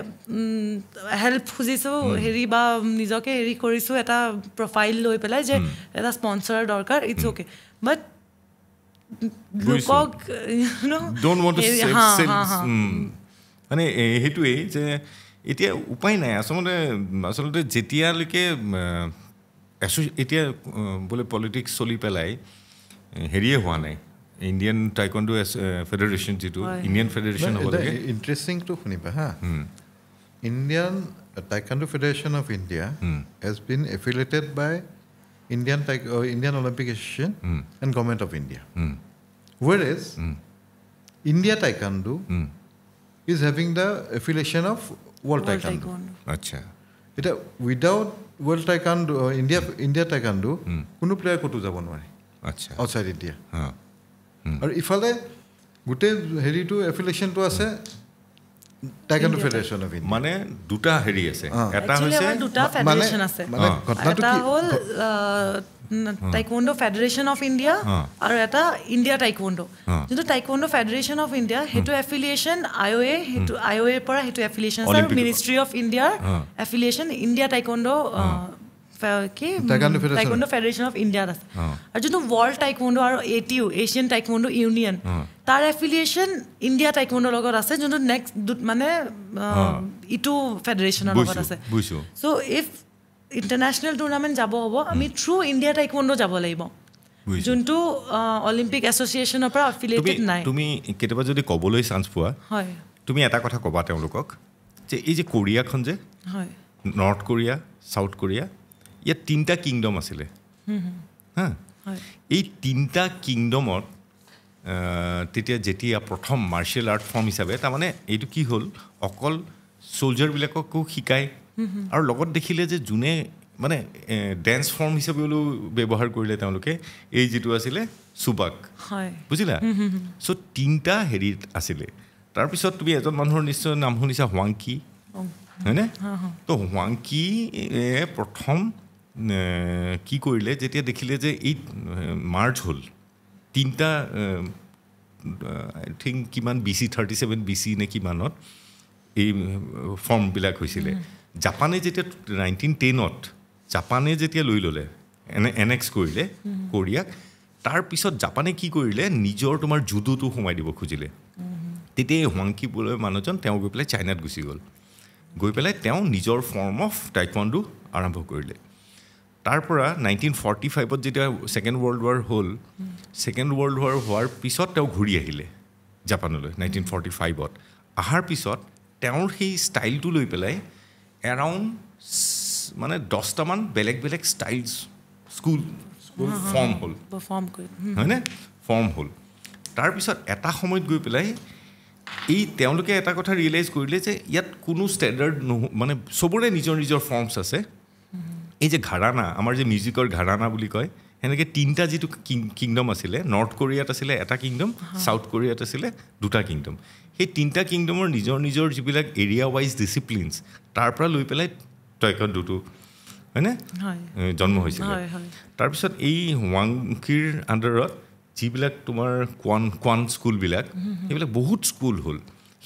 হেল্প খুজিছোঁ হেৰি বা নিজকে হেৰি কৰিছোঁ এটা প্ৰফাইল লৈ পেলাই যে এটা স্পনচৰৰ দৰকাৰ ইটছ অ'কে বাট লোকক মানে সেইটোৱেই যে এতিয়া উপায় নাই আচলতে আচলতে যেতিয়ালৈকে এতিয়া বোলে পলিটিক্স চলি পেলাই হেৰিয়ে হোৱা নাই ইণ্ডিয়ান টাইকণ্ডো ফেডাৰেশ্যন যিটো ইণ্ডিয়ান ফেডাৰেশ্যন হ'ব লাগে ইণ্টাৰেষ্টিংটো শুনিবা হা Indian taekwondo federation of India has been affiliated by Indian taek Indian Olympic association and government of India whereas India taekwondo is having the affiliation of world taekwondo আচ্ছা এটা without world taekwondo India India taekwondo কোনো player কতো যাব নোৱাৰে আচ্ছা outside India হ্যাঁ R ইফালে গোটে হেৰি টু আছে মানে দুটা হেৰি আছে টাইকোৱণ্ডো ফেডাৰেশ্যন অফ ইণ্ডিয়া আৰু এটা ইণ্ডিয়া টাইকোৱণ্ডো যোনটো টাইকোৱণ্ডো ফেডাৰেশ্যন অফ ইণ্ডিয়া সেইটো এফিলিয়েশ্যন আই অ' এ সেইটো আই অ' এৰ পৰা সেইটো এফিলিয়েশ্যন আছে আৰু মিনিষ্ট্ৰী অফ ইণ্ডিয়াৰ affiliation India taekwondo federation of ইণ্ডিয়াত আছে আৰু যোনটো ৱৰ্ল্ড টাইকোৱণ্ডো আৰু এ এছিয়ান টাইকোৱণ্ডো ইউনিয়ন তাৰ এফিলিয়েশ্যন ইণ্ডিয়া টাইকোৱণ্ডোৰ লগত আছে যোনটো নেক্সট মানে ইটো ফেডাৰেশ্যনৰ লগত আছে চ' ইফ ইণ্টাৰনেশ্যনেল টুৰ্ণামেণ্ট যাব হ'ব আমি থ্ৰু ইণ্ডিয়া টাইকোৱাণ্ডো যাব লাগিব যোনটো অলিম্পিক এছ'চিয়েশ্যনৰ পৰা এফিলিয়েটেড নাই তুমি কেতিয়াবা যদি ক'বলৈ চান্স পোৱা হয় তুমি এটা কথা ক'বা তেওঁলোকক যে এই যে কোৰিয়াখন যে হয় নৰ্থ কোৰিয়া ছাউথ কোৰিয়া ইয়াত তিনিটা কিংডম আছিলে হা এই তিনিটা কিংডমত তেতিয়া যেতিয়া প্ৰথম মাৰ্চিয়েল আৰ্ট ফৰ্ম হিচাপে তাৰমানে এইটো কি হ'ল অকল চলজাৰবিলাককো শিকায় Mm-hmm. আৰু লগত দেখিলে যে যোনে মানে ডেন্স ফৰ্ম হিচাপেও ব্যৱহাৰ কৰিলে তেওঁলোকে এই যিটো আছিলে চুবাক হয় বুজিলা চ' mm-hmm. তিনিটা হেৰিত আছিলে তাৰপিছত তুমি এজন মানুহৰ নিশ্চয় নাম শুনিছা হোৱাংকি হয়নে ত' হোৱাংকি প্ৰথম কি কৰিলে যেতিয়া দেখিলে যে এই মাৰ্চ হ'ল তিনিটা আই থিংক কিমান B C thirty seven B C নে কিমানত এই ফৰ্মবিলাক হৈছিলে mm-hmm। জাপানে যেতিয়া নাইনটিন টেনত জাপানে যেতিয়া লৈ ল'লে এনে এনেক্স কৰিলে কোৰিয়াক তাৰপিছত জাপানে কি কৰিলে নিজৰ তোমাৰ যুদুটো সোমাই দিব খুজিলে তেতিয়াই হুৱাংকি বোলে মানুহজন তেওঁ গৈ পেলাই চাইনাত গুচি গ'ল গৈ পেলাই তেওঁ নিজৰ ফৰ্ম অফ টাইকণ্ডো আৰম্ভ কৰিলে তাৰ পৰা নাইনটিন ফৰ্টি ফাইভত যেতিয়া ছেকেণ্ড ৱৰ্ল্ড ৱাৰ হ'ল ছেকেণ্ড ৱৰ্ল্ড ৱাৰ হোৱাৰ পিছত তেওঁ ঘূৰি আহিলে জাপানলৈ নাইনটিন ফৰ্টি ফাইভত অহাৰ পিছত তেওঁৰ সেই ষ্টাইলটো লৈ পেলাই এৰাউণ্ড মানে দহটামান বেলেগ বেলেগ ষ্টাইল স্কুল ফৰ্ম হ'ল হয়নে ফৰ্ম হ'ল তাৰপিছত এটা সময়ত গৈ পেলাই এই তেওঁলোকে এটা কথা ৰিয়েলাইজ কৰিলে যে ইয়াত কোনো ষ্টেণ্ডাৰ্ড নহ মানে চবৰে নিজৰ নিজৰ ফৰ্মছ আছে এই যে ঘাৰানা আমাৰ যে মিউজিকৰ ঘাৰানা বুলি কয় সেনেকৈ তিনিটা যিটো কিং কিংডম আছিলে নৰ্থ কোৰিয়াত আছিলে এটা কিংডম ছাউথ কোৰিয়াত আছিলে দুটা কিংডম সেই তিনিটা কিংডমৰ নিজৰ নিজৰ যিবিলাক এৰিয়া ৱাইজ ডিচিপ্লিনছ তাৰ পৰা লৈ পেলাই তৈক্য দুটো হয়নে জন্ম হৈছিল তাৰপিছত এই ৱাংকিৰ আণ্ডাৰত যিবিলাক তোমাৰ কোৱান কোৱান স্কুলবিলাক সেইবিলাক বহুত স্কুল হ'ল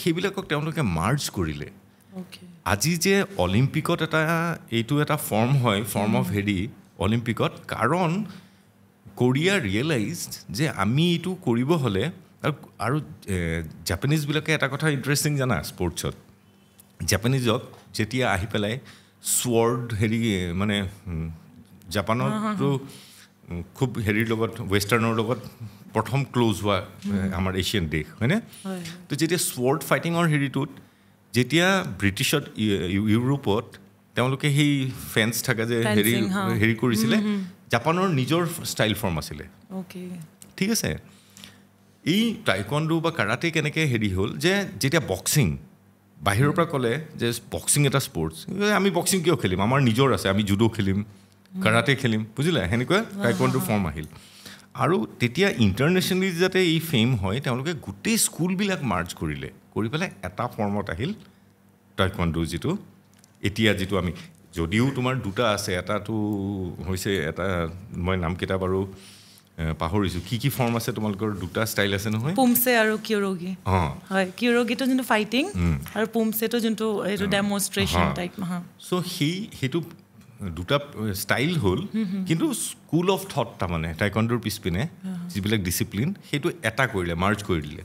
সেইবিলাকক তেওঁলোকে মাৰ্জ কৰিলে আজি যে অলিম্পিকত এটা এইটো এটা ফৰ্ম হয় ফৰ্ম অফ হেৰি অলিম্পিকত কাৰণ কোৰিয়া ৰিয়েলাইজ যে আমি এইটো কৰিব হ'লে আৰু আৰু জাপানিজবিলাকে এটা কথা ইণ্টাৰেষ্টিং জানা স্পৰ্টছত জাপানিজক যেতিয়া আহি পেলাই স্বৰ্ড হেৰি মানে জাপানতো খুব হেৰিৰ লগত ৱেষ্টাৰ্ণৰ লগত প্ৰথম ক্ল'জ হোৱা আমাৰ এছিয়ান দেশ হয়নে ত' যেতিয়া স্বৰ্ড ফাইটিঙৰ হেৰিটোত যেতিয়া ব্ৰিটিছত ইউৰোপত তেওঁলোকে সেই ফেন্স থাকে যে হেৰি হেৰি কৰিছিলে জাপানৰ নিজৰ ষ্টাইল ফৰ্ম আছিলে ঠিক আছে এই টাইকণ্ডো বা কাৰাটে কেনেকৈ হেৰি হ'ল যে যেতিয়া বক্সিং বাহিৰৰ পৰা ক'লে যে বক্সিং এটা স্পৰ্টছ আমি বক্সিং কিয় খেলিম আমাৰ নিজৰ আছে আমি জুডো খেলিম কাৰাটে খেলিম বুজিলে সেনেকুৱা টাইকোৱাণ্ডোৰ ফৰ্ম আহিল আৰু তেতিয়া ইণ্টাৰনেশ্যনেলি যাতে এই ফেম হয় তেওঁলোকে গোটেই স্কুলবিলাক মাৰ্চ কৰিলে কৰি পেলাই এটা ফৰ্মত আহিল টাইকোৱাণ্ডো যিটো এতিয়া যিটো আমি যদিও তোমাৰ দুটা আছে এটাটো হৈছে এটা মই নামকেইটা বাৰু পাহৰিছো কি কি ফৰ্ম আছে তোমালোকৰ দুটা ষ্টাইল আছে নহয় পুমছে আৰু কিয়ৰগী অঁ হয় কিয়ৰগীটো যোনটো ফাইটিং আৰু পুমছেটো যোনটো এইটো ডেম'নষ্ট্ৰেশ্যন টাইপ চ' সেই সেইটো দুটা ষ্টাইল হ'ল কিন্তু স্কুল অফ থট তাৰমানে টাইকণ্ডোৰ পিছপিনে যিবিলাক ডিচিপ্লিন সেইটো এটা কৰিলে মাৰ্জ কৰি দিলে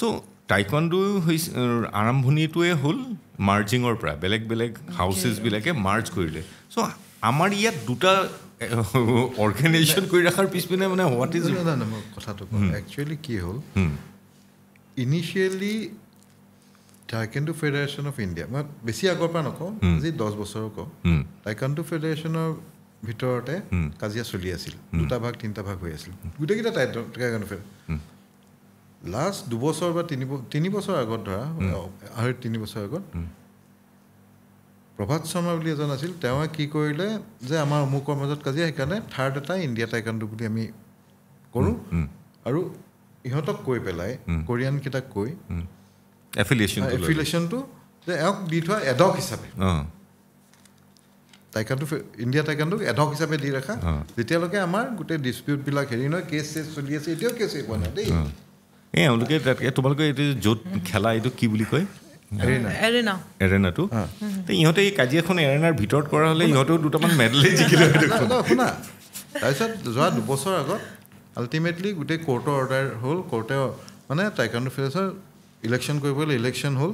চ' টাইকণ্ডো হৈছে আৰম্ভণিটোৱে হ'ল মাৰ্জিঙৰ পৰা বেলেগ বেলেগ বিলাকে মাৰ্জ কৰিলে চ' আমাৰ ইয়াত দুটা অৰ্গেনাইজেশ্যন কৰি ৰখাৰ পিছপিনে মানে হোৱাট নাজানো মই কথাটো কওঁ একচুৱেলি কি হ'ল initially taekwondo federation of India মই বেছি আগৰ পৰা নকওঁ যি দহ বছৰ কওঁ টাইকাণ্ডু ফেডাৰেশ্যনৰ ভিতৰতে কাজিয়া চলি আছিল দুটা ভাগ তিনিটা ভাগ হৈ আছিল গোটেইকেইটা টাইকাণ্ডু ফেডাৰেশ্যন লাষ্ট দুবছৰ বা তিনি তিনি বছৰ আগত ধৰা আঢ়ৈ তিনি বছৰ আগত প্ৰভাত শৰ্মা বুলি এজন আছিল তেওঁ কি কৰিলে যে আমাৰ অমুকৰ মাজত কাজিয়া সেইকাৰণে থাৰ্ড এটা ইণ্ডিয়া টাইকাণ্ডো বুলি আমি কৰোঁ আৰু ইহঁতক কৈ পেলাই কোৰিয়ানকেইটাক কৈ এফিলিয়েশ্যন এফিলিয়েশ্যনটো যে এওঁক দি থোৱা এডক হিচাপে টাইকাণ্ডো ইণ্ডিয়া টাইকাণ্ডুক এডক হিচাপে দি ৰখা যেতিয়ালৈকে আমাৰ গোটেই ডিছপিউটবিলাক হেৰি নহয় কেছ চেছ চলি আছে এতিয়াও কেছ পোৱা নাই দেই এওঁলোকে তোমালোকে এইটো য'ত খেলা এইটো কি বুলি কয় ভিতৰত কৰা হ'লে ইহঁতেও দুটামান মেডেলেই জিকিলে শুনা তাৰপিছত যোৱা দুবছৰ আগত আল্টিমেটলি গোটেই কৰ্টৰ অৰ্ডাৰ হ'ল কৰ্টে মানে টাইকাণ্ড ইলেকশ্যন কৰিব ইলেকশ্যন হ'ল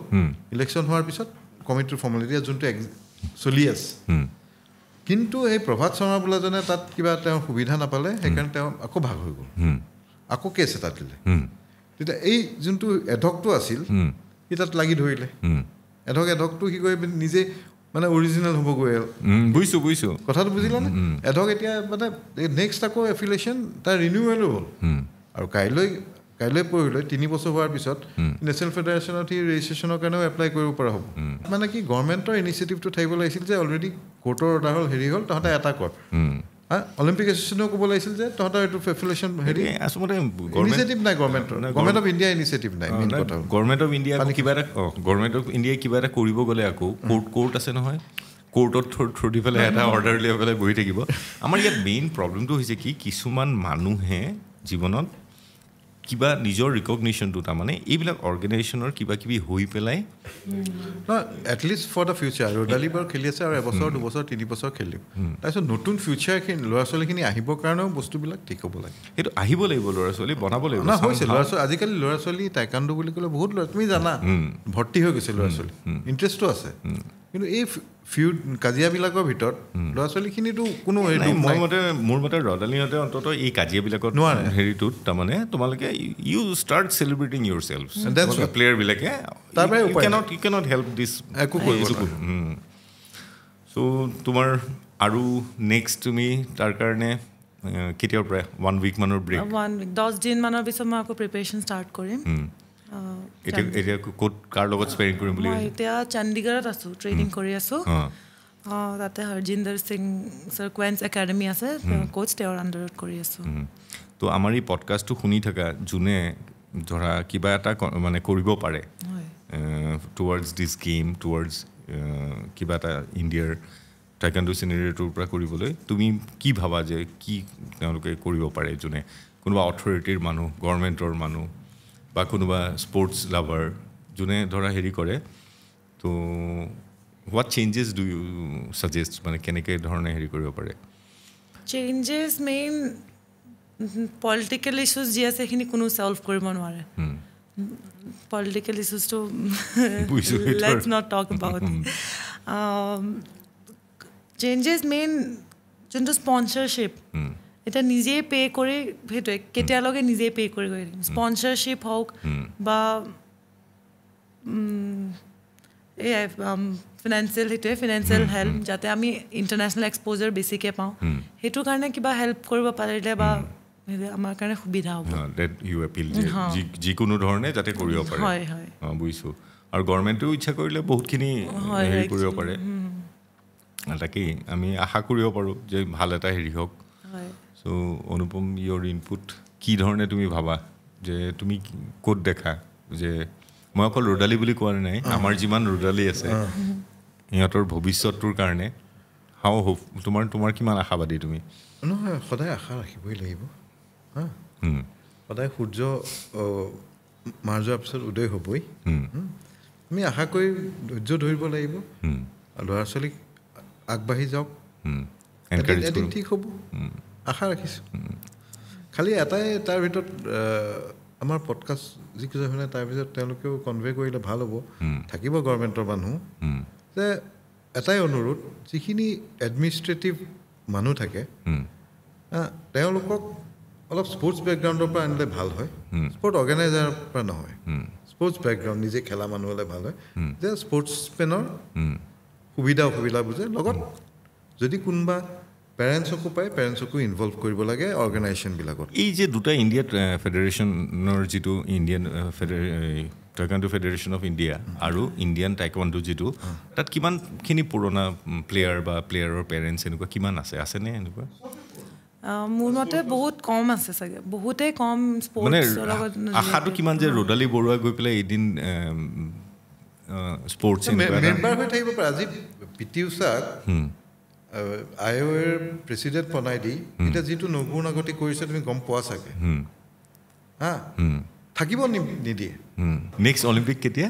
ইলেকশ্যন হোৱাৰ পিছত কমিটিৰ ফৰ্মেলিটি যোনটো চলি আছে কিন্তু সেই প্ৰভাত শৰ্মা বোলাজনে তাত কিবা তেওঁ সুবিধা নাপালে সেইকাৰণে তেওঁ আকৌ ভাগ হৈ গ'ল আকৌ কেছ এটা দিলে তেতিয়া এই যোনটো এধকটো আছিল সি তাত লাগি ধৰিলে এধক এধকটো সি গৈ নিজে মানে অৰিজিনেল হ'বগৈ আৰু বুজিছোঁ বুজিছোঁ কথাটো বুজিলানে এধক এতিয়া মানে নেক্সট আকৌ এফিলিয়েশ্যন তাৰ ৰিনিউৱেল হ'ল আৰু কাইলৈ কাইলৈ পৰিলৈ তিনি বছৰ হোৱাৰ পিছত নেশ্যনেল ফেডাৰেশ্যনত সি ৰেজিষ্ট্ৰেশ্যনৰ কাৰণেও এপ্লাই কৰিব পৰা হ'ব মানে কি গভৰ্ণমেণ্টৰ ইনিচিয়েটিভটো থাকিব লাগিছিল যে অলৰেডি কৰ্টৰ অৰ্ডাৰ হ'ল হেৰি হ'ল তহঁতে এটা কৰ অলিম্পিক এছ'চিয়েশ্যনেও ক'ব লাগিছিল যে তহঁতৰ এইটো ফেফিলেশ্যন হেৰি আচলতে ইনিচিয়েটিভ নাই গভৰ্মেণ্টৰ গভৰ্মেণ্ট অফ ইণ্ডিয়া ইনিচিয়েটিভ নাই গভৰ্মেণ্ট অফ ইণ্ডিয়া কিবা এটা অঁ গভৰ্মেণ্ট অফ ইণ্ডিয়াই কিবা এটা কৰিব গ'লে আকৌ ক'ৰ্ট ক'ৰ্ট আছে নহয় কোৰ্টত থ্ৰু দি পেলাই এটা অৰ্ডাৰ লৈ পেলাই বহি থাকিব আমাৰ ইয়াত মেইন প্ৰব্লেমটো হৈছে কি কিছুমান মানুহে জীৱনত কিবা নিজৰ ৰিকগনিশ্যনটো তাৰমানে এইবিলাক অৰ্গেনাইজেশ্যনৰ কিবা কিবি হৈ পেলাই এটলিষ্ট ফৰ দ্য ফিউচাৰ ৰদালি বাৰু খেলি আছে আৰু এবছৰ দুবছৰ তিনিবছৰ খেলিম তাৰপিছত নতুন ফিউচাৰখিনি ল'ৰা ছোৱালীখিনি আহিবৰ কাৰণেও বস্তুবিলাক ঠিক হ'ব লাগে সেইটো আহিব লাগিব ল'ৰা ছোৱালী বনাব লাগিব না হৈছে ল'ৰা ছোৱালী আজিকালি ল'ৰা ছোৱালী টাইকাণ্ডো বুলি ক'লে বহুত ল'ৰা তুমি জানা ভৰ্তি হৈ গৈছে ল'ৰা ছোৱালী ইণ্টাৰেষ্টটো আছে কিন্তু এই ফিউ কাজিয়াবিলাকৰ ভিতৰত ল'ৰা ছোৱালীখিনিতো কোনো হেৰি মোৰ মতে মোৰ মতে ৰদালিহঁতে অন্ততঃ এই কাজিয়াবিলাকত নোৱাৰে হেৰিটোত তাৰমানে তোমালোকে you start celebrating yourself প্লেয়াৰবিলাকে তাৰ একো কৰিছো ছ' তোমাৰ আৰু নেক্সট তুমি তাৰ কাৰণে কেতিয়াৰ পৰা ওৱান উইকমানৰ ব্ৰেক ওৱান উইক দহ দিনমানৰ পিছত মই আকৌ প্ৰিপেৰেশ্যন ষ্টাৰ্ট কৰিম এতিয়া চণ্ডীগড়ত আছো ট্ৰেইনিং কৰি আছো তাতে Harjinder Singh sir Queens academy আছে কোচ তেওঁৰ আণ্ডাৰত কৰি আছো তো আমাৰ এই পডকাষ্টটো শুনি থকা যোনে ধৰা কিবা এটা মানে কৰিব পাৰে টুৱাৰ্ডছ দিছ গেম টুৱাৰ্ডছ কিবা এটা ইণ্ডিয়াৰ টাইকাণ্ডো চিনেৰিটোৰ পৰা কৰিবলৈ তুমি কি ভাবা যে কি তেওঁলোকে কৰিব পাৰে যোনে কোনোবা অথৰিটিৰ মানুহ গভৰ্ণমেণ্টৰ মানুহ বা কোনোবা স্পৰ্টছ লাভাৰ যোনে ধৰা হেৰি কৰে তো what changes do you suggest মানে কেনেকৈ ধৰণে হেৰি কৰিব পাৰে চেঞ্জেছ মেইন পলিটিকেল ইছ্যুজ যি আছে সেইখিনি কোনো চল্ভ কৰিব নোৱাৰে পলিটিকেল ইছ্যুজটো let's not talk about changes main যোনটো স্পনচৰশ্বিপ এটা নিজেই পে' কৰি সেইটোৱে কেতিয়ালৈকে নিজেই পে' কৰি গৈ স্পনচৰশ্বিপ হওক বা এয়াই ফিনেন্সিয়েল সেইটোৱে ফিনেন্সিয়েল হেল্প যাতে আমি ইণ্টাৰনেশ্যনেল এক্সপ'জাৰ বেছিকৈ পাওঁ সেইটো কাৰণে কিবা হেল্প কৰিব পাৰিলে বা আমাৰ কাৰণে সুবিধা হ'ব ইউ এপিল যিকোনো ধৰণে যাতে কৰিব পাৰে হয় হয় বুজিছোঁ আৰু গভৰ্ণমেণ্টেও ইচ্ছা কৰিলে বহুতখিনি হেৰি কৰিব পাৰে তাকেই আমি আশা কৰিব পাৰোঁ যে ভাল এটা হেৰি হওক চ' অনুপম ইয়'ৰ ইনপুট কি ধৰণে তুমি ভাবা যে তুমি ক'ত দেখা যে মই অকল ৰ'দালি বুলি কোৱা নাই আমাৰ যিমান ৰ'দালি আছে সিহঁতৰ ভৱিষ্যতটোৰ কাৰণে হাও হ তোমাৰ তোমাৰ কিমান আশাবাদী তুমি নহয় সদায় আশা ৰাখিবই লাগিব হা সদায় সূৰ্য মাৰ যোৱাৰ পিছত উদয় হ'বই আমি আশা কৰি ধৈৰ্য ধৰিব লাগিব ল'ৰা ছোৱালীক আগবাঢ়ি যাওক ঠিক হ'ব আশা ৰাখিছোঁ খালি এটাই তাৰ ভিতৰত আমাৰ পডকাষ্ট যি যিকেইজন হয় তাৰপিছত তেওঁলোকেও কনভে কৰিলে ভাল হ'ব থাকিব গভৰ্ণমেণ্টৰ মানুহ যে এটাই অনুৰোধ যিখিনি এডমিনিষ্ট্ৰেটিভ মানুহ থাকে তেওঁলোকক অলপ স্পৰ্টছ বেকগ্ৰাউণ্ডৰ পৰা আনিলে ভাল হয় স্পৰ্টছ অৰ্গেনাইজাৰৰ পৰা নহয় স্পৰ্টছ বেকগ্ৰাউণ্ড নিজে খেলা মানুহ হ'লে ভাল হয় যে স্পৰ্টছমেনৰ সুবিধা অসুবিধা বুজে লগত যদি কোনোবা পেৰেণ্টছকো পায় পেৰেণ্টছকো ইনভল্ভ কৰিব লাগে অৰ্গেনাইজেশ্যনবিলাকত এই যে দুটা ইণ্ডিয়া ফেডাৰেশ্যনৰ যিটো Indian taekwondo federation of India আৰু ইণ্ডিয়ান টাইকাণ্ডো যিটো তাত কিমানখিনি পুৰণা প্লেয়াৰ বা প্লেয়াৰৰ পেৰেণ্টছ এনেকুৱা কিমান আছে আছেনে এনেকুৱা মোৰ মতে বহুত কম আছে চাগে বহুতেই কম আশাটো কিমান যে ৰদালি বৰুৱা গৈ পেলাই এদিন স্পৰ্টছ মেম্বাৰ হৈ থাকিব পাৰে আজি পি টি ঊষাক আই অ' এৰ প্ৰেচিডেণ্ট বনাই দি এতিয়া যিটো নগুণাগতি কৰিছে তুমি গম পোৱা চাগে হা থাকিব নিদিয়ে নেক্সট অলিম্পিক কেতিয়া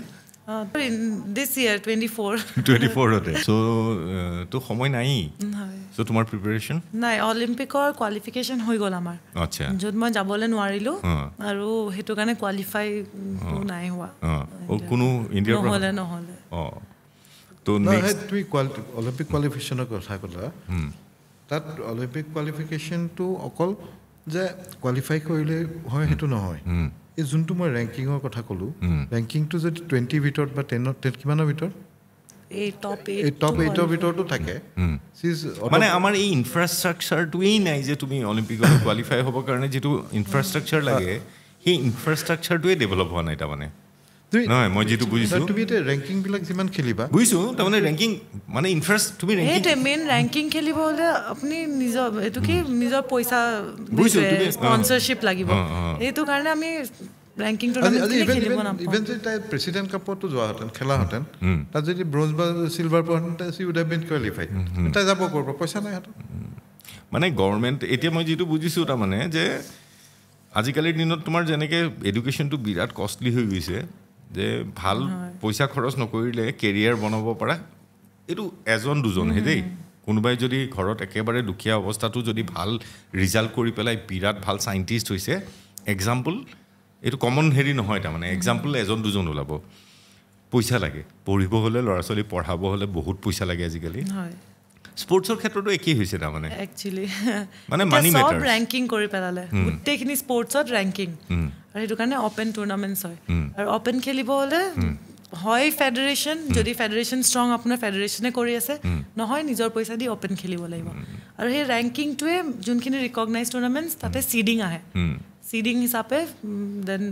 য'ত আৰু সেইটো কাৰণে তুমি অলিম্পিক কোৱালিফিকেশ্যনৰ কথা ক'লা তাত অলিম্পিক কোৱালিফিকেশ্যনটো অকল যে কোৱালিফাই কৰিলে হয় সেইটো নহয় এই যোনটো মই ৰেংকিঙৰ কথা ক'লোঁ ৰেংকিংটো যদি টুৱেণ্টিৰ ভিতৰত বা টেনত টেন কিমানৰ ভিতৰত এই যিটো ইনফ্ৰাষ্ট্ৰাকচাৰ লাগে সেই ইনফ্ৰাষ্ট্ৰাকচাৰটোৱেই ডেভেলপ হোৱা নাই তাৰমানে নহয় মই যিটো বুজিছো তুমি এতিয়া ৰেংকিং বিলাক যিমান খেলিবা বুজিছো তাৰমানে ৰেংকিং মানে ইণ্টাৰেষ্ট তুমি মেইন ৰেংকিং খেলিব হলে আপুনি নিজৰ এইটো কি নিজৰ পইচা বুজিছো স্পন্সৰশ্বিপ লাগিব এইটো কাৰণে আমি মানে গভৰ্ণমেণ্ট এতিয়া মই যিটো বুজিছোঁ তাৰমানে যে আজিকালিৰ দিনত তোমাৰ যেনেকৈ এডুকেশ্যনটো বিৰাট কষ্টলি হৈ গৈছে যে ভাল পইচা খৰচ নকৰিলে কেৰিয়াৰ বনাব পাৰা এইটো এজন দুজনহে দেই কোনোবাই যদি ঘৰত একেবাৰে দুখীয়া অৱস্থাটো যদি ভাল ৰিজাল্ট কৰি পেলাই বিৰাট ভাল চাইণ্টিষ্ট হৈছে এক্সাম্পল এইটো কমন হেৰি নহয় তাৰমানে এক্সাম্পল এজন দুজন ওলাব পইচা লাগে পঢ়িব হ'লে ল'ৰা ছোৱালী পঢ়াব হ'লে বহুত পইচা লাগে আজিকালি স্পৰ্টছৰ ক্ষেত্ৰতো একেই হৈছে তাৰমানে একচুৱেলি মানে মানি চব ৰেংকিং কৰি পেলালে গোটেইখিনি স্পৰ্টছত ৰেংকিং আৰু সেইটো কাৰণে অপেন টুৰ্ণামেণ্টছ হয় আৰু অপেন খেলিব হ'লে হয় ফেডাৰেশ্যন যদি ফেডাৰেশ্যন ষ্ট্ৰং আপোনাৰ ফেডাৰেশ্যনে কৰি আছে নহয় নিজৰ পইচা দি অপেন খেলিব লাগিব আৰু সেই ৰেংকিংটোৱে যোনখিনি ৰিকগনাইজ টুৰ্ণামেণ্টছ তাতে ছিডিং আহে ছিডিং হিচাপে দেন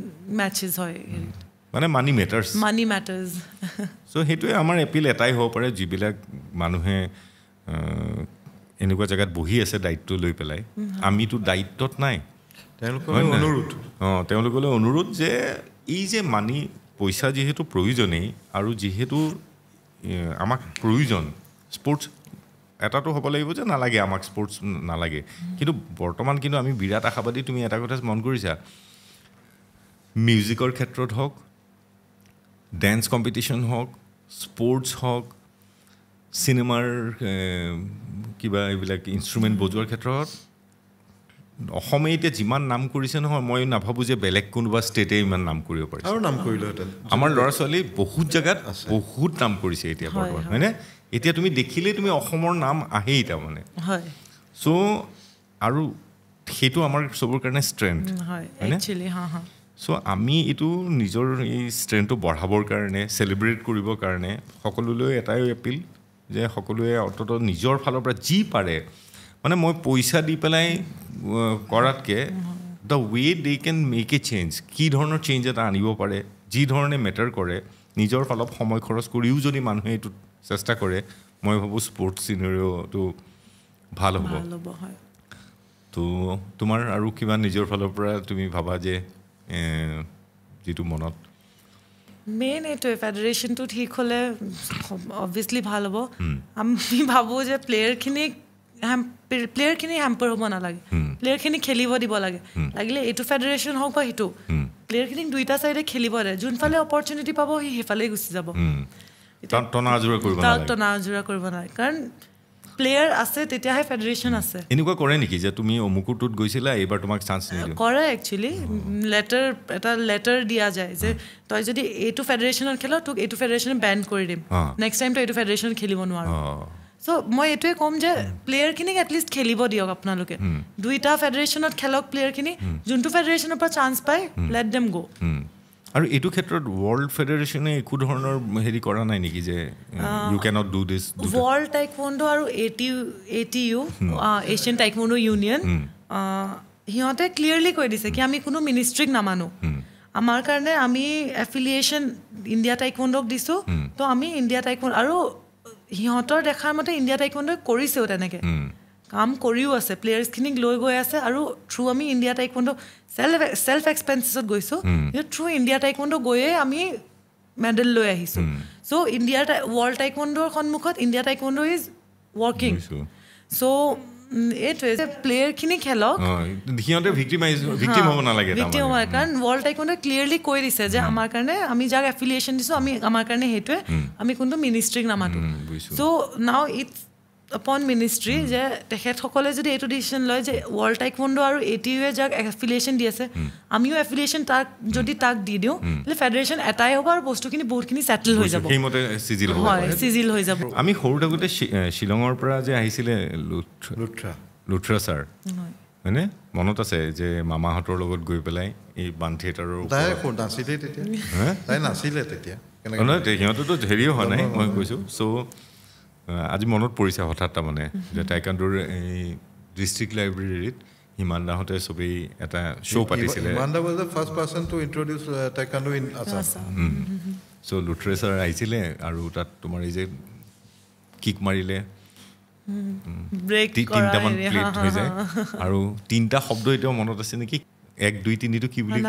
মেটছেছ হয় মানে মানি মেটাৰ্ছ মানি মেটাৰ্ছ চ' সেইটোৱে আমাৰ এপিল এটাই হ'ব পাৰে যিবিলাক মানুহে এনেকুৱা জেগাত বহি আছে দায়িত্ব লৈ পেলাই আমিতো দায়িত্বত নাই তেওঁলোকৰ অনুৰোধ অঁ তেওঁলোকলৈ অনুৰোধ যে এই যে মানি পইচা যিহেতু প্ৰয়োজনেই আৰু যিহেতু আমাক প্ৰয়োজন স্পৰ্টছ এটাটো হ'ব লাগিব যে নালাগে আমাক স্পৰ্টছ নালাগে কিন্তু বৰ্তমান কিন্তু আমি বিৰাট আশাবাদী তুমি এটা কথা মন কৰিছা মিউজিকৰ ক্ষেত্ৰত হওক ডেন্স কম্পিটিশ্যন হওক স্পৰ্টছ হওক চিনেমাৰ কিবা এইবিলাক ইনষ্ট্ৰুমেণ্ট বজোৱাৰ ক্ষেত্ৰত অসমে এতিয়া যিমান নাম কৰিছে নহয় মই নাভাবোঁ যে বেলেগ কোনোবা ষ্টেটে ইমান নাম কৰিব পাৰিছে আৰু নাম আমাৰ ল'ৰা ছোৱালী বহুত জেগাত বহুত নাম কৰিছে এতিয়া বৰ্তমান হয়নে এতিয়া তুমি দেখিলেই তুমি অসমৰ নাম আহেই তাৰমানে চ' আৰু সেইটো আমাৰ চবৰ কাৰণে ষ্ট্ৰেংথ হয়নে চ' আমি এইটো নিজৰ এই ষ্ট্ৰেংথটো বঢ়াবৰ কাৰণে চেলিব্ৰেট কৰিবৰ কাৰণে সকলোলৈ এটাই এপিল যে সকলোৱে অন্তত নিজৰ ফালৰ পৰা যি পাৰে মানে মই পইচা দি পেলাই কৰাতকৈ the way they can make a change কি ধৰণৰ চেঞ্জ এটা আনিব পাৰে যি ধৰণে মেটাৰ কৰে নিজৰ ফালত সময় খৰচ কৰিও যদি মানুহে এইটো চেষ্টা কৰে মই ভাবোঁ স্পৰ্টছ চিনেৰিঅ'টো ভাল হ'ব তো তোমাৰ আৰু কিবা নিজৰ ফালৰ পৰা তুমি ভাবা যে যিটো মনত মেইন এইটোৱে ফেডাৰেশ্যনটো ঠিক হ'লে অভিয়াছলি ভাল হ'ব আমি ভাবোঁ যে প্লেয়াৰখিনিক প্লেয়াৰখিনি হেম্পাৰ হ'ব নালাগে প্লেয়াৰখিনি খেলিব দিব লাগে লাগিলে এইটো ফেডাৰেশ্যন হওক বা সেইটো প্লেয়াৰখিনিক দুইটা চাইডে খেলিব লাগে যোনফালে অপৰচুনিটি পাব সি সেইফালেই গুচি যাব টনা আজোৰা কৰিব নালাগে কাৰণ প্লেয়াৰ আছে তেতিয়াহে ফেডাৰেশ্যন আছে এনেকুৱা কৰে নেকি যে তুমি অমুকুটোত গৈছিলা এইবাৰ তোমাক চান্স কৰে একচুৱেলি লেটাৰ এটা লেটাৰ দিয়া যায় যে তই যদি এইটো ফেডাৰেশ্যনত খেল তোক এইটো ফেডাৰেশ্যন বেন কৰি দিম নেক্সট টাইম তই এইটো ফেডাৰেশ্যনত খেলিব নোৱাৰো চ' মই এইটোৱে ক'ম যে প্লেয়াৰখিনিক এটলিষ্ট খেলিব দিয়ক আপোনালোকে দুইটা ফেডাৰেশ্যনত খেলক প্লেয়াৰখিনি যোনটো ফেডাৰেশ্যনৰ পৰা চান্স পায় লেট দেম গ' আৰু এইটো ক্ষেত্ৰত ৱৰ্ল্ড ফেডাৰেশ্যনে একো ধৰণৰ হেৰি কৰা নাই নেকি যে you can't do this world taekwondo আৰু A T U Asian taekwondo union সিহঁতে ক্লিয়াৰলি কৈ দিছে কি আমি কোনো মিনিষ্ট্ৰিক নামানো আমাৰ কাৰণে আমি এফিলিয়েশ্যন ইণ্ডিয়া টাইকমণ্ডক দিছো তো আমি ইণ্ডিয়া টাইকমণ্ড আৰু সিহঁতৰ দেখাৰ মতে ইণ্ডিয়া টাইকমণ্ডই কৰিছেও তেনেকে কাম কৰিও আছে প্লেয়াৰ্ছখিনিক লৈ গৈ আছে আৰু থ্ৰু আমি ইণ্ডিয়া টাইকমণ্ড চেল্ফ চেল্ফ এক্সপেন্সিছত গৈছোঁ কিন্তু থ্ৰু ইণ্ডিয়া টাইকোৱাণ্ডো গৈয়ে আমি মেডেল লৈ আহিছোঁ চ' ইণ্ডিয়া ৱৰ্ল্ড টাইকোৱাণ্ডোৰ সন্মুখত India taekwondo is working so' এইটোৱে যে প্লেয়াৰখিনি খেলক ৱৰ্ল্ড টাইকোৱাণ্ডোৱে ক্লিয়াৰলি কৈ দিছে যে আমাৰ কাৰণে আমি যাক এফিলিয়েশ্যন দিছোঁ আমি আমাৰ কাৰণে সেইটোৱে আমি কোনটো মিনিষ্ট্ৰিক নামাতো চ' নাও ইটছ আপন মিনিষ্ট্ৰী hmm. যে তেখেতসকলে যদি এইটো ডিচিশ্যন লয় যে ৱৰ্ল্ড টাইক বন্ধু আৰু এ টি ইউৱে যাক এফিলিয়েশ্যন দি আছে hmm. আমিও এফিলিয়েশ্যন তাক hmm. যদি তাক দি দিওঁ তেতিয়া ফেডাৰেশ্যন এটাই হ'ব আৰু বস্তুখিনি বহুতখিনি ছেটেল হৈ যাব সেইমতে চিজিল হয় চিজিল হৈ যাব আমি সৰু থাকোঁতে শ্বিলঙৰ পৰা যে আহিছিলে লুথ্ৰা লুথ্ৰা ছাৰ হয়নে মনত আছে যে মামাহঁতৰ লগত গৈ পেলাই এই বান থিয়েটাৰৰ তাই নাচিলে তেতিয়া তাই নাচিলে তেতিয়া সিহঁতেতো হেৰিও হোৱা নাই মই কৈছোঁ চ' আজি মনত পৰিছে হঠাৎ তাৰমানে যে টাইকাণ্ডোৰ এই ডিষ্ট্ৰিক্ট লাইব্ৰেৰীত হিমান দাহঁতে চবেই এটা শ্ব' পাতিছিলে চ' লুথৰে আহিছিলে আৰু তাত তোমাৰ এই যে কিক মাৰিলে তিনিটামান প্লেট হৈ যায় আৰু তিনিটা শব্দ এতিয়াও মনত আছে নেকি এক দুই তিনিটো কি বুলি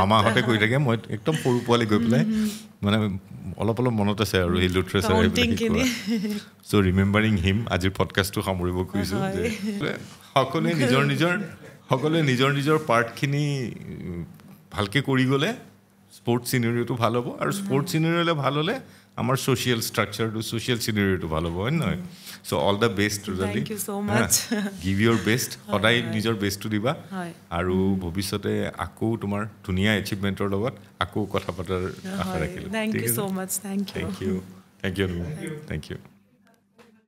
মামাহঁতে কৈ থাকে মই একদম সৰু পোৱালি গৈ পেলাই মানে অলপ অলপ মনত আছে আৰু সেই লুট্ৰেচাৰ চ' ৰিমেম্বাৰিং হিম আজিৰ পডকাষ্টটো সামৰিব খুজিছোঁ যে সকলোৱে নিজৰ নিজৰ সকলোৱে নিজৰ নিজৰ পাৰ্টখিনি ভালকৈ কৰি গ'লে স্পৰ্টছ চিনেৰিঅ'টো ভাল হ'ব আৰু স্পৰ্টছ চিনেৰিঅ'লে ভাল হ'লে আমাৰ ছ'চিয়েল ষ্ট্ৰাকচাৰটো ছ'চিয়েল চিনেৰিঅ'টো ভাল হ'ব হয় নহয় চ' অল দ্য বেষ্ট ৰজালি গিভ ইউৰ বেষ্ট সদায় নিজৰ বেষ্টটো দিবা আৰু ভৱিষ্যতে আকৌ তোমাৰ ধুনীয়া এচিভমেণ্টৰ লগত আকৌ কথা পতাৰ আশা ৰাখিলোঁ thank you thank you thank you thank U